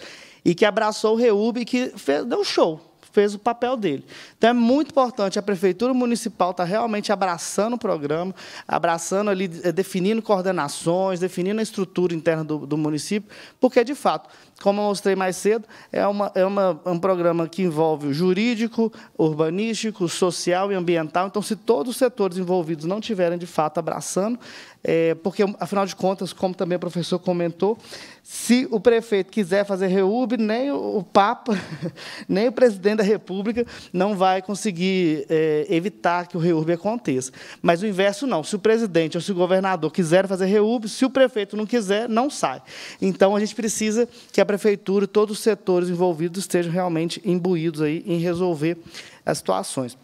e que abraçou o REURB e que fez, deu show fez o papel dele. Então é muito importante a prefeitura municipal estar tá realmente abraçando o programa, abraçando ali, eh, definindo coordenações, definindo a estrutura interna do, do município, porque de fato, como eu mostrei mais cedo, é, uma, é uma, um programa que envolve o jurídico, urbanístico, social e ambiental. Então, se todos os setores envolvidos não tiverem de fato abraçando, é, porque, afinal de contas, como também o professor comentou, se o prefeito quiser fazer reúbe, nem o Papa, nem o presidente da República não vai conseguir é, evitar que o reúbe aconteça. Mas o inverso não. Se o presidente ou se o governador quiser fazer reúbe, se o prefeito não quiser, não sai. Então, a gente precisa que a prefeitura e todos os setores envolvidos estejam realmente imbuídos aí em resolver as situações.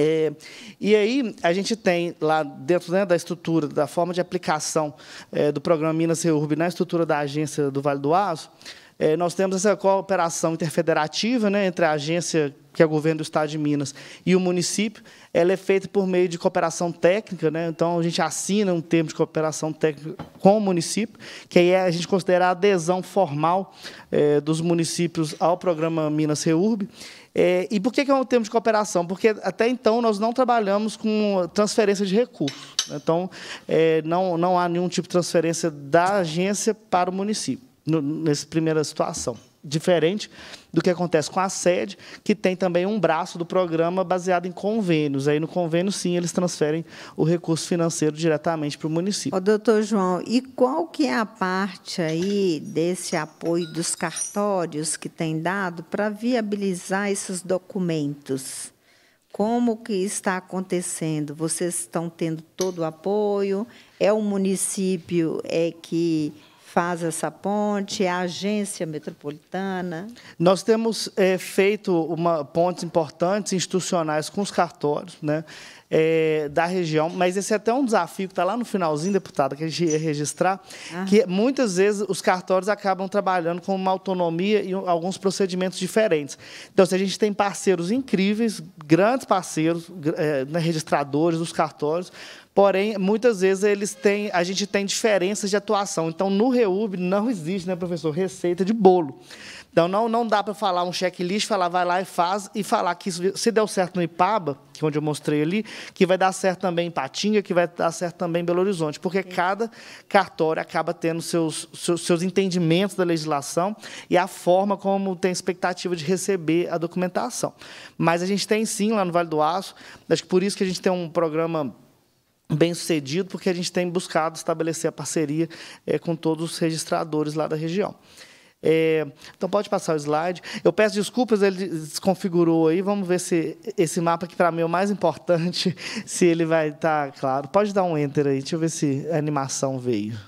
É, e aí a gente tem lá dentro né, da estrutura, da forma de aplicação é, do programa Minas Reurb na estrutura da agência do Vale do Aço, é, nós temos essa cooperação interfederativa né, entre a agência que é o governo do Estado de Minas e o município, ela é feita por meio de cooperação técnica, né? então a gente assina um termo de cooperação técnica com o município, que aí é, a gente considera a adesão formal é, dos municípios ao programa Minas Reurb, é, e por que, que é de cooperação? Porque até então nós não trabalhamos com transferência de recursos. Então, é, não, não há nenhum tipo de transferência da agência para o município, no, nessa primeira situação diferente do que acontece com a sede, que tem também um braço do programa baseado em convênios. Aí, no convênio, sim, eles transferem o recurso financeiro diretamente para o município. Ô, doutor João, e qual que é a parte aí desse apoio dos cartórios que tem dado para viabilizar esses documentos? Como que está acontecendo? Vocês estão tendo todo o apoio? É o município é que faz essa ponte, é a agência metropolitana? Nós temos é, feito uma, pontes importantes institucionais com os cartórios né, é, da região, mas esse é até um desafio que está lá no finalzinho, deputada, que a gente ia registrar, ah. que muitas vezes os cartórios acabam trabalhando com uma autonomia e alguns procedimentos diferentes. Então, se a gente tem parceiros incríveis, grandes parceiros, é, né, registradores dos cartórios, Porém, muitas vezes eles têm, a gente tem diferenças de atuação. Então, no Reub não existe, né, professor, receita de bolo. Então, não, não dá para falar um checklist, falar vai lá e faz, e falar que isso, se deu certo no IPABA, que é onde eu mostrei ali, que vai dar certo também em Patinga, que vai dar certo também em Belo Horizonte, porque cada cartório acaba tendo seus, seus, seus entendimentos da legislação e a forma como tem expectativa de receber a documentação. Mas a gente tem sim lá no Vale do Aço, acho que por isso que a gente tem um programa bem-sucedido, porque a gente tem buscado estabelecer a parceria é, com todos os registradores lá da região. É, então pode passar o slide. Eu peço desculpas, ele desconfigurou aí. Vamos ver se esse mapa que para mim é o mais importante, se ele vai estar tá, claro. Pode dar um enter aí. Deixa eu ver se a animação veio.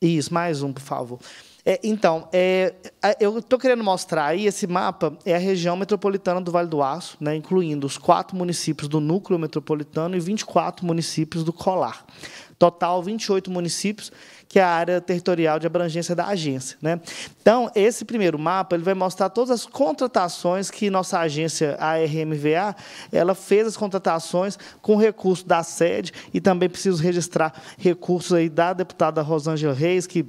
Isso, mais um, por favor. É, então, é, eu estou querendo mostrar aí, esse mapa é a região metropolitana do Vale do Aço, né, incluindo os quatro municípios do núcleo metropolitano e 24 municípios do Colar. Total, 28 municípios, que é a área territorial de abrangência da agência. Né? Então, esse primeiro mapa ele vai mostrar todas as contratações que nossa agência, a RMVA, ela fez as contratações com recurso da sede e também preciso registrar recursos aí da deputada Rosângela Reis, que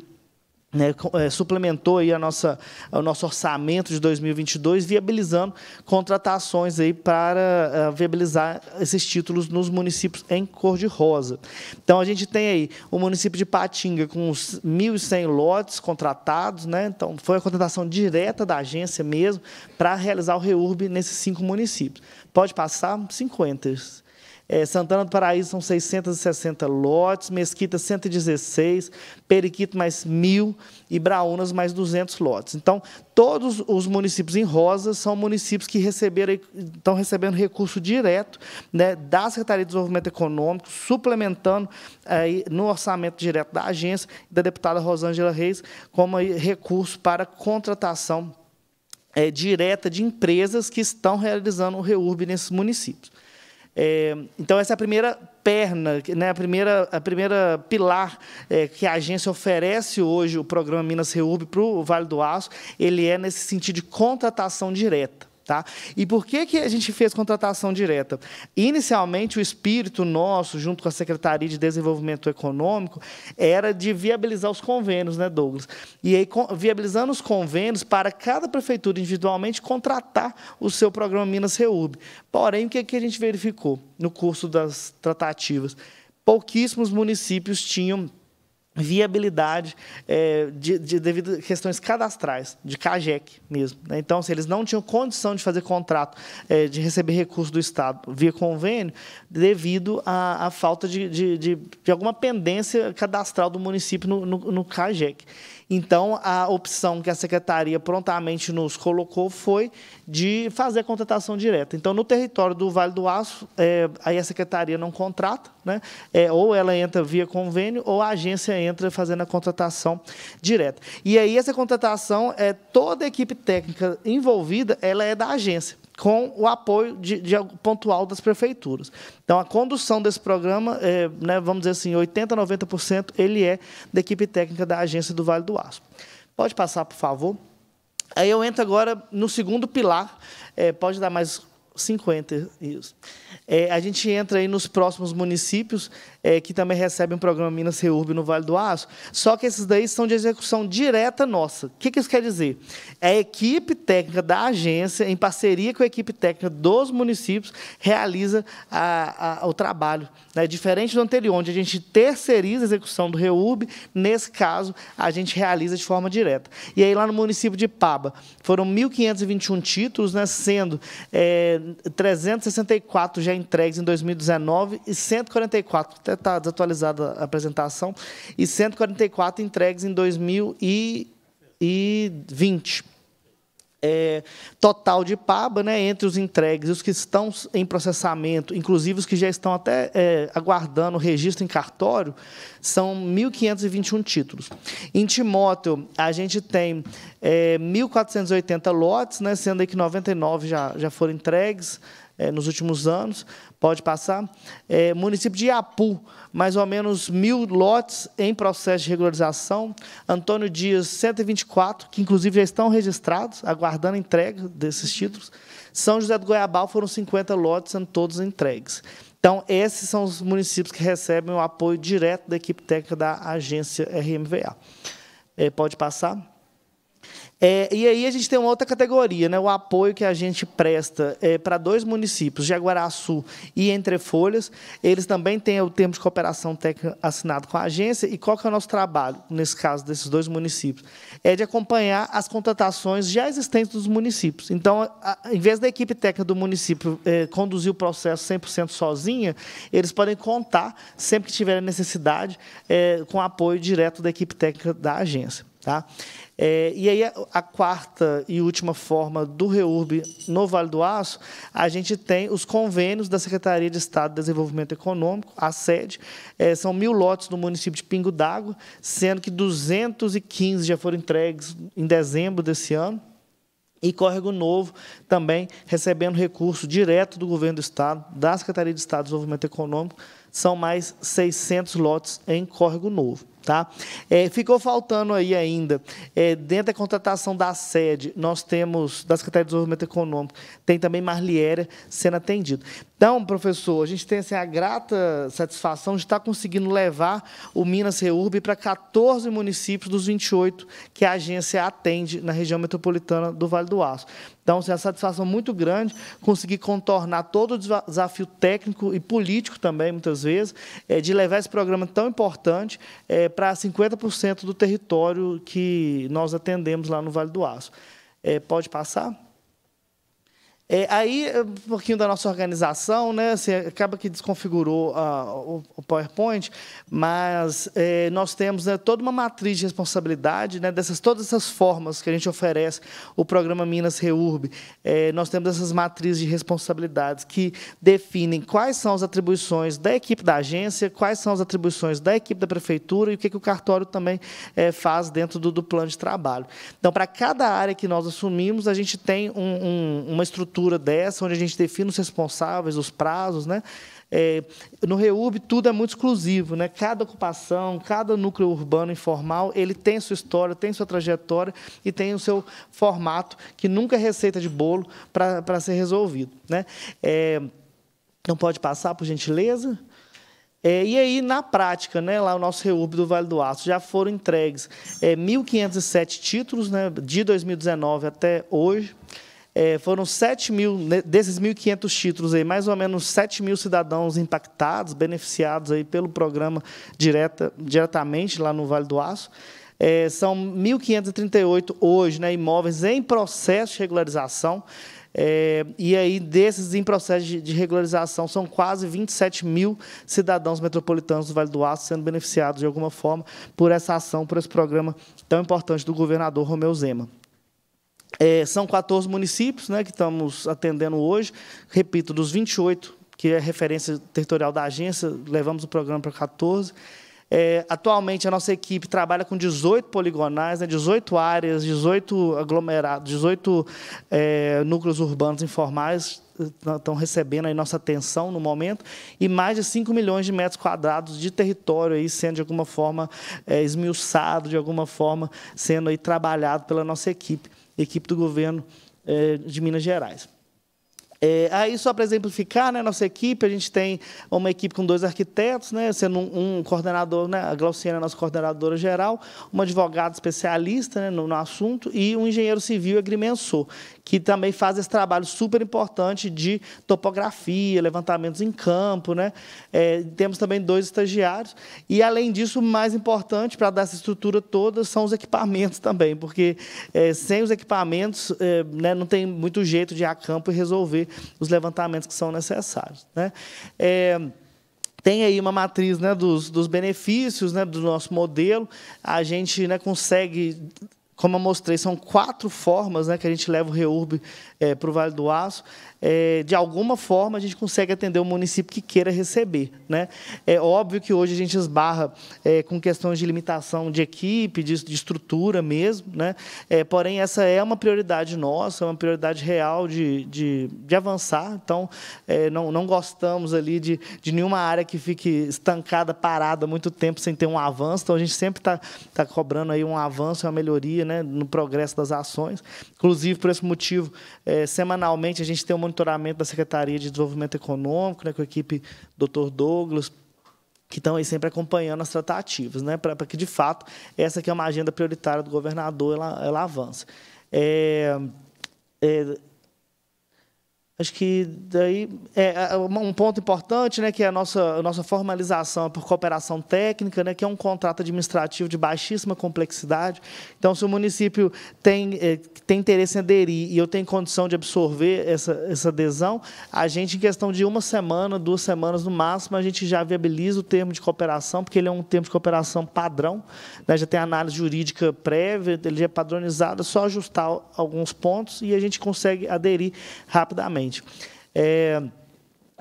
né, é, suplementou aí a nossa, o nosso orçamento de 2022, viabilizando contratações aí para é, viabilizar esses títulos nos municípios em cor-de-rosa. Então, a gente tem aí o município de Patinga com 1.100 lotes contratados, né, então foi a contratação direta da agência mesmo para realizar o REURB nesses cinco municípios. Pode passar 50. É, Santana do Paraíso são 660 lotes, Mesquita 116, Periquito mais 1.000 e Braunas mais 200 lotes. Então, todos os municípios em rosa são municípios que receberam, estão recebendo recurso direto né, da Secretaria de Desenvolvimento Econômico, suplementando aí, é, no orçamento direto da agência, da deputada Rosângela Reis, como recurso para contratação é, direta de empresas que estão realizando o REURB nesses municípios. É, então, essa é a primeira perna, né, a, primeira, a primeira pilar é, que a agência oferece hoje, o programa Minas Reúbe para o Vale do Aço, ele é nesse sentido de contratação direta. Tá? E por que, que a gente fez contratação direta? Inicialmente, o espírito nosso, junto com a Secretaria de Desenvolvimento Econômico, era de viabilizar os convênios, né, Douglas? E aí, viabilizando os convênios, para cada prefeitura individualmente contratar o seu programa Minas Reúbe. Porém, o que, que a gente verificou no curso das tratativas? Pouquíssimos municípios tinham viabilidade é, de, de, devido a questões cadastrais, de CAGEC mesmo. Né? Então, se assim, eles não tinham condição de fazer contrato, é, de receber recurso do Estado via convênio, devido à, à falta de, de, de, alguma pendência cadastral do município no, no, no CAGEC. Então, a opção que a secretaria prontamente nos colocou foi de fazer a contratação direta. Então, no território do Vale do Aço, é, aí a secretaria não contrata, né? É, ou ela entra via convênio, ou a agência entra fazendo a contratação direta. E aí, essa contratação, é, toda a equipe técnica envolvida, ela é da agência com o apoio de, de pontual das prefeituras. Então, a condução desse programa, é, né, vamos dizer assim, 80%, 90%, ele é da equipe técnica da agência do Vale do Aço. Pode passar, por favor. Aí eu entro agora no segundo pilar. É, pode dar mais 50, isso. É, a gente entra aí nos próximos municípios é, que também recebem o programa Minas Reúbe no Vale do Aço, só que esses daí são de execução direta nossa. O que, que isso quer dizer? É a equipe técnica da agência, em parceria com a equipe técnica dos municípios, realiza a, a, o trabalho. Né? Diferente do anterior, onde a gente terceiriza a execução do Reúbe nesse caso, a gente realiza de forma direta. E aí, lá no município de Paba, foram 1.521 títulos, né, sendo é, 364 já entregues em 2019 e 144, até está desatualizada a apresentação, e 144 entregues em 2020. É, total de PABA, né, entre os entregues e os que estão em processamento, inclusive os que já estão até é, aguardando o registro em cartório, são 1.521 títulos. Em Timóteo, a gente tem é, 1.480 lotes, né, sendo que 99 já, já foram entregues, é, nos últimos anos, pode passar, é, município de Iapu, mais ou menos mil lotes em processo de regularização, Antônio Dias, 124, que inclusive já estão registrados, aguardando a entrega desses títulos, São José do Goiabal foram 50 lotes, sendo todos entregues. Então, esses são os municípios que recebem o apoio direto da equipe técnica da agência RMVA. É, eh, pode passar. É, e aí a gente tem uma outra categoria, né? O apoio que a gente presta é, para dois municípios, Jaguaraçu e Entre Folhas. Eles também têm o termo de cooperação técnica assinado com a agência. E qual que é o nosso trabalho, nesse caso, desses dois municípios? É de acompanhar as contratações já existentes dos municípios. Então, a, em vez da equipe técnica do município é, conduzir o processo 100% sozinha, eles podem contar, sempre que tiverem necessidade, é, com o apoio direto da equipe técnica da agência. Tá? É, e aí, a, a, quarta e última forma do REURB no Vale do Aço, a gente tem os convênios da Secretaria de Estado de Desenvolvimento Econômico, a sede. É, são mil lotes no município de Pingo d'Água, sendo que 215 já foram entregues em dezembro desse ano. E Córrego Novo também recebendo recurso direto do governo do Estado, da Secretaria de Estado de Desenvolvimento Econômico, são mais 600 lotes em Córrego Novo. Tá? É, ficou faltando aí ainda, é, dentro da contratação da sede, nós temos, da Secretaria de Desenvolvimento Econômico, tem também Marliera sendo atendido. Então, professor, a gente tem assim, a grata satisfação de estar conseguindo levar o Minas Reurb para 14 municípios dos 28 que a agência atende na região metropolitana do Vale do Aço. Então, assim, é uma satisfação muito grande conseguir contornar todo o desafio técnico e político também, muitas vezes, é, de levar esse programa tão importante é, para 50% do território que nós atendemos lá no Vale do Aço. É, pode passar? É, aí, é, um pouquinho da nossa organização, né? Assim, acaba que desconfigurou uh, o, o, PowerPoint, mas é, nós temos né, toda uma matriz de responsabilidade né, dessas todas essas formas que a gente oferece o programa Minas Reurb. É, nós temos essas matrizes de responsabilidades que definem quais são as atribuições da equipe da agência, quais são as atribuições da equipe da prefeitura e o que, que o cartório também é, faz dentro do, do, plano de trabalho. Então, para cada área que nós assumimos, a gente tem um, um, uma estrutura estrutura dessa, onde a gente define os responsáveis, os prazos, né? É, no reúbe tudo é muito exclusivo. Né? Cada ocupação, cada núcleo urbano informal, ele tem sua história, tem sua trajetória e tem o seu formato, que nunca é receita de bolo para ser resolvido. Né? É, não pode passar, por gentileza. É, e aí, na prática, né, lá o nosso reúbe do Vale do Aço, já foram entregues 1.507 é, títulos né, de 2019 até hoje, é, foram 7 mil, né, desses 1.500 títulos, aí, mais ou menos 7 mil cidadãos impactados, beneficiados aí pelo programa direta, diretamente lá no Vale do Aço. É, são 1.538 hoje né, imóveis em processo de regularização. É, e aí, desses em processo de, de, regularização, são quase 27 mil cidadãos metropolitanos do Vale do Aço sendo beneficiados de alguma forma por essa ação, por esse programa tão importante do governador Romeu Zema. É, são 14 municípios né, que estamos atendendo hoje, repito, dos 28, que é referência territorial da agência, levamos o programa para 14. É, atualmente, a nossa equipe trabalha com 18 poligonais, né, 18 áreas, 18 aglomerados, 18 é, núcleos urbanos informais eh, estão recebendo aí nossa atenção no momento, e mais de 5 milhões de metros quadrados de território aí sendo, de alguma forma, é, esmiuçado, de alguma forma, sendo aí trabalhado pela nossa equipe equipe do governo é, de Minas Gerais. É, aí, só para exemplificar, né, nossa equipe, a gente tem uma equipe com dois arquitetos, né, sendo um, um coordenador, né, a Glauciana é nossa coordenadora geral, um advogado especialista né, no, no assunto e um engenheiro civil agrimensor que também faz esse trabalho super importante de topografia, levantamentos em campo. Né? É, temos também dois estagiários. E, além disso, o mais importante para dar essa estrutura toda são os equipamentos também, porque é, sem os equipamentos é, né, não tem muito jeito de ir a campo e resolver os levantamentos que são necessários. Né? É, tem aí uma matriz né, dos, dos benefícios né, do nosso modelo, a gente né, consegue como eu mostrei, são quatro formas né, que a gente leva o reúbe é, para o Vale do Aço, é, de alguma forma a gente consegue atender o município que queira receber. Né? É óbvio que hoje a gente esbarra é, com questões de limitação de equipe, de, de estrutura mesmo, né? É, porém essa é uma prioridade nossa, é uma prioridade real de, de, de avançar, então é, não, não gostamos ali de, de nenhuma área que fique estancada, parada muito tempo sem ter um avanço, então a gente sempre está tá cobrando aí um avanço, uma melhoria né, no progresso das ações, inclusive por esse motivo é, é, semanalmente, a gente tem um monitoramento da Secretaria de Desenvolvimento Econômico, né, com a equipe Dr. Douglas, que estão aí sempre acompanhando as tratativas, né, para que, de fato, essa que é uma agenda prioritária do governador, ela, ela avança. É, é, Acho que daí é, é um ponto importante, né, que é a nossa, a nossa formalização por cooperação técnica, né, que é um contrato administrativo de baixíssima complexidade. Então, se o município tem, é, tem interesse em aderir e eu tenho condição de absorver essa, essa adesão, a gente, em questão de uma semana, duas semanas no máximo, a gente já viabiliza o termo de cooperação, porque ele é um termo de cooperação padrão, né, já tem análise jurídica prévia, ele é padronizado, é só ajustar alguns pontos e a gente consegue aderir rapidamente. É,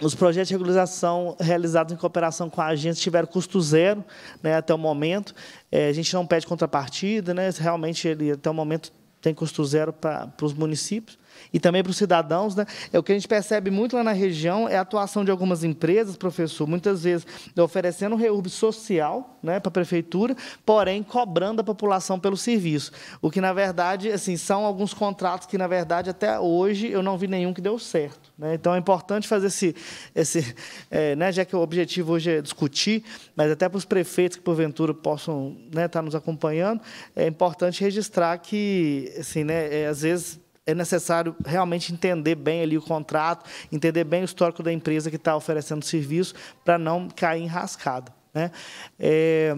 os projetos de regularização realizados em cooperação com a agência tiveram custo zero né, até o momento. É, a gente não pede contrapartida, né, realmente ele até o momento tem custo zero para os municípios e também para os cidadãos, né? É o que a gente percebe muito lá na região é a atuação de algumas empresas, professor, muitas vezes oferecendo um reúbe social, né, para a prefeitura, porém cobrando a população pelo serviço. O que na verdade, assim, são alguns contratos que na verdade até hoje eu não vi nenhum que deu certo. Né? Então é importante fazer esse, esse é, né, já que o objetivo hoje é discutir, mas até para os prefeitos que porventura possam né, estar tá nos acompanhando, é importante registrar que, assim, né, é, às vezes é necessário realmente entender bem ali o contrato, entender bem o histórico da empresa que está oferecendo serviço para não cair em rascada. Né? É...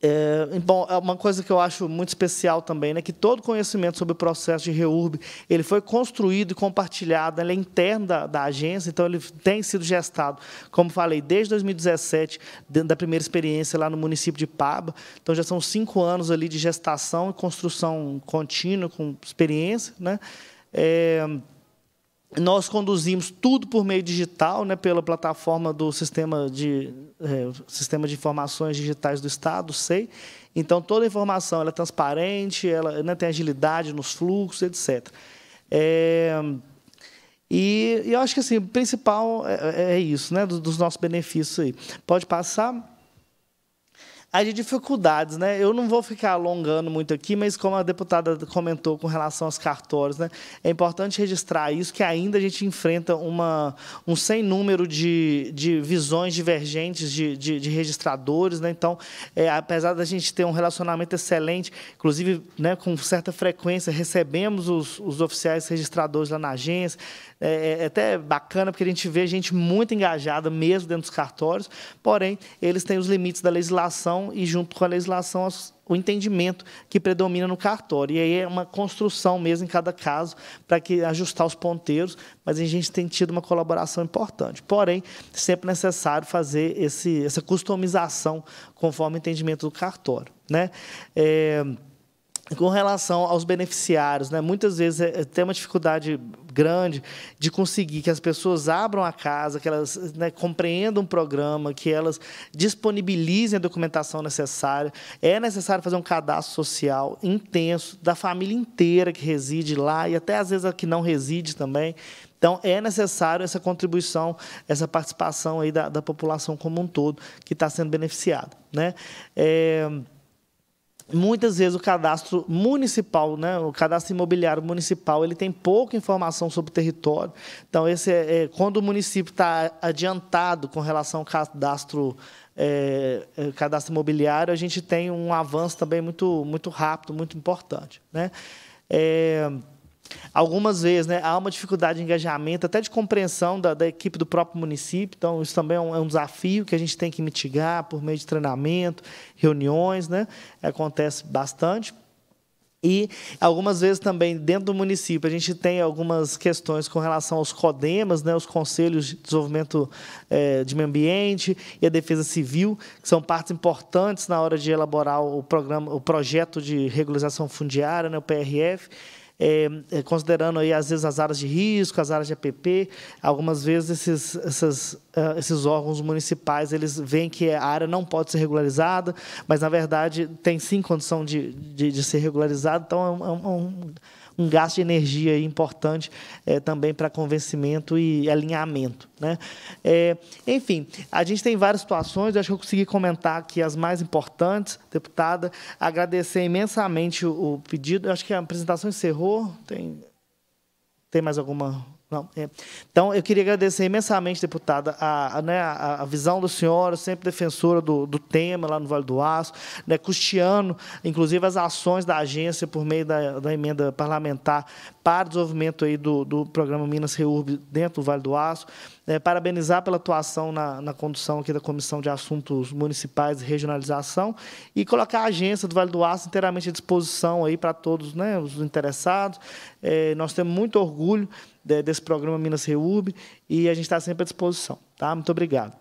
É, bom, é uma coisa que eu acho muito especial também, né, que todo conhecimento sobre o processo de reurb, ele foi construído e compartilhado, ele é interno da, da agência, então ele tem sido gestado, como falei, desde 2017, da primeira experiência lá no município de Paba, então já são cinco anos ali de gestação e construção contínua, com experiência, né, é, nós conduzimos tudo por meio digital, né, pela plataforma do sistema de, é, sistema de informações digitais do Estado, SEI. Então, toda a informação é transparente, ela né, tem agilidade nos fluxos, etc. É, e, e, eu acho que assim, o principal é, é, é isso, né, dos, dos nossos benefícios aí. Pode passar a de dificuldades, né? Eu não vou ficar alongando muito aqui, mas como a deputada comentou com relação aos cartórios, né? É importante registrar isso, que ainda a gente enfrenta uma, um sem número de, de visões divergentes de, de, de registradores, né? Então, é, apesar da gente ter um relacionamento excelente, inclusive né, com certa frequência recebemos os, os oficiais registradores lá na agência, é, é, é até bacana, porque a gente vê gente muito engajada mesmo dentro dos cartórios, porém, eles têm os limites da legislação e, junto com a legislação, as o entendimento que predomina no cartório. E aí é uma construção mesmo em cada caso para que ajustar os ponteiros, mas a gente tem tido uma colaboração importante. Porém, sempre necessário fazer esse, essa customização conforme o entendimento do cartório. Né? É com relação aos beneficiários, né? muitas vezes é, tem uma dificuldade grande de conseguir que as pessoas abram a casa, que elas né, compreendam o programa, que elas disponibilizem a documentação necessária. É necessário fazer um cadastro social intenso da família inteira que reside lá e até às vezes a que não reside também. Então, é necessário essa contribuição, essa participação aí da, da população como um todo que está sendo beneficiada. Né? É muitas vezes o cadastro municipal, né, o cadastro imobiliário municipal, ele tem pouca informação sobre o território. Então, esse é, é quando o município está adiantado com relação ao cadastro é, é, cadastro imobiliário, a gente tem um avanço também muito, muito rápido, muito importante. Né? É, algumas vezes, né, há uma dificuldade de engajamento, até de compreensão da, da equipe do próprio município. Então, isso também é um, é um, desafio que a gente tem que mitigar por meio de treinamento, reuniões, né? Acontece bastante. E algumas vezes também dentro do município a gente tem algumas questões com relação aos CODEMAS, né, os Conselhos de Desenvolvimento é, de Meio Ambiente e a Defesa Civil, que são partes importantes na hora de elaborar o programa, o projeto de regularização fundiária, né, o PRF é, é, considerando aí, às vezes, as áreas de risco, as áreas de APP. Algumas vezes, esses, essas, uh, esses órgãos municipais, eles veem que a área não pode ser regularizada, mas, na verdade, tem sim condição de, de, de ser regularizada. Então, é um, é um é um gasto de energia importante é, também para convencimento e alinhamento. Né? É, enfim, a gente tem várias situações, acho que eu consegui comentar aqui as mais importantes, deputada. Agradecer imensamente o, o pedido. acho que a apresentação encerrou. Tem, tem mais alguma não, é. Então, eu queria agradecer imensamente, deputada, a, a, né, a, a visão da senhora, sempre defensora do, do, tema lá no Vale do Aço, né, custeando, inclusive, as ações da agência por meio da, da emenda parlamentar para o desenvolvimento aí do, do programa Minas Reurb dentro do Vale do Aço. É, parabenizar pela atuação na, na, condução aqui da Comissão de Assuntos Municipais e Regionalização e colocar a agência do Vale do Aço inteiramente à disposição aí para todos né, os interessados. É, nós temos muito orgulho de, desse programa Minas Reúbe e a gente está sempre à disposição. Tá? Muito obrigado.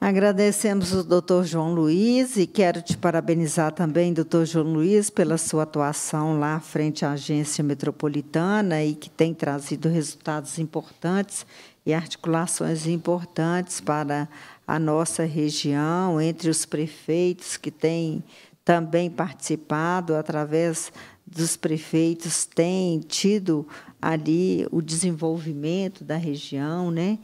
Agradecemos o doutor João Luiz e quero te parabenizar também, doutor João Luiz, pela sua atuação lá frente à Agência Metropolitana e que tem trazido resultados importantes e articulações importantes para a nossa região, entre os prefeitos que têm também participado, através dos prefeitos, têm tido ali o desenvolvimento da região, né?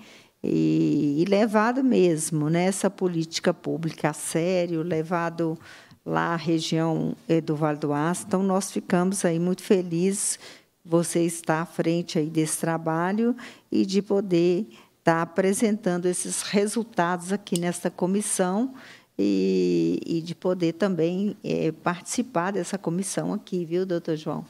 E, e, levado mesmo né, essa política pública a sério, levado lá a região eh, do Vale do Aço. Então, nós ficamos aí muito felizes você estar à frente aí desse trabalho e de poder estar tá apresentando esses resultados aqui nesta comissão e, e de poder também é, participar dessa comissão aqui, viu, doutor João?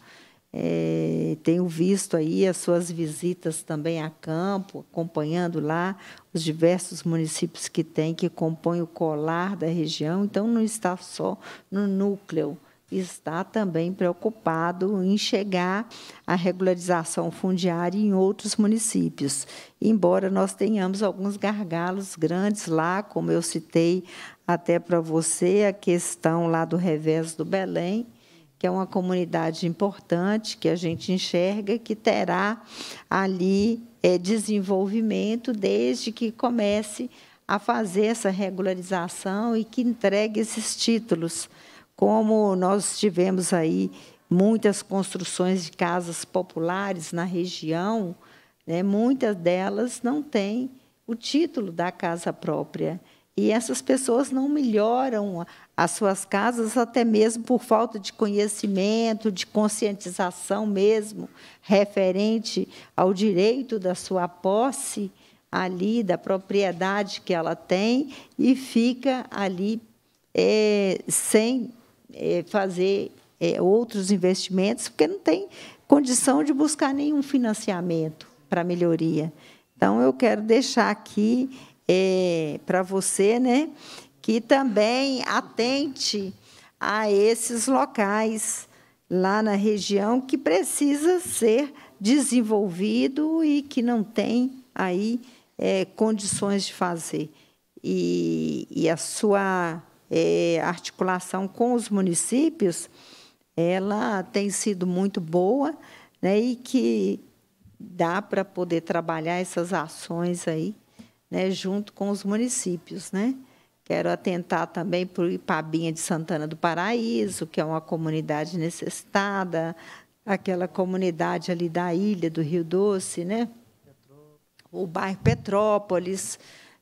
É, tenho visto aí as suas visitas também a campo, acompanhando lá os diversos municípios que tem, que compõem o colar da região. Então, não está só no núcleo, está também preocupado em chegar à regularização fundiária em outros municípios. Embora nós tenhamos alguns gargalos grandes lá, como eu citei até para você, a questão lá do revés do Belém, que é uma comunidade importante, que a gente enxerga que terá ali é, desenvolvimento desde que comece a fazer essa regularização e que entregue esses títulos. Como nós tivemos aí muitas construções de casas populares na região, né, muitas delas não têm o título da casa própria. E essas pessoas não melhoram as suas casas, até mesmo por falta de conhecimento, de conscientização mesmo, referente ao direito da sua posse ali, da propriedade que ela tem, e fica ali é, sem é, fazer é, outros investimentos, porque não tem condição de buscar nenhum financiamento para melhoria. Então, eu quero deixar aqui é, para você, né? Que também atente a esses locais lá na região que precisa ser desenvolvido e que não tem aí é, condições de fazer. E, e a sua é, articulação com os municípios, ela tem sido muito boa né, e que dá para poder trabalhar essas ações aí né, junto com os municípios. Né? Quero atentar também para o Ipabinha de Santana do Paraíso, que é uma comunidade necessitada, aquela comunidade ali da ilha do Rio Doce, né? o bairro Petrópolis,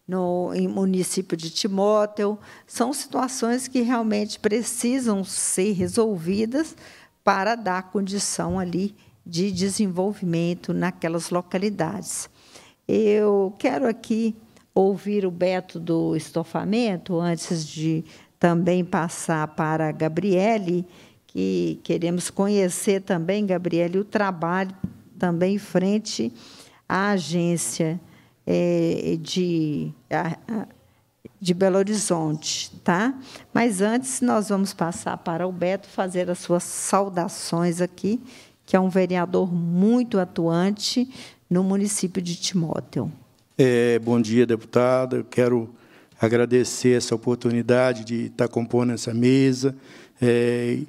no município de Timóteo. São situações que realmente precisam ser resolvidas para dar condição ali de desenvolvimento naquelas localidades. Eu quero aqui ouvir o Beto do estofamento antes de também passar para a Gabriele, que queremos conhecer também, Gabriele, o trabalho também frente à agência é, de, a, de Belo Horizonte, tá? Mas antes nós vamos passar para o Beto fazer as suas saudações aqui, que é um vereador muito atuante, no município de Timóteo. É, bom dia, deputada. Eu quero agradecer essa oportunidade de estar compondo essa mesa. É,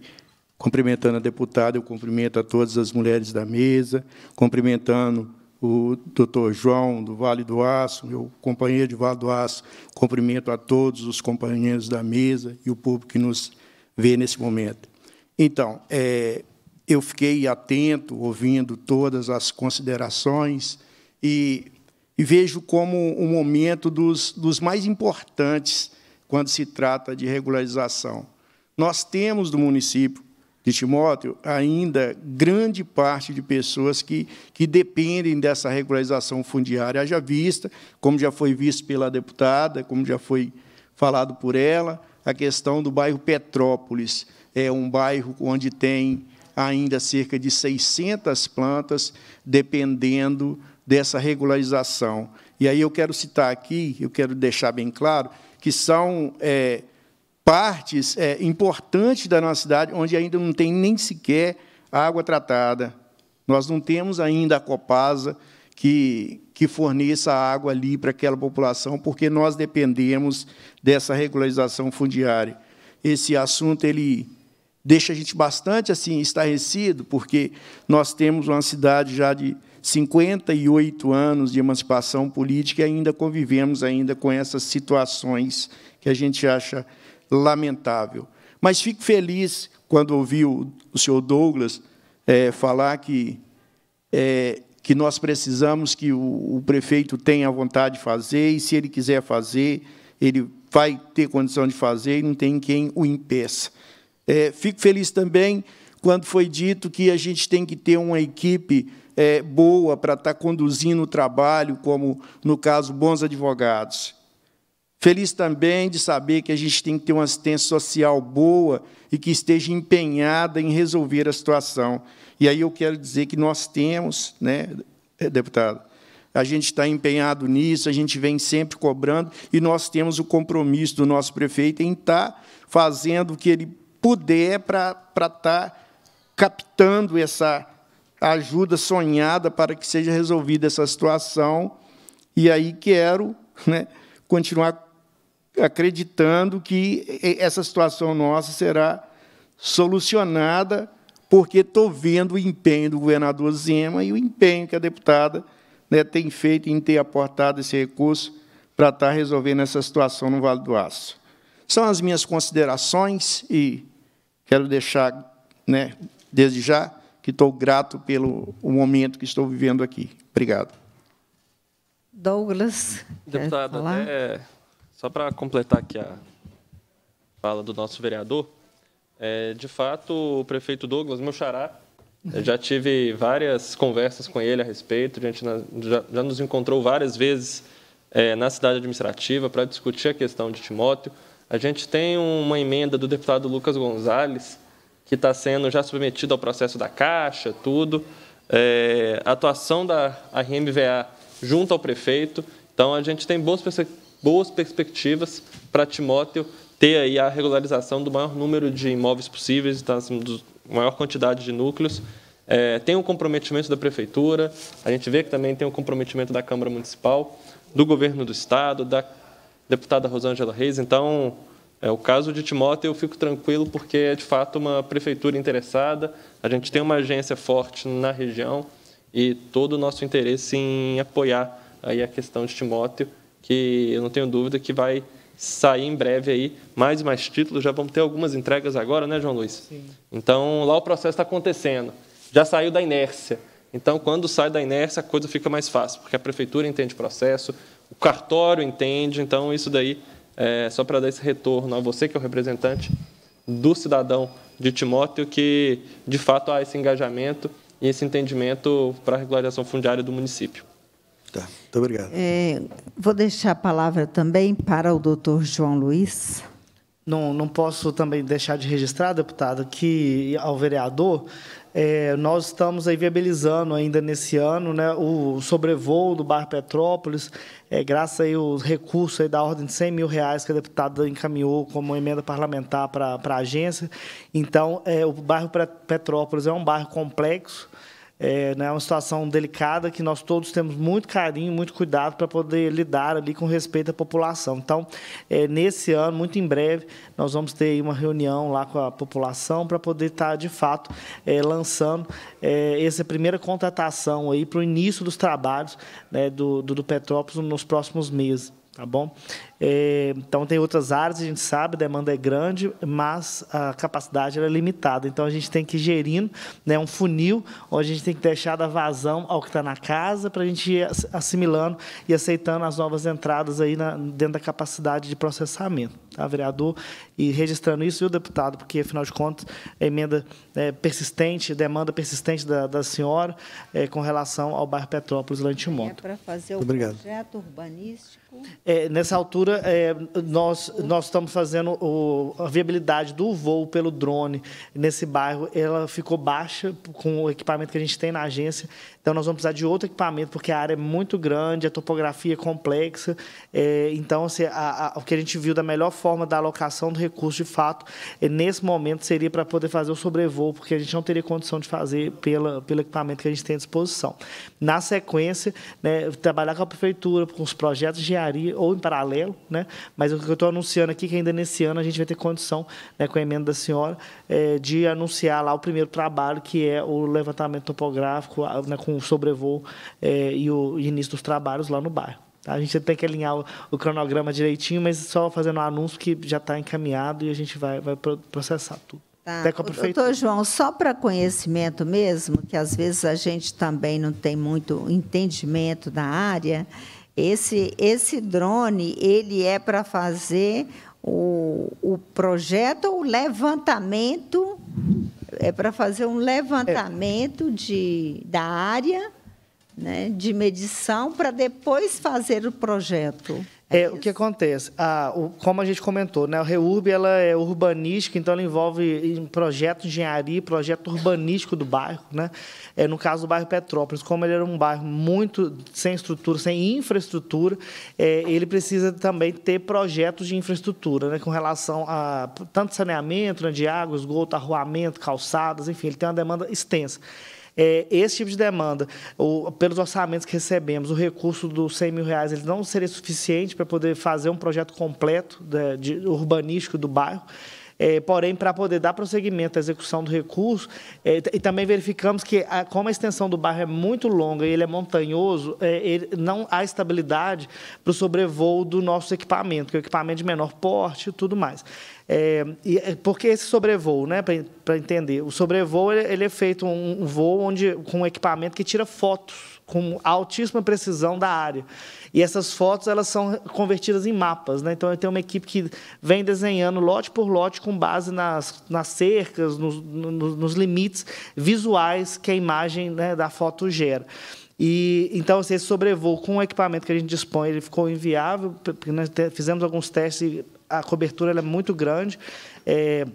cumprimentando a deputada, eu cumprimento a todas as mulheres da mesa, cumprimentando o doutor João do Vale do Aço, meu companheiro de Vale do Aço, cumprimento a todos os companheiros da mesa e o público que nos vê nesse momento. Então, é, eu fiquei atento, ouvindo todas as considerações e, e vejo como um momento dos, dos mais importantes quando se trata de regularização. Nós temos do município de Timóteo ainda grande parte de pessoas que, que dependem dessa regularização fundiária. Haja vista, como já foi visto pela deputada, como já foi falado por ela, a questão do bairro Petrópolis. É um bairro onde tem ainda cerca de 600 plantas, dependendo dessa regularização. E aí eu quero citar aqui, eu quero deixar bem claro, que são é, partes é, importantes da nossa cidade onde ainda não tem nem sequer água tratada. Nós não temos ainda a Copasa que, que forneça água ali para aquela população, porque nós dependemos dessa regularização fundiária. Esse assunto ele deixa a gente bastante assim estarrecido, porque nós temos uma cidade já de 58 anos de emancipação política e ainda convivemos ainda com essas situações que a gente acha lamentável. Mas fico feliz quando ouvi o, o senhor Douglas é, falar que, é, que nós precisamos que o, o prefeito tenha vontade de fazer, e se ele quiser fazer, ele vai ter condição de fazer e não tem quem o impeça. É, fico feliz também quando foi dito que a gente tem que ter uma equipe é, boa para estar tá conduzindo o trabalho, como, no caso, bons advogados. Feliz também de saber que a gente tem que ter uma assistência social boa e que esteja empenhada em resolver a situação. E aí eu quero dizer que nós temos, né, é, deputado, a gente está empenhado nisso, a gente vem sempre cobrando e nós temos o compromisso do nosso prefeito em estar tá fazendo o que ele puder para estar tá captando essa ajuda sonhada para que seja resolvida essa situação. E aí quero né, continuar acreditando que essa situação nossa será solucionada, porque estou vendo o empenho do governador Zema e o empenho que a deputada né, tem feito em ter aportado esse recurso para estar tá resolvendo essa situação no Vale do Aço. São as minhas considerações e Quero deixar, né, desde já, que estou grato pelo momento que estou vivendo aqui. Obrigado. Douglas. Deputado, é, só para completar aqui a fala do nosso vereador, é, de fato, o prefeito Douglas, meu xará, eu já tive várias conversas com ele a respeito, a gente já, já nos encontrou várias vezes é, na cidade administrativa para discutir a questão de Timóteo. A gente tem uma emenda do deputado Lucas Gonzalez, que está sendo já submetida ao processo da Caixa, tudo. É, atuação da RMVA junto ao prefeito. Então, a gente tem boas, boas perspectivas para Timóteo ter aí a regularização do maior número de imóveis possíveis, tá, assim, da maior quantidade de núcleos. É, tem um comprometimento da prefeitura, a gente vê que também tem um comprometimento da Câmara Municipal, do governo do Estado, da deputada Rosângela Reis. Então, é, o caso de Timóteo eu fico tranquilo porque é de fato uma prefeitura interessada, a gente tem uma agência forte na região e todo o nosso interesse em apoiar aí a questão de Timóteo, que eu não tenho dúvida que vai sair em breve aí mais e mais títulos, já vamos ter algumas entregas agora, né, João Luiz? Sim. Então, lá o processo está acontecendo, já saiu da inércia. Então, quando sai da inércia, a coisa fica mais fácil, porque a prefeitura entende o processo, o cartório entende, então isso daí é só para dar esse retorno a você que é o representante do cidadão de Timóteo que de fato há esse engajamento e esse entendimento para a regularização fundiária do município. Tá, muito obrigado. É, vou deixar a palavra também para o doutor João Luiz. Não, não posso também deixar de registrar, deputado, que ao vereador é, nós estamos aí viabilizando ainda nesse ano né, o sobrevoo do Bar Petrópolis, é, graças aí aos recursos aí da ordem de 100 mil reais que a deputada encaminhou como emenda parlamentar para a agência. Então, é, o bairro Petrópolis é um bairro complexo, é né, é uma situação delicada que nós todos temos muito carinho, muito cuidado para poder lidar ali com respeito à população. Então, é, nesse ano, muito em breve, nós vamos ter uma reunião lá com a população para poder estar, tá, de fato, é, lançando é, essa primeira contratação aí para o início dos trabalhos né, do, do, do Petrópolis nos próximos meses tá bom? É, então, tem outras áreas, a gente sabe, a demanda é grande, mas a capacidade é limitada. Então, a gente tem que ir gerindo né, um funil, onde a gente tem que deixar da vazão ao que está na casa, para a gente ir assimilando e aceitando as novas entradas aí na, dentro da capacidade de processamento. Tá, vereador? E registrando isso, e o deputado, porque, afinal de contas, a emenda é, persistente, demanda persistente da, da senhora é, com relação ao bairro Petrópolis Lantimonte. É para fazer o Obrigado. projeto urbanístico é, nessa altura, é, nós, nós estamos fazendo o, a viabilidade do voo pelo drone nesse bairro. Ela ficou baixa com o equipamento que a gente tem na agência. Então, nós vamos precisar de outro equipamento, porque a área é muito grande, a topografia é complexa. É, então, assim, a, a, o que a gente viu da melhor forma da alocação do recurso, de fato, é, nesse momento seria para poder fazer o sobrevoo, porque a gente não teria condição de fazer pela, pelo equipamento que a gente tem à disposição. Na sequência, né, trabalhar com a prefeitura, com os projetos de área, ou em paralelo, né? Mas o que eu estou anunciando aqui que ainda nesse ano a gente vai ter condição, né, com a emenda da senhora, é, de anunciar lá o primeiro trabalho que é o levantamento topográfico né, com o sobrevoo é, e o início dos trabalhos lá no bairro. Tá? A gente tem que alinhar o, o, cronograma direitinho, mas só fazendo um anúncio que já está encaminhado e a gente vai, vai processar tudo. Tá. com a Doutor João, só para conhecimento mesmo, que às vezes a gente também não tem muito entendimento da área, esse, esse drone, ele é para fazer o, o projeto, o levantamento, é para fazer um levantamento é. de, da área né, de medição para depois fazer o projeto. É, é, o que acontece? Ah, o, como a gente comentou, né, a Reurb ela é urbanística, então ela envolve em projeto de engenharia, projeto urbanístico do bairro. Né? É, no caso do bairro Petrópolis, como ele era um bairro muito sem estrutura, sem infraestrutura, é, ele precisa também ter projetos de infraestrutura, né, com relação a tanto saneamento né, de água, esgoto, arruamento, calçadas, enfim, ele tem uma demanda extensa é, esse tipo de demanda, o, pelos orçamentos que recebemos, o recurso dos 100 mil reais ele não seria suficiente para poder fazer um projeto completo de, né, de, urbanístico do bairro. É, porém, para poder dar prosseguimento à execução do recurso, é, e também verificamos que, a, como a extensão do bairro é muito longa e ele é montanhoso, é, ele, não há estabilidade para o sobrevoo do nosso equipamento, que é o equipamento de menor porte e tudo mais. É, e, é, porque esse sobrevoo, né, para entender, o sobrevoo ele, ele é feito um, um, voo onde, com um equipamento que tira fotos com altíssima precisão da área. E essas fotos elas são convertidas em mapas. Né? Então, eu tenho uma equipe que vem desenhando lote por lote com base nas, nas cercas, nos, nos, nos limites visuais que a imagem né, da foto gera. E então assim, esse sobrevoo com o equipamento que a gente dispõe, ele ficou inviável. Nós né, fizemos alguns testes a cobertura é muito grande. É,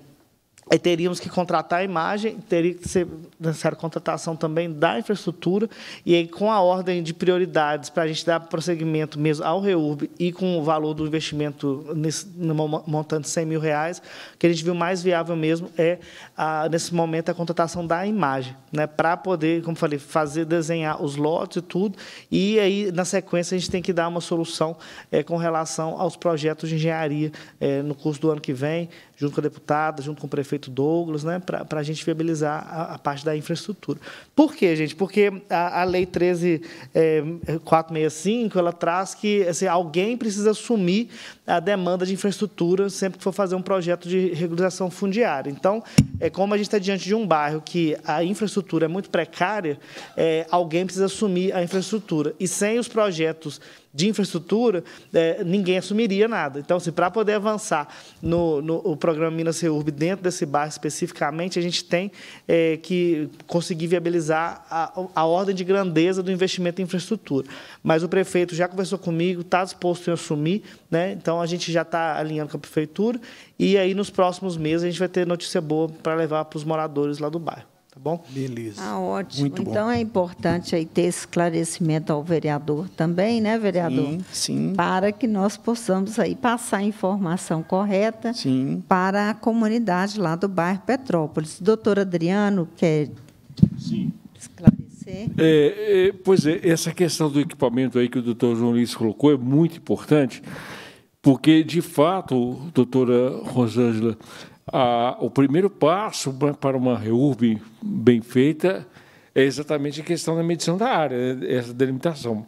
teríamos que contratar a imagem, teria que ser necessária contratação também da infraestrutura, e aí com a ordem de prioridades para a gente dar prosseguimento mesmo ao REURB e com o valor do investimento nesse, no montante de 100 mil reais, que a gente viu mais viável mesmo é, a, nesse momento, a contratação da imagem, né, para poder, como falei, fazer desenhar os lotes e tudo, e aí, na sequência, a gente tem que dar uma solução é, com relação aos projetos de engenharia é, no curso do ano que vem, junto com a deputada, junto com o prefeito Douglas, né, para a gente viabilizar a, a, parte da infraestrutura. Por quê, gente? Porque a, a Lei 13465 é, ela traz que assim, alguém precisa assumir a demanda de infraestrutura sempre que for fazer um projeto de regularização fundiária. Então, é, como a gente está diante de um bairro que a infraestrutura é muito precária, é, alguém precisa assumir a infraestrutura. E sem os projetos de infraestrutura, é, ninguém assumiria nada. Então, assim, para poder avançar no, no o programa Minas Reurb dentro desse bairro especificamente, a gente tem é, que conseguir viabilizar analisar a, a ordem de grandeza do investimento em infraestrutura. Mas o prefeito já conversou comigo, está disposto em assumir, né? então a gente já está alinhando com a prefeitura e aí nos próximos meses a gente vai ter notícia boa para levar para os moradores lá do bairro. Tá bom? Beleza. Ah, ótimo. Muito então bom. é importante aí ter esclarecimento ao vereador também, né, vereador? Sim, sim. Para que nós possamos aí passar a informação correta sim. para a comunidade lá do bairro Petrópolis. Doutor Adriano, que é é, é, pois é, essa questão do equipamento aí que o doutor João Luiz colocou é muito importante, porque, de fato, doutora Rosângela, a, o primeiro passo para uma reúbe bem feita é exatamente a questão da medição da área, é, essa delimitação.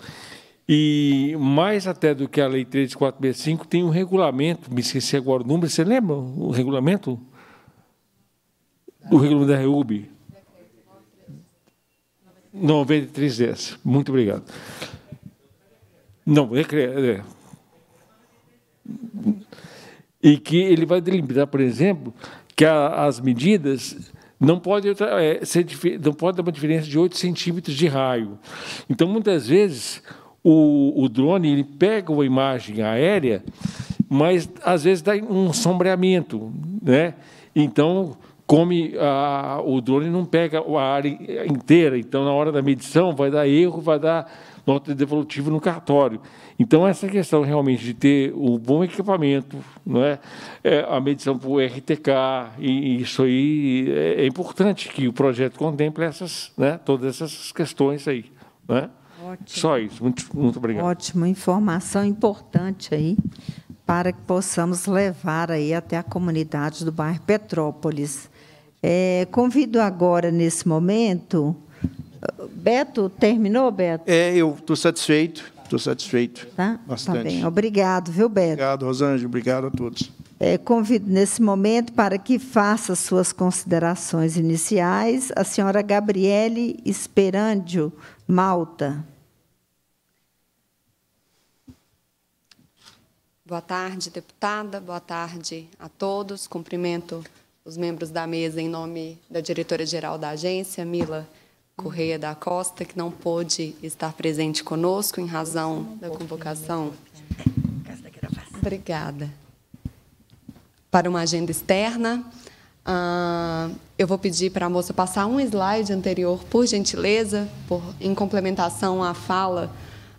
E mais até do que a Lei 3465, tem um regulamento, me esqueci agora o número, você lembra o regulamento? O regulamento da REUB? 9310. Muito obrigado. Não, recreia. É, é. E que ele vai delimitar, por exemplo, que a, as medidas não podem é, ser, não pode dar uma diferença de 8 centímetros de raio. Então, muitas vezes, o, o drone ele pega uma imagem aérea, mas às vezes dá um sombreamento. Né? Então, come a, o drone não pega a área inteira, então na hora da medição vai dar erro, vai dar nota de devolutivo no cartório. Então essa questão realmente de ter o um bom equipamento, não é? é a medição por RTK e, e isso aí é, é, importante que o projeto contemple essas, né, todas essas questões aí, né? Ótimo. Só isso. Muito, muito obrigado. Ótimo, informação importante aí para que possamos levar aí até a comunidade do bairro Petrópolis. É, convido agora, nesse momento. Beto, terminou, Beto? É, eu estou satisfeito. Estou satisfeito. Tá? Bastante. Tá bem. Obrigado, viu, Beto? Obrigado, Rosângela. Obrigado a todos. É, convido nesse momento para que faça suas considerações iniciais a senhora Gabriele Esperandio Malta. Boa tarde, deputada. Boa tarde a todos. Cumprimento os membros da mesa em nome da diretora-geral da agência, Mila Correia da Costa, que não pôde estar presente conosco em razão da convocação. Obrigada. Para uma agenda externa, uh, eu vou pedir para a moça passar um slide anterior, por gentileza, por, em complementação à fala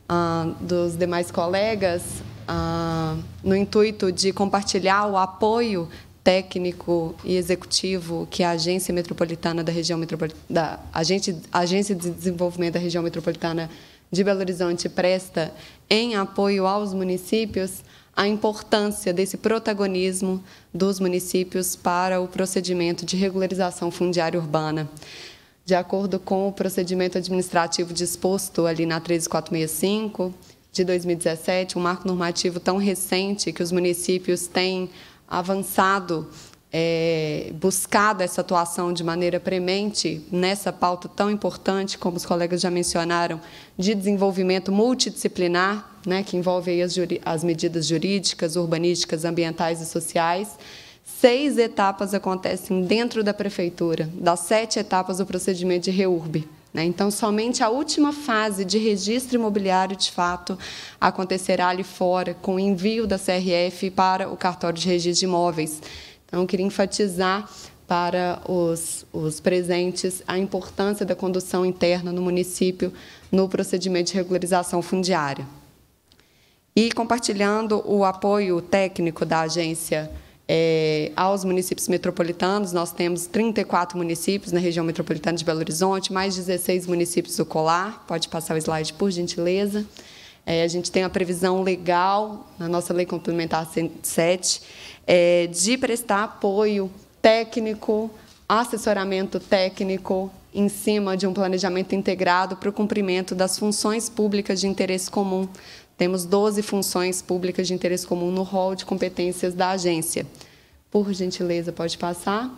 uh, dos demais colegas, uh, no intuito de compartilhar o apoio técnico e executivo que é a Agência Metropolitana da Região Metropolitana, da Agência, Agência de Desenvolvimento da Região Metropolitana de Belo Horizonte presta em apoio aos municípios, a importância desse protagonismo dos municípios para o procedimento de regularização fundiária urbana. De acordo com o procedimento administrativo disposto ali na 13465 de 2017, um marco normativo tão recente que os municípios têm avançado, é, buscado essa atuação de maneira premente nessa pauta tão importante, como os colegas já mencionaram, de desenvolvimento multidisciplinar, né, que envolve as, as medidas jurídicas, urbanísticas, ambientais e sociais. Seis etapas acontecem dentro da prefeitura, das sete etapas do procedimento de REURB. Né? Então, somente a última fase de registro imobiliário, de fato, acontecerá ali fora, com o envio da CRF para o cartório de registro de imóveis. Então, eu queria enfatizar para os, os presentes a importância da condução interna no município no procedimento de regularização fundiária. E compartilhando o apoio técnico da agência é, aos municípios metropolitanos. Nós temos 34 municípios na região metropolitana de Belo Horizonte, mais 16 municípios do Colar. Pode passar o slide, por gentileza. É, a gente tem a previsão legal, na nossa lei complementar 107, é, de prestar apoio técnico, assessoramento técnico em cima de um planejamento integrado para o cumprimento das funções públicas de interesse comum temos 12 funções públicas de interesse comum no rol de competências da agência. Por gentileza, pode passar.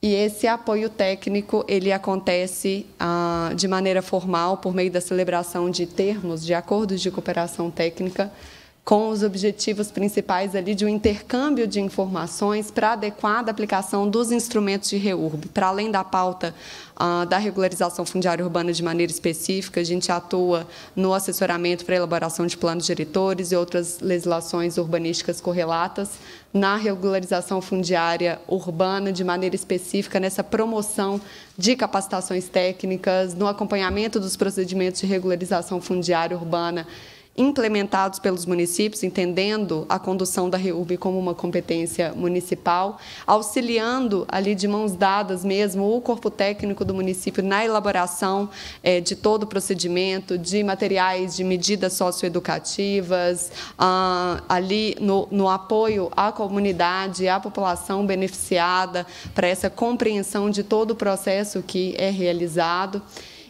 E esse apoio técnico ele acontece ah, de maneira formal por meio da celebração de termos de acordos de cooperação técnica com os objetivos principais ali de um intercâmbio de informações para adequada aplicação dos instrumentos de REURB. Para além da pauta ah, da regularização fundiária urbana de maneira específica, a gente atua no assessoramento para elaboração de planos diretores e outras legislações urbanísticas correlatas na regularização fundiária urbana de maneira específica, nessa promoção de capacitações técnicas, no acompanhamento dos procedimentos de regularização fundiária urbana implementados pelos municípios, entendendo a condução da REURB como uma competência municipal, auxiliando ali de mãos dadas mesmo o corpo técnico do município na elaboração eh, de todo o procedimento, de materiais de medidas socioeducativas, ah, ali no, no apoio à comunidade, à população beneficiada, para essa compreensão de todo o processo que é realizado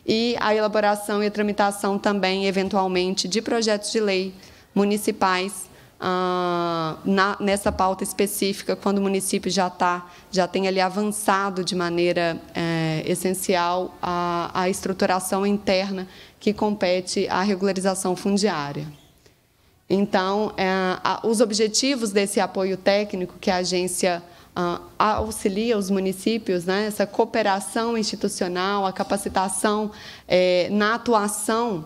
e a elaboração e a tramitação também, eventualmente, de projetos de lei municipais ah, na, nessa pauta específica, quando o município já tá, já tem ali avançado de maneira eh, essencial a, a estruturação interna que compete à regularização fundiária. Então, eh, a, os objetivos desse apoio técnico que a agência Uh, auxilia os municípios, né, essa cooperação institucional, a capacitação é, na atuação,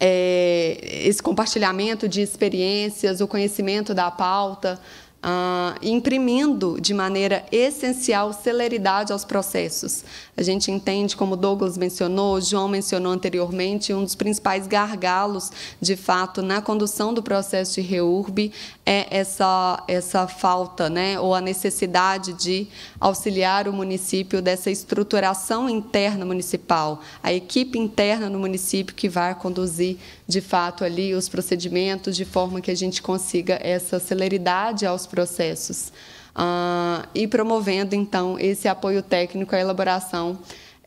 é, esse compartilhamento de experiências, o conhecimento da pauta, Uh, imprimindo de maneira essencial celeridade aos processos. A gente entende, como Douglas mencionou, João mencionou anteriormente, um dos principais gargalos, de fato, na condução do processo de REURB é essa, essa falta né, ou a necessidade de auxiliar o município dessa estruturação interna municipal, a equipe interna no município que vai conduzir, de fato, ali os procedimentos de forma que a gente consiga essa celeridade aos processos. Ah, e promovendo, então, esse apoio técnico à elaboração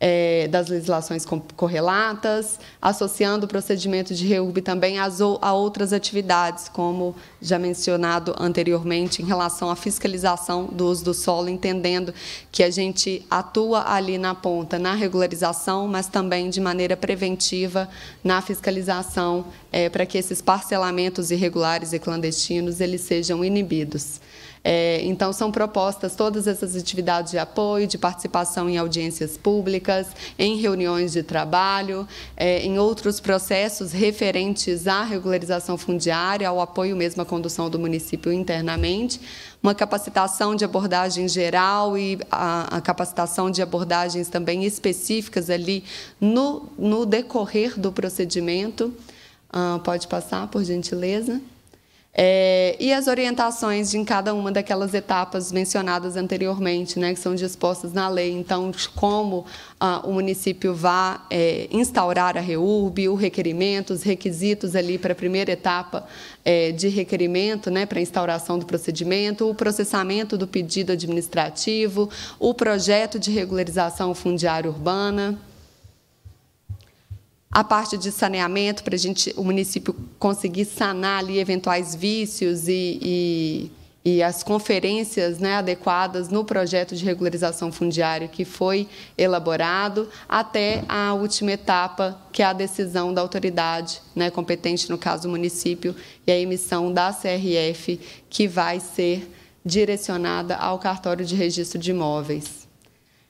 é, das legislações correlatas, associando o procedimento de reúbe também às, a outras atividades, como já mencionado anteriormente, em relação à fiscalização do uso do solo, entendendo que a gente atua ali na ponta, na regularização, mas também de maneira preventiva na fiscalização, é, para que esses parcelamentos irregulares e clandestinos eles sejam inibidos. É, então, são propostas todas essas atividades de apoio, de participação em audiências públicas, em reuniões de trabalho, é, em outros processos referentes à regularização fundiária, ao apoio mesmo à condução do município internamente, uma capacitação de abordagem geral e a, a capacitação de abordagens também específicas ali no, no decorrer do procedimento. Ah, pode passar, por gentileza. É, e as orientações de em cada uma daquelas etapas mencionadas anteriormente, né, que são dispostas na lei, então, de como ah, o município vá é, instaurar a REURB, o requerimento, os requisitos ali para a primeira etapa é, de requerimento, né, para a instauração do procedimento, o processamento do pedido administrativo, o projeto de regularização fundiária urbana a parte de saneamento para a gente, o município conseguir sanar ali eventuais vícios e, e, e as conferências né, adequadas no projeto de regularização fundiária que foi elaborado, até a última etapa, que é a decisão da autoridade né, competente, no caso o município, e a emissão da CRF, que vai ser direcionada ao cartório de registro de imóveis.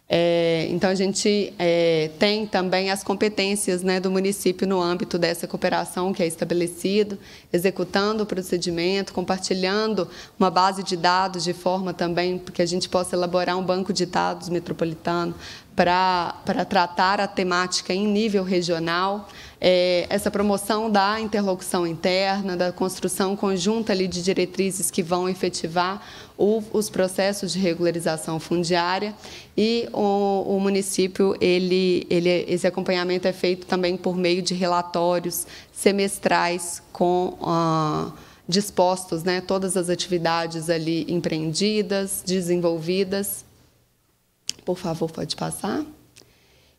É, então, a gente é, tem também as competências né, do município no âmbito dessa cooperação que é estabelecido, executando o procedimento, compartilhando uma base de dados de forma também que a gente possa elaborar um banco de dados metropolitano para tratar a temática em nível regional é, essa promoção da interlocução interna, da construção conjunta ali de diretrizes que vão efetivar o, os processos de regularização fundiária e o, o município ele, ele esse acompanhamento é feito também por meio de relatórios semestrais com ah, dispostos, né, todas as atividades ali empreendidas, desenvolvidas. Por favor, pode passar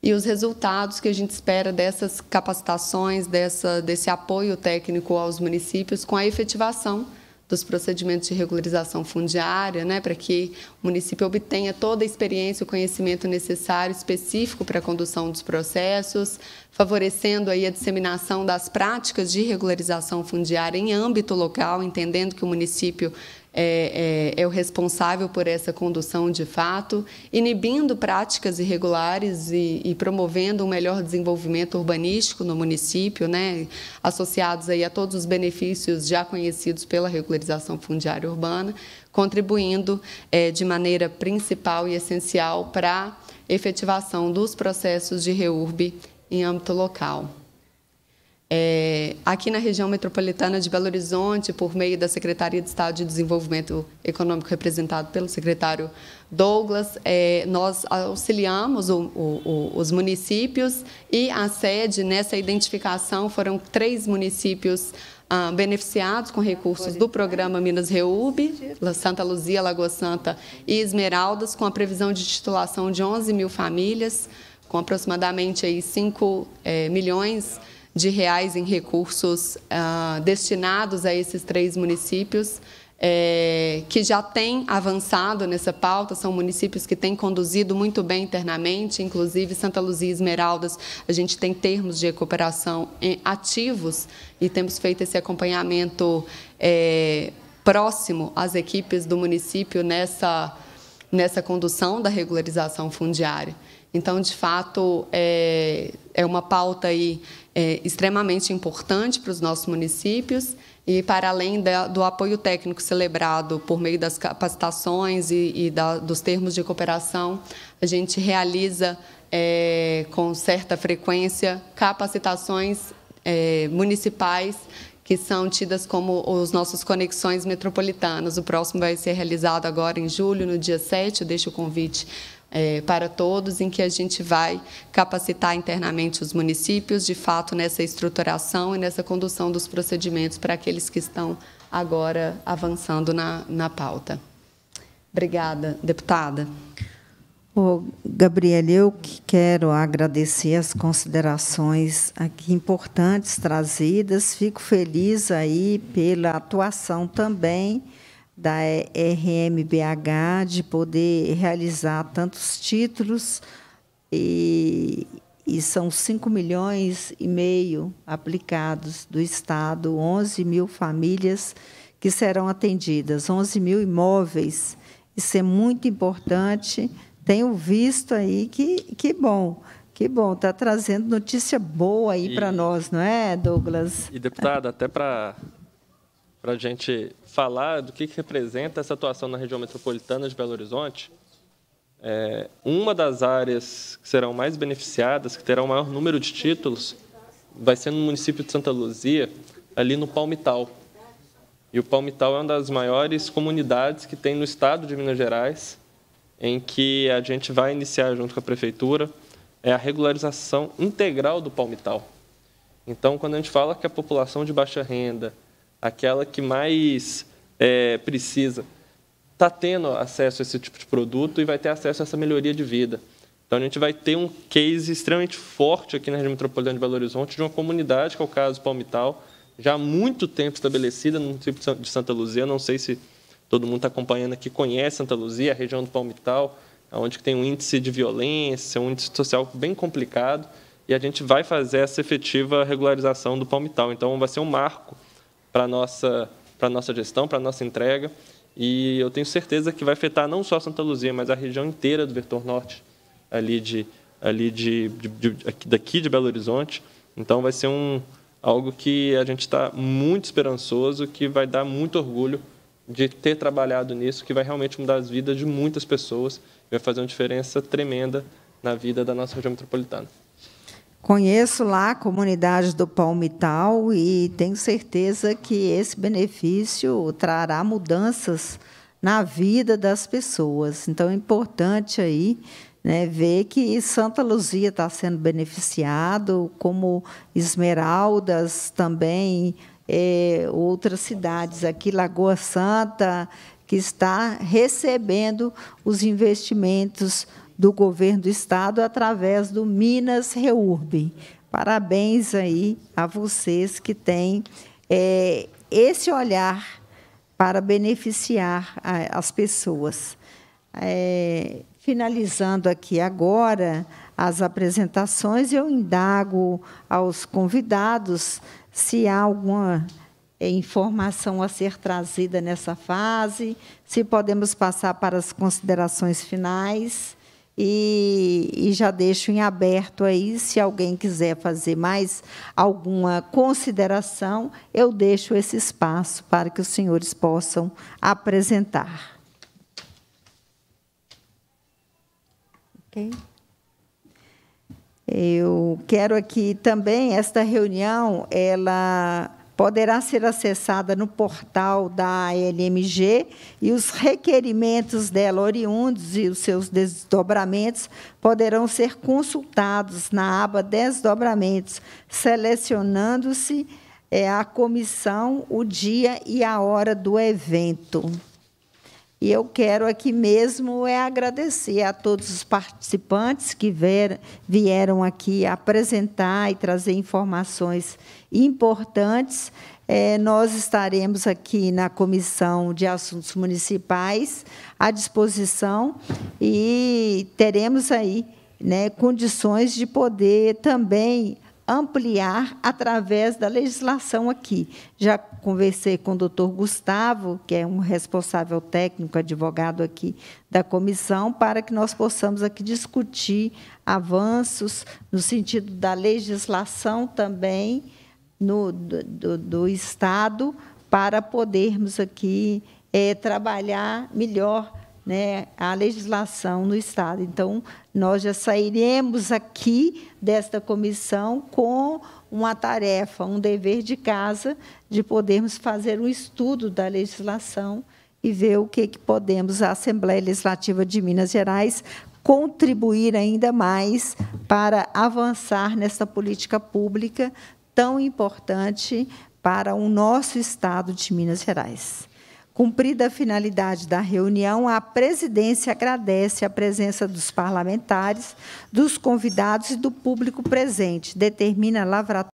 e os resultados que a gente espera dessas capacitações, dessa, desse apoio técnico aos municípios com a efetivação dos procedimentos de regularização fundiária, né, para que o município obtenha toda a experiência e o conhecimento necessário específico para a condução dos processos, favorecendo aí a disseminação das práticas de regularização fundiária em âmbito local, entendendo que o município é, é, é, o responsável por essa condução de fato, inibindo práticas irregulares e, e, promovendo um melhor desenvolvimento urbanístico no município, né, associados aí a todos os benefícios já conhecidos pela regularização fundiária urbana, contribuindo é, de maneira principal e essencial para a efetivação dos processos de reurb em âmbito local. É, aqui na região metropolitana de Belo Horizonte, por meio da Secretaria de Estado de Desenvolvimento Econômico, representado pelo secretário Douglas, é, nós auxiliamos o, o, os municípios e a sede nessa identificação foram três municípios ah, beneficiados com recursos do programa Minas Reúbe, Santa Luzia, Lagoa Santa e Esmeraldas, com a previsão de titulação de 11 mil famílias, com aproximadamente aí, 5 é, eh, milhões de de reais em recursos ah, destinados a esses três municípios. É, que já têm avançado nessa pauta, são municípios que têm conduzido muito bem internamente, inclusive Santa Luzia e Esmeraldas, a gente tem termos de cooperação eh, ativos e temos feito esse acompanhamento é, próximo às equipes do município nessa, nessa condução da regularização fundiária. Então, de fato, é, é uma pauta aí é, extremamente importante para os nossos municípios e para além da, do apoio técnico celebrado por meio das capacitações e, e da, dos termos de cooperação, a gente realiza é, com certa frequência capacitações é, municipais que são tidas como os nossos conexões metropolitanas. O próximo vai ser realizado agora em julho, no dia 7, eu deixo o convite é, para todos, em que a gente vai capacitar internamente os municípios, de fato, nessa estruturação e nessa condução dos procedimentos para aqueles que estão agora avançando na, na pauta. Obrigada, deputada. Ô, Gabriela, eu quero agradecer as considerações aqui importantes trazidas. Fico feliz aí pela atuação também da RMBH de poder realizar tantos títulos e, e são 5 milhões e meio aplicados do Estado, 11 mil famílias que serão atendidas, 11 mil imóveis. Isso é muito importante. Tenho visto aí que, que bom, que bom, está trazendo notícia boa aí para nós, não é, Douglas? E, deputada, até para a gente falar do que, que representa essa atuação na região metropolitana de Belo Horizonte, é, uma das áreas que serão mais beneficiadas, que terá o maior número de títulos, vai ser no município de Santa Luzia, ali no Palmital. E o Palmital é uma das maiores comunidades que tem no estado de Minas Gerais, em que a gente vai iniciar junto com a prefeitura é a regularização integral do Palmital. Então, quando a gente fala que a população de baixa renda aquela que mais é, precisa, está tendo acesso a esse tipo de produto e vai ter acesso a essa melhoria de vida. Então, a gente vai ter um case extremamente forte aqui na região metropolitana de Belo Horizonte, de uma comunidade, que é o caso Palmital, já há muito tempo estabelecida no município de Santa Luzia. Não sei se todo mundo está acompanhando aqui, conhece Santa Luzia, a região do Palmital, onde tem um índice de violência, um índice social bem complicado, e a gente vai fazer essa efetiva regularização do Palmital. Então, vai ser um marco para a nossa, nossa gestão, para a nossa entrega. E eu tenho certeza que vai afetar não só Santa Luzia, mas a região inteira do Vetor Norte, ali de, ali de, de, de aqui, daqui de Belo Horizonte. Então vai ser um, algo que a gente está muito esperançoso, que vai dar muito orgulho de ter trabalhado nisso, que vai realmente mudar as vidas de muitas pessoas e vai fazer uma diferença tremenda na vida da nossa região metropolitana. Conheço lá a comunidade do Palmital e tenho certeza que esse benefício trará mudanças na vida das pessoas. Então é importante aí né, ver que Santa Luzia está sendo beneficiado, como Esmeraldas também, é, outras cidades aqui, Lagoa Santa, que está recebendo os investimentos do governo do estado através do Minas Reurb. Parabéns aí a vocês que têm é, esse olhar para beneficiar a, as pessoas. É, finalizando aqui agora as apresentações, eu indago aos convidados se há alguma é, informação a ser trazida nessa fase, se podemos passar para as considerações finais. E, e, já deixo em aberto aí, se alguém quiser fazer mais alguma consideração, eu deixo esse espaço para que os senhores possam apresentar. Ok? Eu quero aqui também esta reunião, ela poderá ser acessada no portal da ALMG e os requerimentos dela oriundos e os seus desdobramentos poderão ser consultados na aba Desdobramentos, selecionando-se é, a comissão, o dia e a hora do evento. E eu quero aqui mesmo é agradecer a todos os participantes que vieram aqui apresentar e trazer informações importantes. É, nós estaremos aqui na Comissão de Assuntos Municipais à disposição e teremos aí né, condições de poder também ampliar através da legislação aqui. Já conversei com o doutor Gustavo, que é um responsável técnico, advogado aqui da comissão, para que nós possamos aqui discutir avanços no sentido da legislação também no, do, do, do Estado, para podermos aqui é, trabalhar melhor né, a legislação no Estado. Então, nós já sairemos aqui desta comissão com uma tarefa, um dever de casa, de podermos fazer um estudo da legislação e ver o que, que podemos, a Assembleia Legislativa de Minas Gerais, contribuir ainda mais para avançar nessa política pública tão importante para o nosso Estado de Minas Gerais. Cumprida a finalidade da reunião, a presidência agradece a presença dos parlamentares, dos convidados e do público presente. Determina a